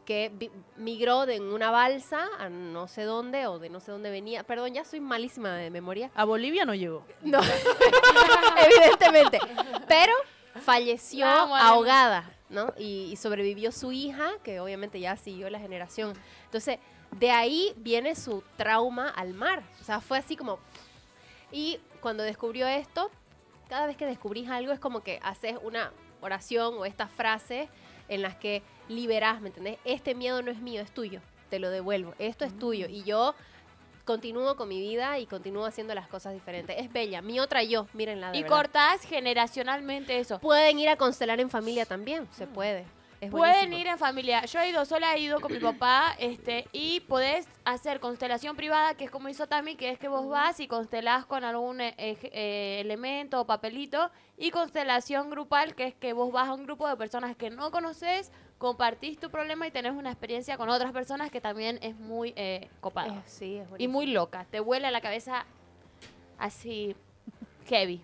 que migró de una balsa a no sé dónde o de no sé dónde venía. Perdón, ya soy malísima de memoria. A Bolivia no llegó. No, <laughs> evidentemente. Pero falleció ah, ahogada, ¿no? Y, y, sobrevivió su hija, que obviamente ya siguió la generación. Entonces, de ahí viene su trauma al mar. O sea, fue así como... Y cuando descubrió esto, cada vez que descubrís algo es como que haces una oración o estas frases en las que liberás, ¿me entendés? Este miedo no es mío, es tuyo, te lo devuelvo, esto es tuyo mm. y yo continúo con mi vida y continúo haciendo las cosas diferentes. Es bella, mi otra yo, mírenla. De y cortás generacionalmente eso. Pueden ir a constelar en familia también, se mm. puede. Pueden ir en familia. Yo he ido sola, he ido con mi papá, este, y podés hacer constelación privada, que es como hizo Tami, que es que vos vas y constelás con algún eh, eh, elemento o papelito, y constelación grupal, que es que vos vas a un grupo de personas que no conoces, compartís tu problema y tenés una experiencia con otras personas que también es muy eh, copada. y muy loca. Te a la cabeza así heavy.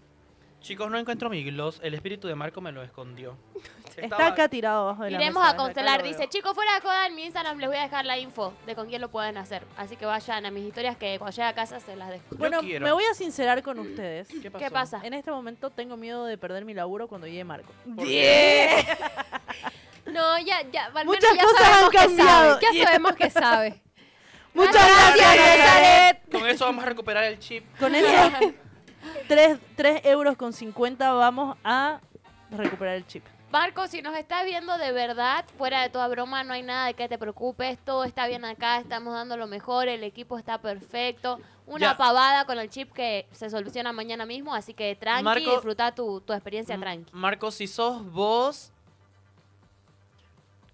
Chicos, no encuentro mi gloss. El espíritu de Marco me lo escondió. <laughs> Está acá tirado abajo de la Iremos a constelar. Dice, chicos, fuera de Coda en mi Instagram les voy a dejar la info de con quién lo pueden hacer. Así que vayan a mis historias que cuando llegue a casa se las dejo. Bueno, me voy a sincerar con ustedes. ¿Qué, pasa? En este momento tengo miedo de perder mi laburo cuando llegue Marco. ¡Bien! <laughs> no, ya, ya, ya sabemos que sabe. Ya <laughs> sabemos que sabe. Muchas ah, gracias, gracias Con eso vamos a recuperar el chip. Con eso... 3, euros con 50 vamos a recuperar el chip. Marco, si nos estás viendo de verdad, fuera de toda broma, no hay nada de que te preocupes, todo está bien acá, estamos dando lo mejor, el equipo está perfecto, una pavada con el chip que se soluciona mañana mismo, así que tranqui, Marco, disfruta tu, tu experiencia tranqui. Marco, si sos vos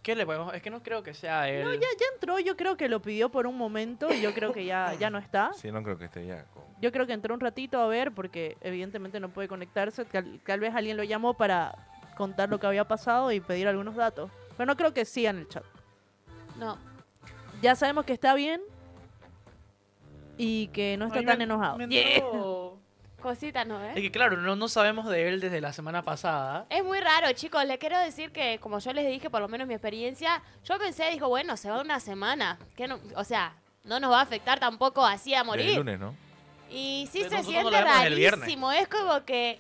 ¿Qué le podemos? Es que no creo que sea él. No, ya, ya entró, yo creo que lo pidió por un momento y yo creo que ya, ya no está. Sí, no creo que esté ya. Yo creo que entró un ratito a ver porque evidentemente no puede conectarse. Tal, vez alguien lo llamó para contar lo que había pasado y pedir algunos datos. Pero no creo que siga en el chat. No. Ya sabemos que está bien y que no está tan enojado. Cositas, ¿no? Es que claro, no, no sabemos de él desde la semana pasada. Es muy raro, chicos. Les quiero decir que, como yo les dije, por lo menos mi experiencia, yo pensé, dijo, bueno, se va una semana. Que no, o sea, no nos va a afectar tampoco así a morir. El lunes, ¿no? Y sí se siente rarísimo. Es como que.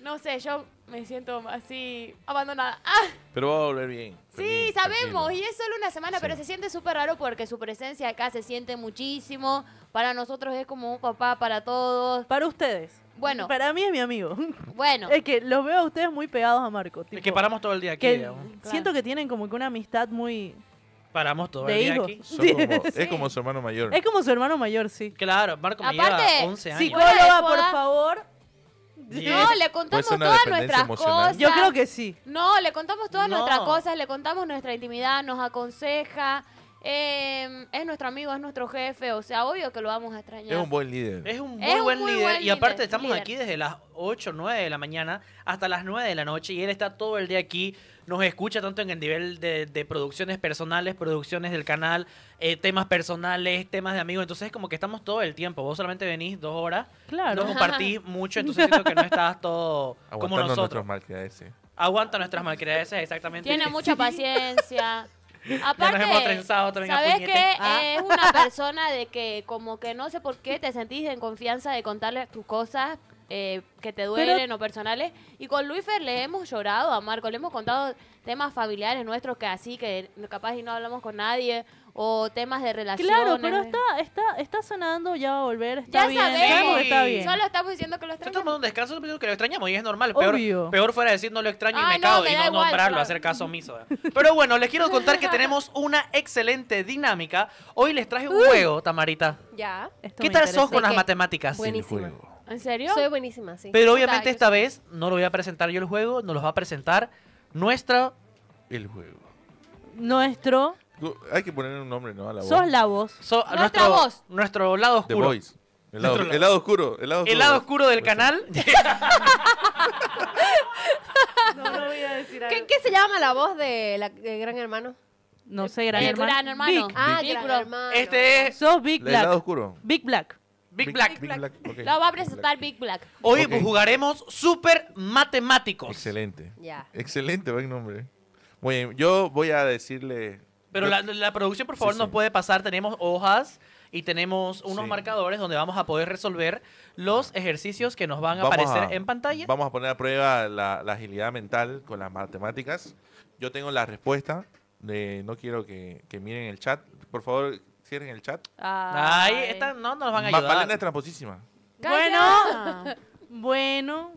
No sé, yo me siento así abandonada. Ah. Pero va a volver bien. sí, sabemos, y es solo una semana, pero se siente súper raro porque su presencia acá se siente muchísimo. Para nosotros es como un papá para todos. Para ustedes. Bueno. Para mí es mi amigo. <laughs> Bueno. Es que los veo a ustedes muy pegados a Marco. es que paramos todo el día aquí. siento que tienen como que una amistad muy... Paramos todo el día aquí. Es como su hermano mayor. Es como su hermano mayor, sí. Claro, Marco me lleva 11 años. Psicóloga, por favor. No, le contamos todas nuestras cosas. Yo creo que sí. No, le contamos todas nuestras cosas, le contamos nuestra intimidad, nos aconseja, Em, es nuestro amigo, es nuestro jefe, o sea, obvio que lo vamos a extrañar. Es un buen líder. Es un muy buen líder. y aparte estamos aquí desde las 8, 9 de la mañana hasta las 9 de la noche y él está todo el día aquí, nos escucha tanto en el nivel de, producciones personales, producciones del canal, eh, temas personales, temas de amigos, entonces es como que estamos todo el tiempo, vos solamente venís dos horas, claro. no compartís <laughs> mucho, entonces creo que no estás todo como nosotros. Aguanta nuestras malcriades, exactamente. Tiene mucha <laughs> paciencia. Aparte, que ah. es una persona de que como que no sé por qué te sentís en confianza de contarle tus cosas eh, que te duelen o personales. Y con Luifer le hemos llorado a Marco, le hemos contado temas familiares nuestros que así, que capaz y no hablamos con nadie o temas de relaciones. Claro, pero está, está, está sonando, ya va a volver, está ya Sabemos. Está bien. Solo estamos diciendo que lo extrañamos. Estamos un descanso, diciendo que lo extrañamos y es normal. Peor, peor fuera decir no lo extraño y ah, me no, cago y no nombrarlo, hacer caso omiso. Pero bueno, les quiero contar que tenemos <laughs> una excelente dinámica. Hoy les traje un uh. juego, Tamarita. Ya. ¿Qué tal sos con las matemáticas? juego ¿En serio? Soy buenísima, sí. Pero obviamente esta vez no lo voy a presentar yo el juego, nos lo va a presentar nuestra... El juego. Nuestro hay que poner un nombre, ¿no? A la voz. Sos la voz. Nuestra voz. Nuestro lado oscuro. The Voice. El lado, oscuro. El lado oscuro, el lado oscuro del canal. <laughs> no, lo voy a decir ¿Qué, ¿Qué, se llama la voz de, Gran Hermano? No sé, Gran el Gran Hermano. Ah, Big. Gran Hermano. Este es... Sos Big Black. El lado oscuro. Big Black. Big, Black. la va a presentar Big Black. Hoy jugaremos Super Matemáticos. Excelente. Excelente, buen nombre. Muy bien, yo voy a decirle pero la, producción, por favor, nos puede pasar. Tenemos hojas y tenemos unos marcadores donde vamos a poder resolver los ejercicios que nos van a aparecer en pantalla. Vamos a poner a prueba la, agilidad mental con las matemáticas. Yo tengo la respuesta. no quiero que, miren el chat. Por favor, cierren el chat. Ay, esta no, nos van a ayudar. Malena es tramposísima. Bueno, bueno.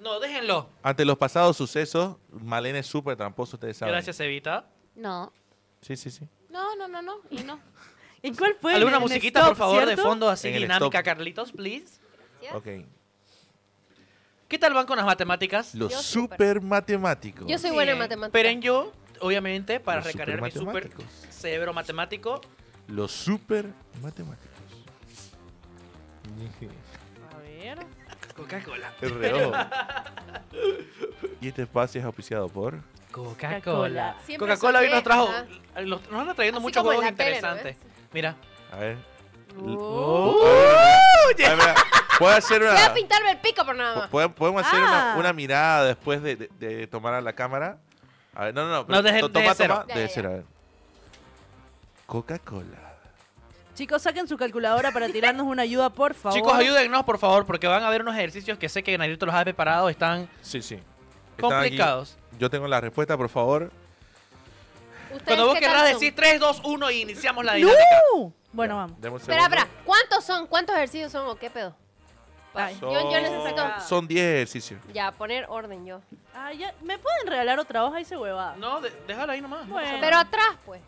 No, déjenlo. Ante los pasados sucesos, Malena es súper tramposo, ustedes saben. Gracias, Evita. No. Sí, sí, sí. No, no, no, no. Y no. ¿En <laughs> cuál fue? ¿Alguna musiquita, por favor, de fondo así dinámica, Carlitos, please? Ok. ¿Qué tal van con las matemáticas? Los super matemáticos. Yo soy bueno en matemáticas. Esperen yo, obviamente, para recargar mi super cerebro matemático. Los super matemáticos. <laughs> A ver. Coca-Cola. y este espacio es auspiciado por Coca-Cola. Coca-Cola hoy nos trajo. Nos anda trayendo muchos juegos interesantes. Mira. A ver. Uh. Uh, oh, oh, puedo hacer una. Voy a pintarme el pico por nada más. Podemos hacer una, ah. mirada después de, tomar a la cámara. A ver, no, no, no. no desde, toma, Debe toma, a ver. Coca-Cola. Chicos, saquen su calculadora para tirarnos una ayuda, por favor. Chicos, ayúdennos, por favor, porque van a haber unos ejercicios que sé que te los ha preparado, están Sí, sí. complicados. Yo tengo la respuesta, por favor. Cuando vos decir 3, 2, 1 y iniciamos la dinámica. Bueno, vamos. Espera, espera. ¿Cuántos son? ¿Cuántos ejercicios son o qué pedo? Son 10 ejercicios. Ya, poner orden yo. Ah, ¿Me pueden regalar otra hoja y se huevada? No, déjala ahí nomás. Pero atrás, pues.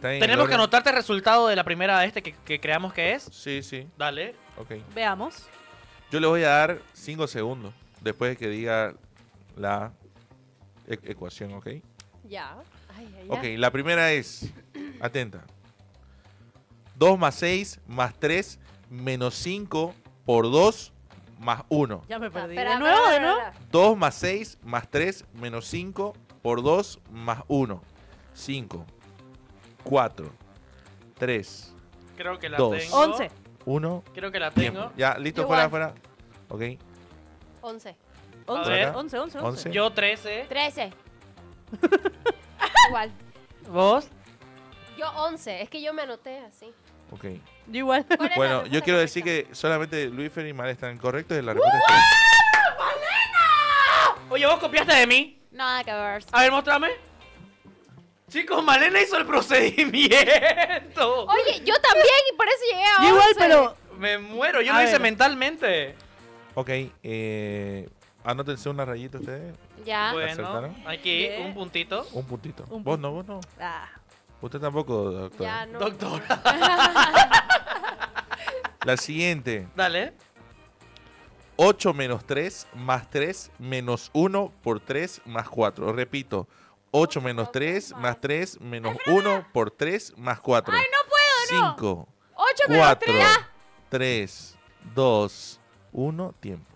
Tenemos que anotarte el resultado de la primera de este que, creamos que es. Sí, sí. Dale. Ok. Veamos. Yo le voy a dar 5 segundos después de que diga la e-, ecuación, ¿ok? Ya. Ok, la primera es, <clears throat> atenta, 2 más 6 más 3 menos 5 por 2 más 1. Ya me ah, perdí. ¿Era nuevo, de nuevo. 2 más 6 más 3 menos 5 por 2 más 1. 5. 4, 3, Creo que la 2. tengo. 11. 1. Creo que la tengo. Ya, listo, fuera, fuera. Ok. 11. Once, 11, once. 11, 11, Yo 13. 13. <laughs> Igual. ¿Vos? Yo 11. Es que yo me anoté así. Ok. Yo igual. <laughs> Bueno, yo quiero decir que solamente Luis y Mal están correctos y la respuesta es Oye, vos copiaste de mí. Nada que ver. A ver, mostrame. Chicos, Malena hizo el procedimiento. Oye, yo también y por eso llegué a Igual, pero... Me muero, yo lo hice mentalmente. Ok, eh... Anótense una rayita ustedes. Ya. Bueno, aquí un puntito. Un puntito. vos no, vos no. Ah. Usted tampoco, doctor. Ya, no. Doctora. <laughs> La siguiente. Dale. 8 menos 3 más 3 menos 1 por 3 más 4. Repito, 8 menos 3 más 3 menos 1 por 3 más 4. ¡Ay, no puedo, no! 5, 8 menos 3. 3, 2, 1, tiempo.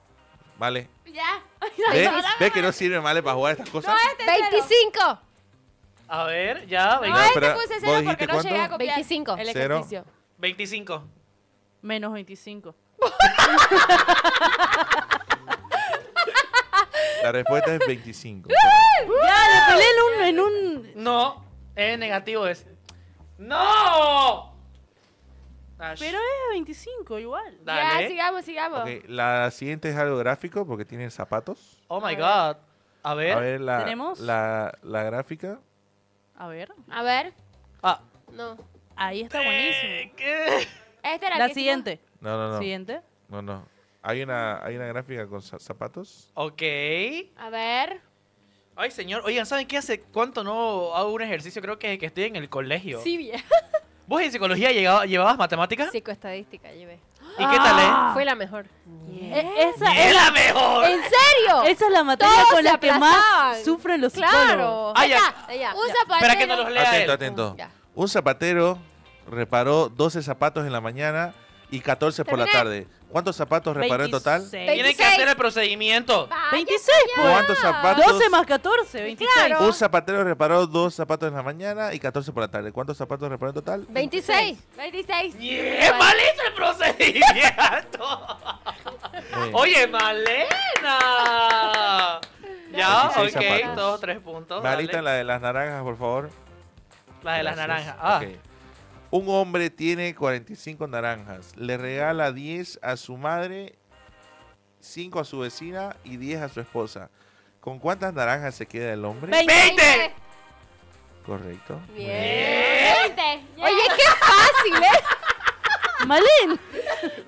¿Vale? Ya. <laughs> ¿Ves? que no sirve, ¿vale? Para jugar estas cosas. No, este 25. A ver, ya. No, este puse 0 porque no llegué a copiar. 25. El ejercicio. 25. Menos 25. <laughs> La respuesta es 25. <laughs> No, e es negativo ese ¡No! Pero es 25 igual. Ya, sigamos, sigamos. la siguiente es algo gráfico porque tiene zapatos. Oh my god. A ver. la, ¿Tenemos? La, la gráfica. A ver. A ver. Ah. No. Ahí está buenísimo. Eh, ¿Qué? Esta era la siguiente. No, no, no. Siguiente. No, no. Hay una, hay una gráfica con zapatos. Ok. A ver. Ay, señor. Oigan, ¿saben qué hace cuánto no hago un ejercicio? Creo que, que estoy en el colegio. Sí, bien. ¿Vos en psicología llevabas matemáticas? Psicoestadística llevé. ¿Y qué tal, es? Eh? Ah. Fue la mejor. Eh, ¡Esa es la mejor! ¿En serio? Esa es la materia con la que más sufren los Claro. psicólogos. Ah, ya. Un zapatero. que lea. Atento, atento. Un zapatero reparó 12 zapatos en la mañana y 14 por la tarde. ¿Cuántos zapatos reparó en total? 26. Tienen que hacer el procedimiento. 26, pues. ¿Cuántos zapatos? 12 más 14, 26. Un zapatero reparó dos zapatos en la mañana y 14 por la tarde. ¿Cuántos zapatos reparó en total? 26. 26. ¡Yeah! el procedimiento! <laughs> Oye, Malena. ya, ok, zapatos. tres puntos. Malita, la de las naranjas, por favor. La de las naranjas. Ah. Un hombre tiene 45 naranjas, le regala 10 a su madre, 5 a su vecina y 10 a su esposa. ¿Con cuántas naranjas se queda el hombre? ¡20! Correcto. Bien. 20. Oye, qué fácil, ¿eh? Malín.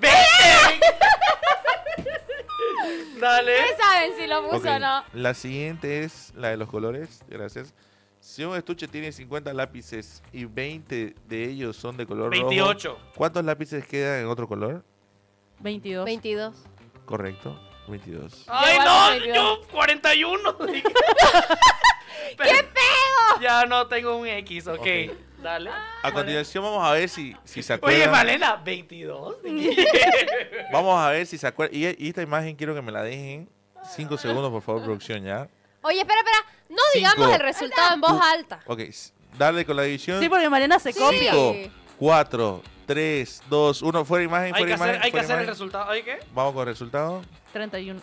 ¡20! Dale. ¿Qué saben si lo puso o no? La siguiente es la de los colores. Gracias. Si un estuche tiene 50 lápices y 20 de ellos son de color 28. ¿cuántos lápices quedan en otro color? 22. 22. Correcto, 22. ¡Ay, no! ¡Yo 41! <laughs> <laughs> ¿Qué pego? Ya no tengo un X, ok. Dale. Ah, a continuación vamos a ver si, si se acuerdan. Oye, Valena, 22. vamos a ver si se acuerda. Y, y, esta imagen quiero que me la dejen. 5 segundos, por favor, producción, ya. Oye, espera, espera. No digamos el resultado en voz alta. Ok, dale con la división. Sí, porque Mariana se copia. 4 cuatro, tres, dos, uno. Fuera imagen, fuera imagen. hay que hacer el resultado. qué? Vamos con el resultado. 31.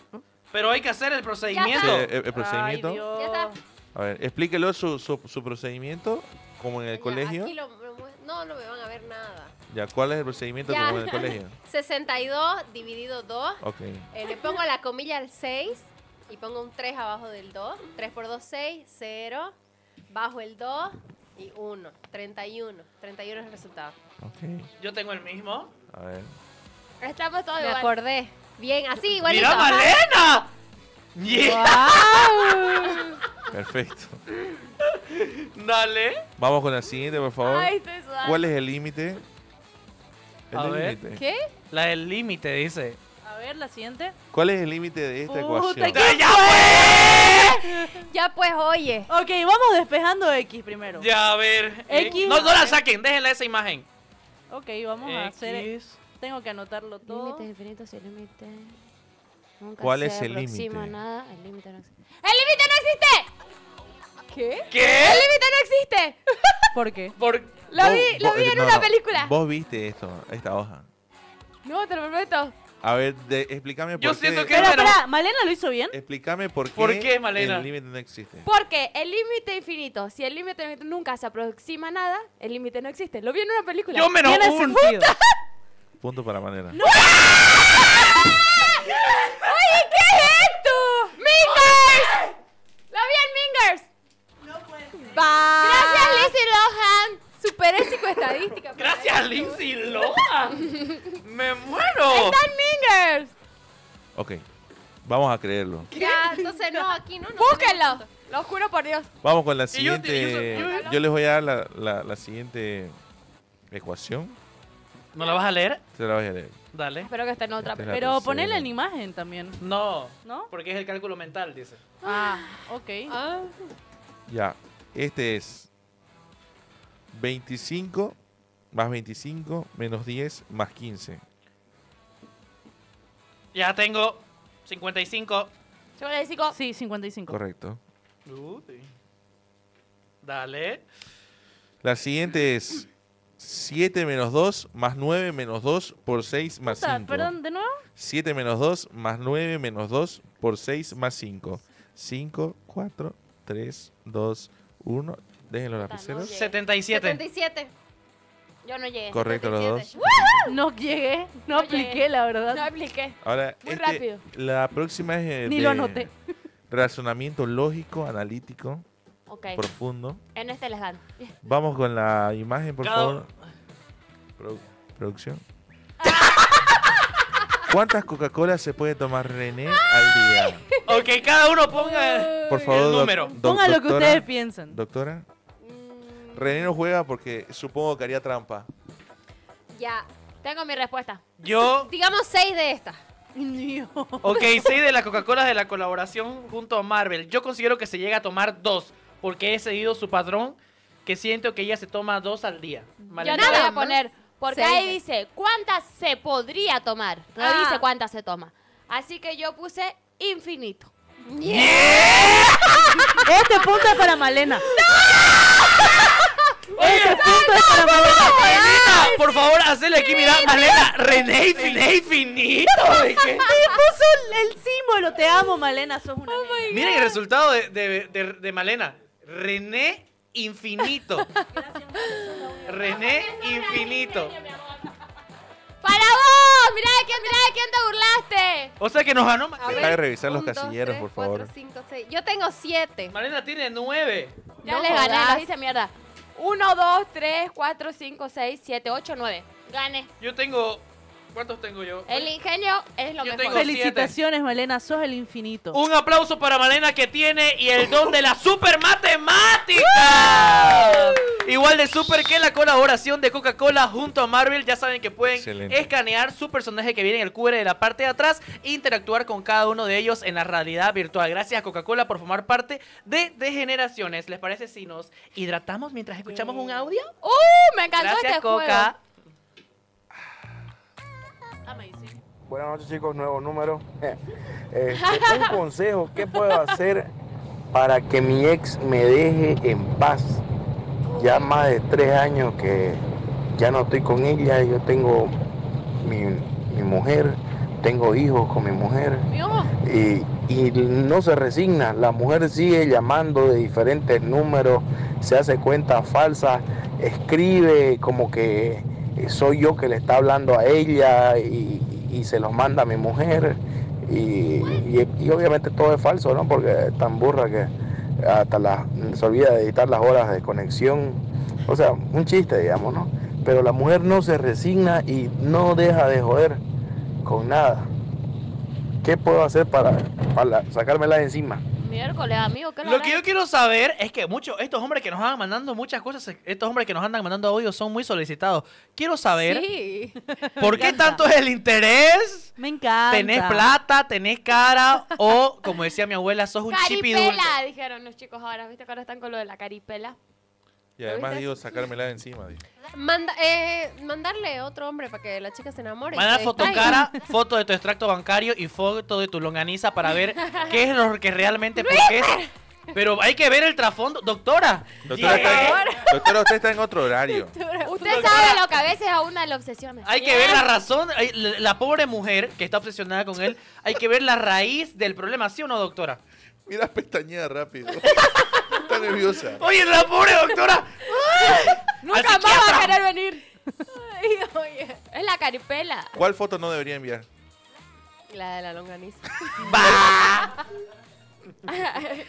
Pero hay que hacer el procedimiento. el, procedimiento. A ver, explíquelo su, procedimiento, como en el colegio. no, no me van a ver nada. Ya, ¿cuál es el procedimiento como en el colegio? 62 <laughs> dividido 2. Eh, le pongo la comilla al 6 y pongo un 3 abajo del 2. 3 por 2, 6, 0. Bajo el 2 y 1. 31. 31 es el resultado. Yo tengo el mismo. A ver. Estamos todos Me acordé. Bien, así, igualito. ¡Mira, Malena! <laughs> Perfecto. Dale. Vamos con el siguiente, por favor. Ay, estoy ¿Cuál es el límite? límite. ¿Qué? La del límite, dice ver, la siguiente. ¿Cuál es el límite de esta ecuación? ¿qué pues! Ya pues, oye. Ok, vamos despejando X primero. Ya, a ver. Eh, no, no la saquen, déjenla esa imagen. Ok, vamos a hacer... Tengo que anotarlo todo. Nunca ¿Cuál es el límite? El límite no existe. ¡El límite no existe! ¿Qué? ¿Qué? ¡El límite no existe! ¿Por qué? Por... Lo vi, en una película. Vos viste esto, esta hoja. No, te lo prometo. A ver, de, explícame Yo por siento que- Pero, espera, ¿Malena lo hizo bien? Explícame por qué. ¿Por qué, Malena? El límite no existe. Porque el límite infinito, si el límite nunca se aproxima a nada, el límite no existe. Lo vi en una película. Yo menos <laughs> un. Punto para Malena. <laughs> ¡Oye, qué es esto! ¡Mingers! ¡Lo vi en Mingers! No puede ser superé estadística. Pues, Gracias, Lindsay Loa. Me muero. ¡Están mingers! Ok, vamos a creerlo. Ya, entonces no, aquí no. no Búsquenlo. Lo juro por Dios. Vamos con la siguiente. yo- les voy a dar la, la- siguiente ecuación. ¿No la vas a leer? Se la voy a leer. Dale. Espero que esté en otra. Pero ponela en imagen también, No, ¿no? porque es el cálculo mental, dice. Ah, ok. Ah. Ya. Este es 25 más 25 menos 10 más 15. Ya tengo 55. 55. Sí, 55. Correcto. Dale. La siguiente es 7 menos 2 más 9 menos 2 por 6 más 5. Perdón, ¿de nuevo? 7 menos 2 más 9 menos 2 por 6 más 5. 5, 4, 3, 2, 1. Déjenlo la piscina. 77. 77. Yo no llegué. Correcto, los dos. No llegué, no, apliqué, la verdad. No apliqué. Muy este, rápido. la próxima es eh, Ni lo anoté. razonamiento lógico, analítico, profundo. En este les dan. Vamos con la imagen, por favor. producción. <laughs> ¿Cuántas Coca-Cola se puede tomar René al día? Ok, cada uno ponga. Por favor, número. lo que ustedes piensan. Doctora, René no juega porque supongo que haría trampa. Ya, tengo mi respuesta. Yo. Digamos seis de estas. <laughs> Ok, seis de las coca cola de la colaboración junto a Marvel. Yo considero que se llega a tomar dos, porque he seguido su patrón, que siento que ella se toma dos al día. Yo no voy a poner, porque ahí dice cuántas se podría tomar. Ahí dice cuántas se toma. Así que yo puse infinito. Este punto es para Malena. <laughs> ¡No! Por favor, hazle aquí, mira, Malena. René, infinito. <laughs> puso el símbolo. Te amo, Malena. Sos una. Oh el resultado de, Malena. René infinito. <laughs> René infinito. ¡Para vos! ¡Mirá de quién, mirá de quién te burlaste! O sea que nos ganó Malena. Deja de revisar los casilleros, por favor. Yo tengo siete. Malena tiene nueve. Ya le les gané, jodas. dice mierda. 1, 2, 3, 4, 5, 6, 7, 8, 9. Gane. Yo tengo ¿Cuántos tengo yo? El ingenio es lo mejor. Felicitaciones, Malena, sos el infinito. Un aplauso para Malena que tiene y el don de la super matemática. Igual de super que la colaboración de Coca-Cola junto a Marvel. Ya saben que pueden escanear su personaje que viene en el cubre de la parte de atrás e interactuar con cada uno de ellos en la realidad virtual. Gracias Coca-Cola por formar parte de Degeneraciones. ¿Les parece si nos hidratamos mientras escuchamos un audio? ¡Uh! Me encantó Gracias, este Coca. Juego. Buenas noches chicos, nuevo número. <laughs> Este, un consejo, ¿qué puedo hacer para que mi ex me deje en paz? Ya más de tres años que ya no estoy con ella, yo tengo mi, mujer, tengo hijos con mi mujer y, y, no se resigna, la mujer sigue llamando de diferentes números, se hace cuentas falsas, escribe como que eh, soy yo que le está hablando a ella y, se los manda a mi mujer. Y, obviamente todo es falso, ¿no? Porque es tan burra que hasta la, se olvida de editar las horas de conexión. O sea, un chiste, digamos, ¿no? Pero la mujer no se resigna y no deja de joder con nada. ¿Qué puedo hacer para, para sacármela de encima? Miércoles, amigo, ¿qué Lo que yo quiero saber es que muchos, estos hombres que nos andan mandando muchas cosas, estos hombres que nos andan mandando audios son muy solicitados. Quiero saber <laughs> por qué tanto es el interés. Me encanta. ¿Tenés plata? ¿Tenés cara? O, como decía mi abuela, sos un chipidulce. Caripela, dijeron los chicos ahora, ¿viste? ahora están con lo de la caripela. Y además digo, sacármela de encima, Manda, eh, mandarle otro hombre para que la chica se enamore. Manda fotocara, foto de tu extracto bancario y foto de tu longaniza para ver qué es lo que realmente es <laughs> Pero hay que ver el trasfondo. Doctora. Doctora, usted está en otro horario. usted sabe lo que a veces a una le obsesiona. Hay que ver la razón. La pobre mujer que está obsesionada con él, hay que ver la raíz del problema, ¿sí o no, doctora? Mira, pestañea rápido. <laughs> nerviosa. Oye, la pobre doctora. Nunca más va a querer venir. es la caripela. ¿Cuál foto no debería enviar? La de la longaniza. <laughs> <laughs>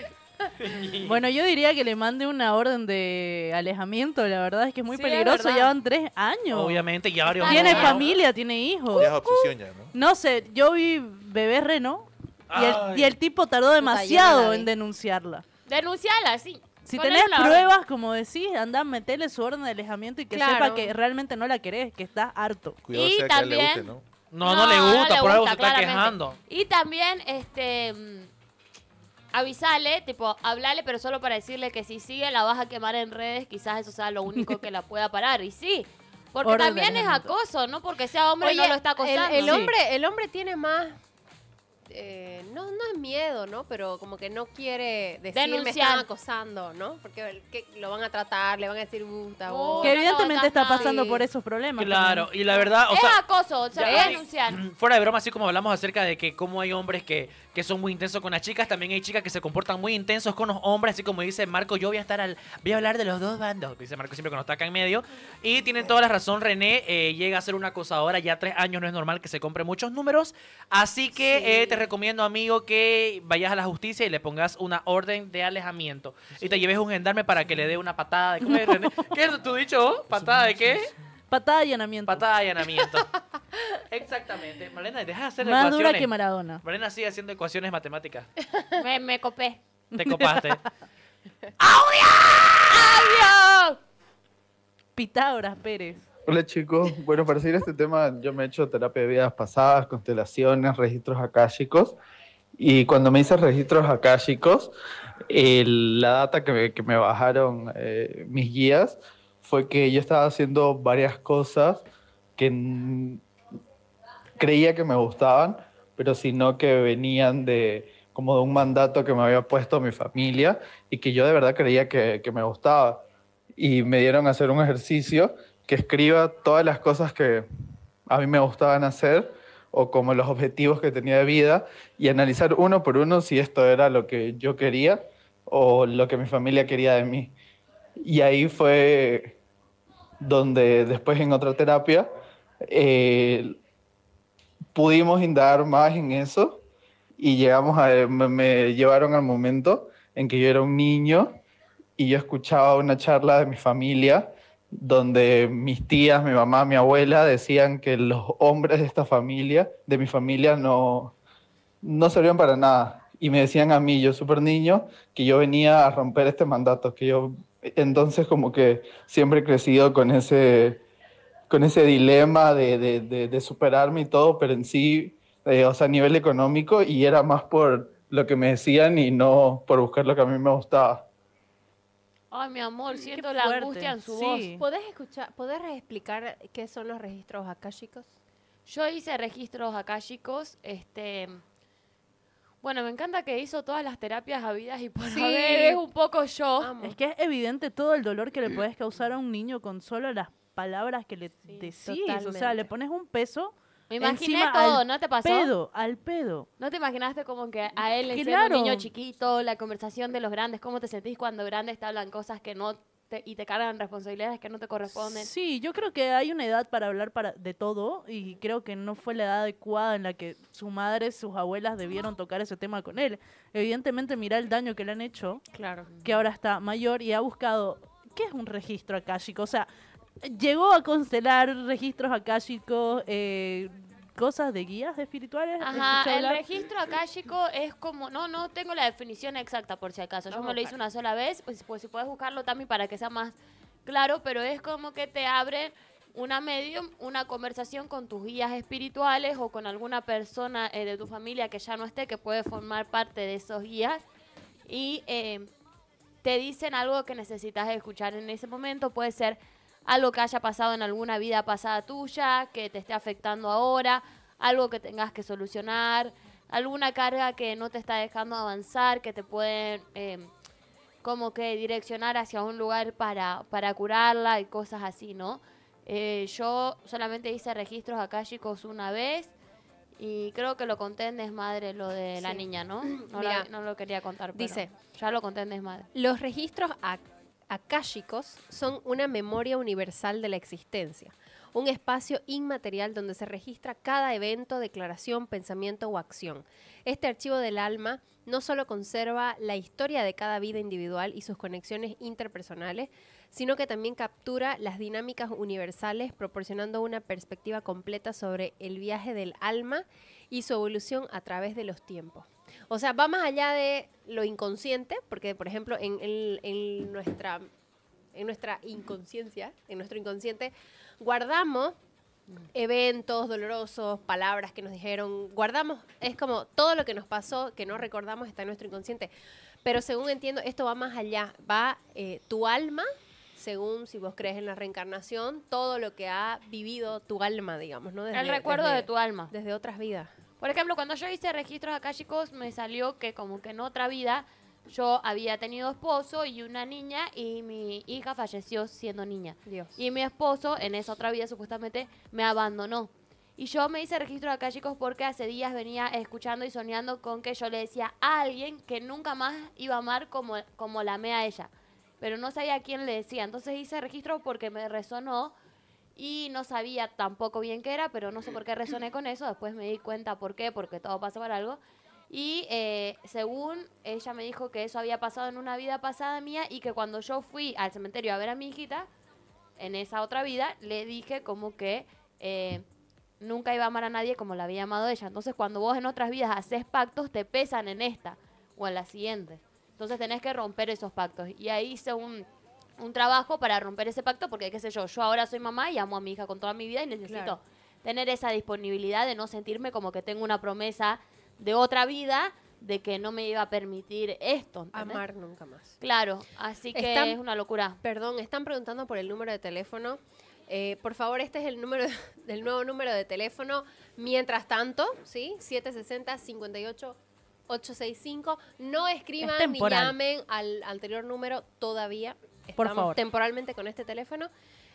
Bueno, yo diría que le mande una orden de alejamiento. La verdad es que es muy peligroso. Ya van tres años. Obviamente, ya varios Tiene familia, tiene hijos. Ya es obsesión ya, ¿no? No sé, yo vi bebé reno y el, tipo tardó demasiado en denunciarla. Denunciala, sí. Si tenés pruebas, como decís, anda, metele su orden de alejamiento y que sepa que realmente no la querés, que está harto. Cuidado y también, ¿no? No, le gusta, por algo se está quejando. Y también, este, mm, avisale, tipo, hablale, pero solo para decirle que si sigue la vas a quemar en redes, quizás eso sea lo único que la <laughs> pueda parar. Y sí, porque también es acoso, no porque sea hombre y no lo está acosando. El, hombre, el hombre tiene más eh, no, no es miedo, ¿no? Pero como que no quiere decir Denunciar. me están acosando, ¿no? Porque lo van a tratar, le van a decir, puta, uh, Que evidentemente está pasando por esos problemas. Claro, y la verdad, o es acoso, se voy a denunciar. <clears throat> fuera de broma, así como hablamos acerca de que cómo hay hombres que que son muy intensos con las chicas, también hay chicas que se comportan muy intensos con los hombres, así como dice Marco, yo voy a estar al, voy a hablar de los dos bandos, dice Marco siempre cuando está acá en medio, y tienen toda la razón, René eh, llega a ser una acosadora, ya tres años no es normal que se compre muchos números, así que eh, te recomiendo amigo que vayas a la justicia y le pongas una orden de alejamiento, y te lleves un gendarme para que le dé una patada de... ¿Qué, René? ¿Qué es tu dicho? ¿Patada de qué? Patada de allanamiento. Patada de allanamiento. <laughs> Exactamente. Marlena, deja de hacer Más dura que Maradona. Marlena sigue haciendo ecuaciones matemáticas. <laughs> Me, copé. Te copaste. <laughs> ¡Audio! ¡Audio! Pitágoras Pérez. Hola chicos, bueno para seguir este tema yo me he hecho terapia de vidas pasadas, constelaciones, registros akáshicos y cuando me hice registros akáshicos, la data que me, bajaron eh, mis guías fue que yo estaba haciendo varias cosas que creía que me gustaban, pero sino que venían de como de un mandato que me había puesto mi familia y que yo de verdad creía que, que me gustaba. Y me dieron a hacer un ejercicio que escriba todas las cosas que a mí me gustaban hacer o como los objetivos que tenía de vida y analizar uno por uno si esto era lo que yo quería o lo que mi familia quería de mí. Y ahí fue donde después en otra terapia eh, pudimos indagar más en eso y llegamos me, llevaron al momento en que yo era un niño y yo escuchaba una charla de mi familia donde mis tías, mi mamá, mi abuela decían que los hombres de esta familia, de mi familia, no, no servían para nada, y me decían a mí, yo súper niño, que yo venía a romper este mandato, que yo entonces como que siempre he crecido con ese, con ese dilema de, de, de, superarme y todo, pero en sí, eh, o sea, a nivel económico, y era más por lo que me decían y no por buscar lo que a mí me gustaba. Ay, mi amor, mm, siento la angustia en su voz. ¿Podés, escuchar, explicar qué son los registros akáshicos? Yo hice registros akáshicos, este, bueno, me encanta que hizo todas las terapias habidas y por es un poco yo. Es que es evidente todo el dolor que le puedes causar a un niño con solo las palabras que le decís. O sea, le pones un peso. Me imaginé todo, ¿no te pasó? Pedo, al pedo. ¿No te imaginaste como que a él le un niño chiquito, la conversación de los grandes, cómo te sentís cuando grandes te hablan cosas que no y te cargan responsabilidades que no te corresponden. Sí, yo creo que hay una edad para hablar para, de todo y creo que no fue la edad adecuada en la que su madre, sus abuelas debieron tocar ese tema con él. Evidentemente, mira el daño que le han hecho, que ahora está mayor y ha buscado, ¿qué es un registro akashico? O sea, llegó a constelar registros akashicos eh, cosas de guías espirituales. Ajá, el registro acá, chico, es como, no, no tengo la definición exacta por si acaso, yo me lo hice una sola vez, pues, pues si puedes buscarlo también para que sea más claro, pero es como que te abre una medium, una conversación con tus guías espirituales o con alguna persona eh, de tu familia que ya no esté, que puede formar parte de esos guías y eh, te dicen algo que necesitas escuchar en ese momento, puede ser algo que haya pasado en alguna vida pasada tuya, que te esté afectando ahora, algo que tengas que solucionar, alguna carga que no te está dejando avanzar, que te pueden eh, como que direccionar hacia un lugar para, para curarla y cosas así, ¿no? Eh, yo solamente hice registros acá, chicos, una vez. Y creo que lo conté madre lo de la niña, ¿no? <clears throat> No, lo quería contar. dice, ya lo conté en Los registros akáshicos son una memoria universal de la existencia, un espacio inmaterial donde se registra cada evento, declaración, pensamiento o acción. Este archivo del alma no solo conserva la historia de cada vida individual y sus conexiones interpersonales, sino que también captura las dinámicas universales, proporcionando una perspectiva completa sobre el viaje del alma y su evolución a través de los tiempos. O sea, va más allá de lo inconsciente, porque, por ejemplo, en, nuestra, inconsciencia, en nuestro inconsciente, guardamos eventos dolorosos, palabras que nos dijeron, guardamos, es como todo lo que nos pasó, que no recordamos, está en nuestro inconsciente. Pero según entiendo, esto va más allá, va eh, tu alma, según si vos crees en la reencarnación, todo lo que ha vivido tu alma, digamos, ¿no? Desde, el recuerdo de tu alma. Desde otras vidas. Por ejemplo, cuando yo hice registros acá, chicos, me salió que como que en otra vida yo había tenido esposo y una niña y mi hija falleció siendo niña. Dios. Y mi esposo en esa otra vida supuestamente me abandonó. Y yo me hice registro acá, chicos, porque hace días venía escuchando y soñando con que yo le decía a alguien que nunca más iba a amar como, como la amé a ella. Pero no sabía a quién le decía. Entonces hice registro porque me resonó y no sabía tampoco bien qué era, pero no sé por qué resoné con eso, después me di cuenta por qué, porque todo pasa por algo. Y eh, según ella me dijo que eso había pasado en una vida pasada mía y que cuando yo fui al cementerio a ver a mi hijita, en esa otra vida, le dije como que eh, nunca iba a amar a nadie como la había amado ella. Entonces cuando vos en otras vidas haces pactos, te pesan en esta o en la siguiente. Entonces tenés que romper esos pactos. Y ahí según un trabajo para romper ese pacto, porque qué sé yo, yo ahora soy mamá y amo a mi hija con toda mi vida y necesito tener esa disponibilidad de no sentirme como que tengo una promesa de otra vida de que no me iba a permitir esto. Amar nunca más. Claro, así que es una locura. Perdón, están preguntando por el número de teléfono. Eh, por favor, este es el número <laughs> del nuevo número de teléfono. Mientras tanto, ¿sí? 760 58 865. No escriban ni llamen al anterior número todavía. Por favor. temporalmente con este teléfono.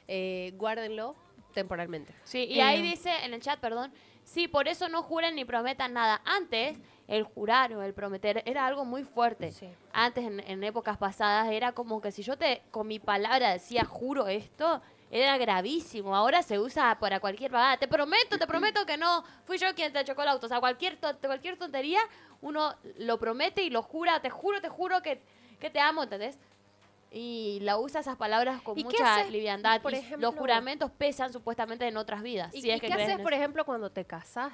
Eh, guárdenlo temporalmente. Sí, y eh, ahí dice en el chat, perdón, sí, por eso no juren ni prometan nada. Antes, el jurar o el prometer era algo muy fuerte. Antes, en, épocas pasadas, era como que si yo te con mi palabra decía juro esto, era gravísimo. Ahora se usa para cualquier Te prometo, te prometo que no fui yo quien te chocó el auto. O sea, cualquier, cualquier tontería, uno lo promete y lo jura, te juro, te juro que, que te amo, ¿entendés? y la usa esas palabras con mucha liviandad. los juramentos pesan supuestamente en otras vidas. ¿Y, si es que qué haces, por ejemplo, cuando te casas?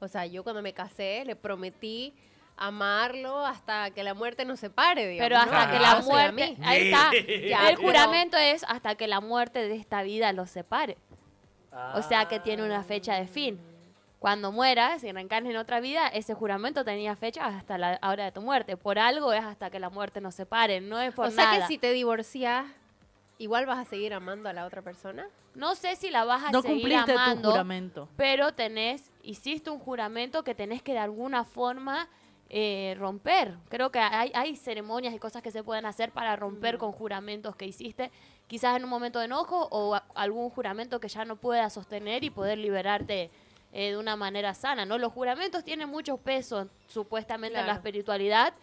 O sea, yo cuando me casé le prometí amarlo hasta que la muerte nos separe, Pero hasta que la muerte, ahí está, <laughs> el juramento es hasta que la muerte de esta vida los separe. O sea que tiene una fecha de fin cuando mueras y reencarnes en otra vida, ese juramento tenía fecha hasta la hora de tu muerte. Por algo es hasta que la muerte nos separe, no es por nada. O sea que si te divorcias, igual vas a seguir amando a la otra persona. No sé si la vas a seguir amando, No cumpliste tu juramento. pero tenés, hiciste un juramento que tenés que de alguna forma eh, romper. Creo que hay, ceremonias y cosas que se pueden hacer para romper mm. con juramentos que hiciste, quizás en un momento de enojo o algún juramento que ya no puedas sostener y poder liberarte eh, de una manera sana, ¿no? Los juramentos tienen mucho peso, supuestamente, en la espiritualidad,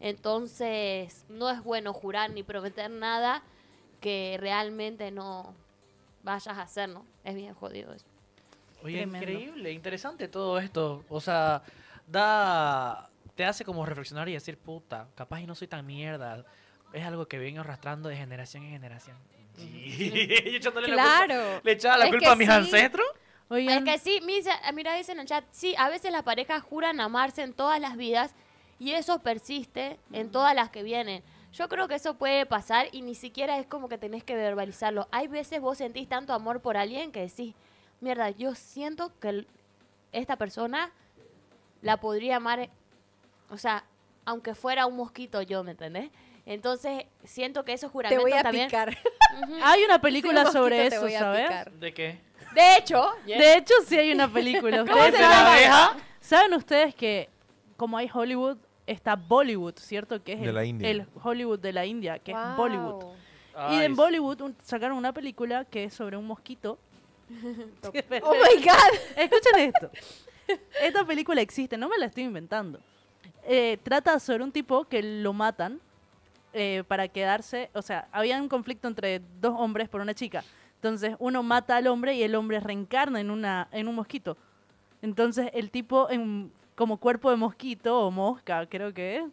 entonces no es bueno jurar ni prometer nada que realmente no vayas a hacer, ¿no? Es bien jodido eso. Oye, increíble, interesante todo esto, o sea, da... Te hace como reflexionar y decir, puta, capaz y no soy tan mierda es algo que viene arrastrando de generación en generación. Sí. <laughs> echándole claro. la culpa, le echaba la culpa a mis ancestros. Es que sí, eh, mira, dicen en el chat, sí, a veces las parejas juran amarse en todas las vidas y eso persiste en todas las que vienen. Yo creo que eso puede pasar y ni siquiera es como que tenés que verbalizarlo. Hay veces vos sentís tanto amor por alguien que decís, mierda, yo siento que esta persona la podría amar, eh". o sea, aunque fuera un mosquito yo, ¿me entendés? Entonces, siento que esos juramentos Te voy a también... <laughs> Hay una película sobre eso, ¿sabes? ¿De qué? De hecho, de hecho sí hay una película. ¿Saben ustedes que como hay Hollywood, está Bollywood, ¿cierto? Que es el, Hollywood de la India, que es Bollywood. y en Bollywood sacaron una película que es sobre un mosquito. <laughs> oh my god. Escuchen esto. Esta película existe, no me la estoy inventando. Eh, trata sobre un tipo que lo matan eh, para quedarse, o sea, había un conflicto entre dos hombres por una chica. Entonces uno mata al hombre y el hombre reencarna en, una, en un mosquito. Entonces el tipo en, como cuerpo de mosquito o mosca, creo que es,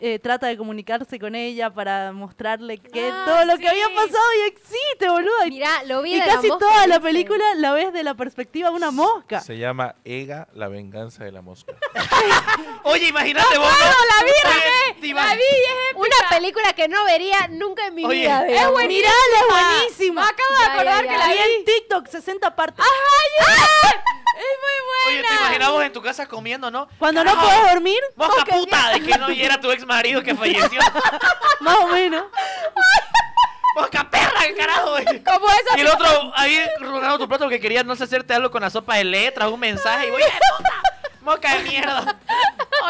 eh, trata de comunicarse con ella para mostrarle que ah, todo lo que había pasado ya existe, boludo. lo vi Y casi toda la película la ves de la perspectiva de una mosca. Se llama Ega, la venganza de la mosca. <laughs> Oye, imagínate no la vi, la vi, es Una película que no vería nunca en mi Oye, vida. Es buenísima. es buenísima. acabo de acordar que la vi en TikTok, 60 partes. ¡Ajá, muy buena. Oye, te imaginamos en tu casa comiendo, ¿no? Cuando no puedes dormir. Mosca puta de que no <laughs> viera tu ex marido que falleció. <laughs> Más o menos. Mosca perra, carajo. güey. Como eso? Y el otro ahí rodando tu plato porque quería no sé hacerte algo con la sopa de letras, un mensaje y voy, moca Mosca de mierda.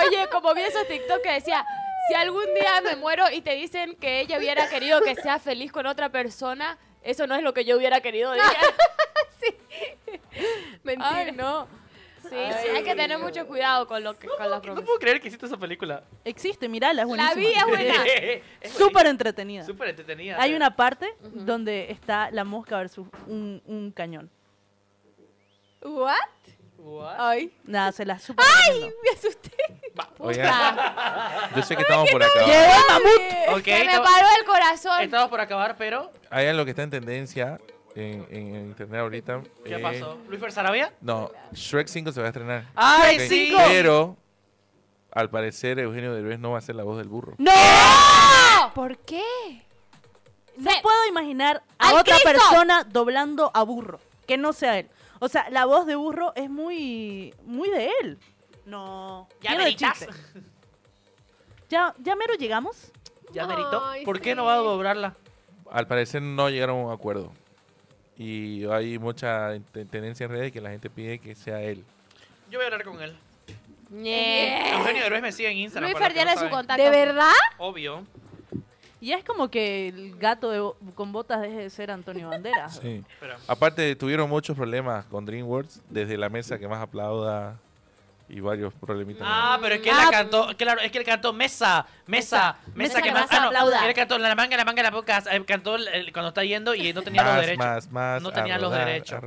Oye, como vi esos TikTok que decía, si algún día me muero y te dicen que ella hubiera querido que sea feliz con otra persona, eso no es lo que yo hubiera querido de <laughs> no. Sí, hay que tener mucho cuidado con lo que no, con las No puedo creer que hiciste esa película. Existe, mirala, es buenísima. La vi, es <laughs> buena. Súper entretenida. Súper entretenida. Hay una parte donde está la mosca versus un, un cañón. ¿What? What? Ay. Nada, se la super. ¡Ay! Me asusté. yo sé que estamos por acabar. ¡Llega mamut. Okay, se me paró el corazón. Estamos por acabar, pero. Hay lo que está en tendencia en, internet ahorita. ¿Qué eh, pasó? ¿Luis Sarabia? No, Shrek 5 se va a estrenar. ¡Ay, Pero, al parecer, Eugenio Derbez no va a ser la voz del burro. ¡No! ¿Por qué? No puedo imaginar a otra persona doblando a burro, que no sea él. O sea, la voz de burro es muy, muy de él. No. ¿Ya no. <laughs> Ya, ya mero llegamos. ¿Ya merito. ¿Por qué no va a doblarla? Al parecer no llegaron a un acuerdo y hay mucha tendencia en redes que la gente pide que sea él. Yo voy a hablar con él. Yeah. Eugenio Derbez me sigue en Instagram. muy su contacto. ¿De verdad? Obvio. Y es como que el gato con botas deje de ser Antonio Banderas. Sí. Aparte, tuvieron muchos problemas con DreamWorks. Desde la mesa que más aplauda y varios problemitas. Ah, pero es que él la ah. cantó, claro, es que él cantó Mesa, Mesa, Mesa, que más, ah, no, él cantó la manga, la manga, la boca, eh, cantó cuando está yendo y no tenía los derechos. Más, más, no tenía los derechos.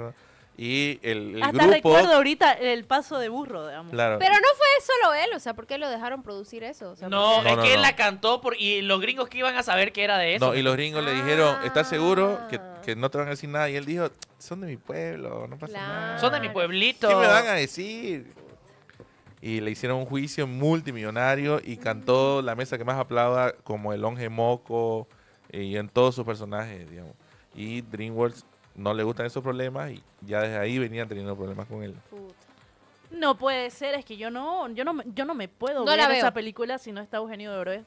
Y el, el Hasta recuerdo ahorita el paso de burro, digamos. Claro. Pero no fue solo él, o sea, ¿por qué lo dejaron producir eso? no, es que él la cantó por, y los gringos que iban a saber que era de eso. No, y los gringos le dijeron, ¿estás seguro que, ah. no te van a decir nada? Y él dijo, son de mi pueblo, no pasa nada. Son de mi pueblito. ¿Qué me van a decir? y le hicieron un juicio multimillonario y cantó La Mesa que más aplauda como el Onge moco eh, y en todos sus personajes, digamos. Y DreamWorks no le gustan esos problemas y ya desde ahí venían teniendo problemas con él. No puede ser, es que yo no, yo no, yo no me puedo ver esa película si no está Eugenio de Derbez.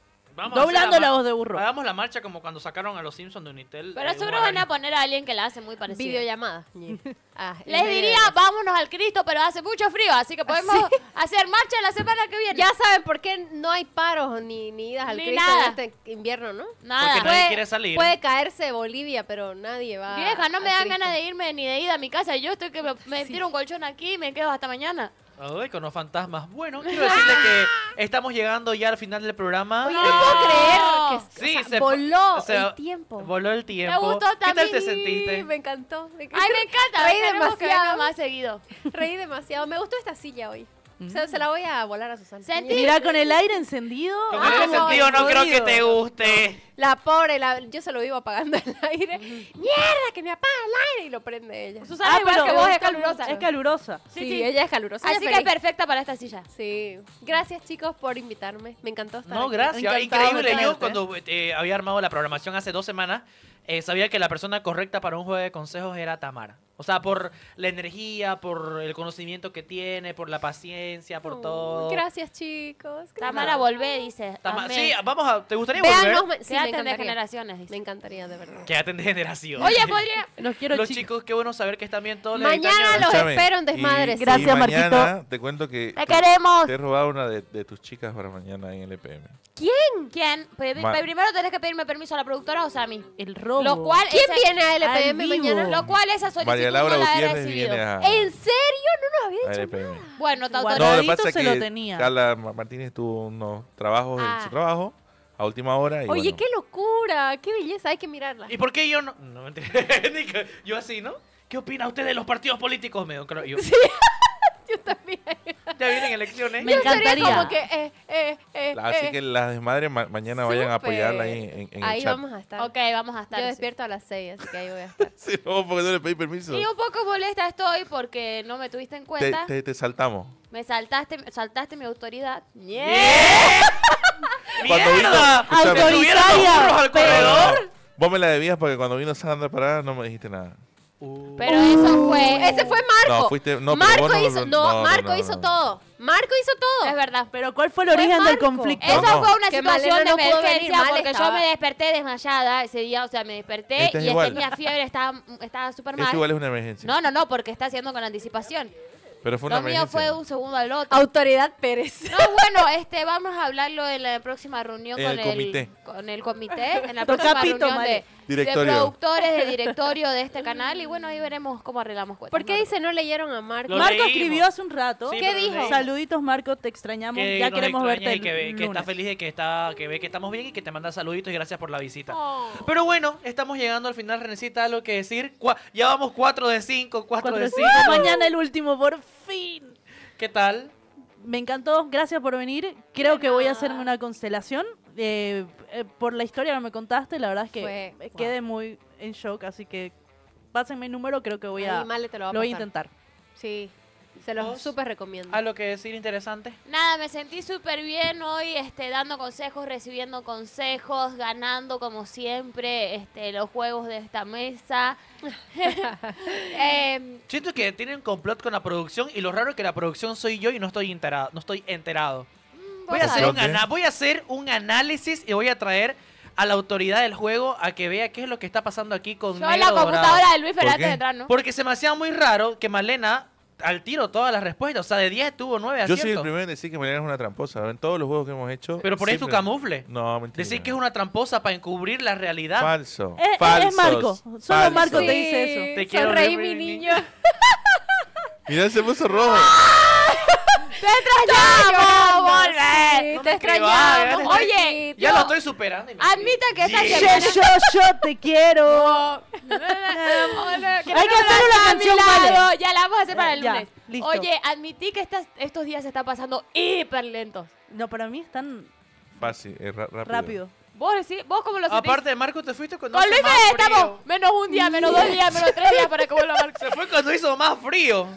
Doblando la, voz de burro. Hagamos la marcha como cuando sacaron a los Simpsons de Unitel. Pero seguro van a poner a alguien que la hace muy parecida. Videollamada. <laughs> Ah, Les diría, vámonos al Cristo, pero hace mucho frío, así que podemos ah, hacer marcha la semana que viene. Ya saben por qué no hay paros ni, idas al Cristo este invierno, ¿no? Nada. Porque nadie puede, quiere salir. Puede caerse Bolivia, pero nadie va. Vieja, no me dan ganas de irme ni de ir a mi casa. Yo estoy que me, <laughs> tiro un colchón aquí y me quedo hasta mañana. Ay, con los fantasmas. Bueno, quiero <laughs> decirle que estamos llegando ya al final del programa. no puedo creer que sí, se voló el tiempo. Voló el tiempo. Me gustó también. ¿Qué tal te sentiste? Me encantó. Me Ay, me encanta. Reí demasiado. más seguido. <laughs> Reí demasiado. Me gustó esta silla hoy. Mm. Se, la voy a volar a Susana. Mira, con el aire encendido. Con ah, el aire encendido no creo que te guste. La pobre, yo se lo vivo apagando el aire. ¡Mierda, que me apaga el aire! Y lo prende ella. Susana, ah, igual que vos, es calurosa. Es calurosa. Sí, sí, ella es calurosa. Así que es perfecta para esta silla. Sí. Gracias, chicos, por invitarme. Me encantó estar No, gracias. Increíble. Yo cuando eh, había armado la programación hace dos semanas eh, sabía que la persona correcta para un juego de consejos era Tamara. O sea, por la energía, por el conocimiento que tiene, por la paciencia, por mm, todo. Gracias, chicos. Tamara, volvé, dice. sí, vamos a. ¿Te gustaría volver? Sí, Quédate de generaciones. Dice. Me encantaría, de verdad. Quédate de generaciones. Oye, podría. <laughs> Los Los chicos. qué bueno saber que están bien todos los Mañana los espero en Desmadres. Gracias, y mañana Te cuento que. ¡Te, queremos! Te he robado una de, tus chicas para mañana en el EPM. ¿Quién? ¿Quién? primero tenés que pedirme permiso a la productora o mí. El lo cual ¿Quién viene a LPM mañana? Lo cual esa solicitud María Laura no la ha recibido. ¿En serio? No nos había dicho nada. Bueno, te No, lo que pasa es que lo tenía. Carla Martínez tuvo unos trabajos en su ah. trabajo a última hora. Oye, qué locura, qué belleza, hay que mirarla. ¿Y por qué yo no? No, me entiendo. <laughs> yo así, ¿no? ¿Qué opina usted de los partidos políticos? Me Sí. <laughs> <laughs> Yo también. Ya vienen elecciones. Me Yo encantaría. Sería como que, eh, eh, eh, la, así eh. que las desmadres mañana vayan a apoyarla ahí en, en ahí el chat. vamos a estar. Ok, vamos a estar. Yo despierto a las 6, así que ahí voy a <laughs> estar. sí, no, porque no le pedí permiso. Y un poco molesta estoy porque no me tuviste en cuenta. Te, te, saltamos. Me saltaste, saltaste mi autoridad. Yeah. <laughs> cuando ¡Mierda! Vino, ¡Autoritaria! Al corredor. Vos me la debías porque cuando vino Sandra para no me dijiste nada pero eso fue. Uh. Ese fue Marco. No, fuiste, Marco hizo, no, Marco hizo todo. Marco hizo todo. Es verdad. Pero ¿cuál fue el origen del conflicto? Esa fue una situación de emergencia porque yo me desperté desmayada ese día. O sea, me desperté este es y tenía fiebre, estaba súper estaba mal. Este igual es una emergencia. No, no, no, porque está haciendo con anticipación. Pero fue fue un segundo al otro. Autoridad Pérez. <laughs> No, bueno, este, vamos a hablarlo en la próxima reunión con el comité. con el comité, en la próxima reunión de, de productores, de <laughs> directorio de este canal y bueno, ahí veremos cómo arreglamos cuentas. ¿Por qué dice no leyeron a Marco? Marco escribió hace un rato. ¿Qué dijo? Saluditos, Marco, te extrañamos. ya queremos verte. que, que está feliz de que, está, que ve que estamos bien y que te manda saluditos y gracias por la visita. Oh. Pero bueno, estamos llegando al final, Renecita, algo que decir. ya vamos 4 de 5, 4 Cuatro de 5. cinco. Mañana el último, por fin! ¿Qué tal? Me encantó, gracias por venir. Creo que voy a hacerme una constelación. Eh, eh, por la historia que me contaste, la verdad es que quedé muy en shock, así que pásenme el número, creo que voy a, lo voy a intentar. Sí, se los súper recomiendo. ¿Algo que decir interesante? Nada, me sentí súper bien hoy, este, dando consejos, recibiendo consejos, ganando como siempre este, los juegos de esta mesa. <laughs> Em, Siento que tienen complot con la producción y lo raro es que la producción soy yo y no estoy enterado. No estoy enterado. Mm, voy a, hacer un análisis y voy a traer a la autoridad del juego a que vea qué es lo que está pasando aquí con Yo en la computadora de Luis Fernández detrás, ¿no? Porque se me hacía muy raro que Malena al tiro todas las respuestas. O sea, de 10 tuvo 9 aciertos. Yo soy el primero en decir que Mariana es una tramposa. En todos los juegos que hemos hecho. Pero por tu camufle. No, mentira. Decir que es una tramposa para encubrir la realidad. Falso. Falso eh, eh, es Marco. Solo Marco te dice eso. te quiero reír, mi niño. Mira, se puso rojo. <laughs> ¡Te extrañamos! ¡Volver! Sí, te extrañamos. Oye, ya lo estoy superando. Admita que esta semana... Yo, yo, yo te quiero. <laughs> Hay que hacer una canción, vale. Ya la vamos a hacer para el lunes. Listo. Oye, admití que estas, estos días se están pasando hiper lentos. No, para mí están... Fácil, eh, rápido. Rápido. Vos sí, vos como lo sentís. Aparte de Marco, te fuiste cuando con hizo más frío. estamos menos un día, menos dos días, menos tres días para que vuelva Marco. Se fue cuando hizo más frío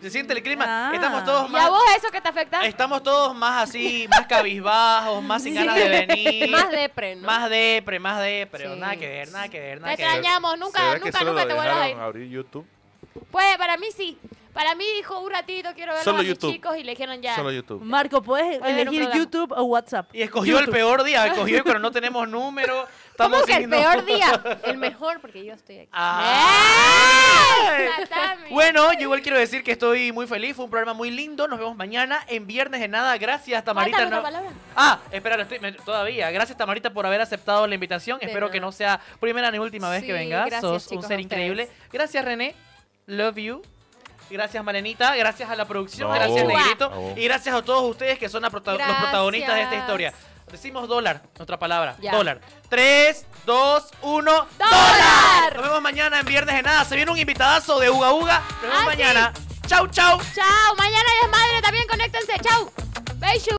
se siente el clima. Ah. Estamos todos más. ¿Y a vos eso que te afecta? Estamos todos más así, más cabizbajos, más sin ganas de venir. más depre, ¿no? Más depre, más depre. Nada que ver, nada que ver, nada te que ver. Te extrañamos, nunca, nunca, nunca te vuelvas a ir. abrir YouTube? Pues para mí sí. Para mí dijo un ratito, quiero ver a los chicos y le dijeron ya. Solo YouTube. Marco, puedes elegir YouTube o WhatsApp. Y escogió el peor día, escogió, pero no tenemos número. Estamos el peor día? <laughs> El mejor, porque yo estoy aquí. Bueno, yo igual quiero decir que estoy muy feliz. Fue un programa muy lindo. Nos vemos mañana en Viernes de Nada. Gracias, Tamarita. No... Palabra? Ah, espera, todavía. Gracias, Tamarita, por haber aceptado la invitación. Espero que no sea primera ni última vez que vengas. Sos un ser increíble. Gracias, René. Love you. Gracias, Malenita. Gracias a la producción. gracias, Negrito. Y gracias a todos ustedes que son los protagonistas de esta historia. Decimos dólar, otra palabra. Dólar. 3, 2, 1. ¡Dólar! Nos vemos mañana en Viernes de Nada. Se viene un invitadazo de Uga Uga. Nos vemos ah, mañana. Chau, chau. Chau. Mañana es madre. También conéctense. Chau. Beijo.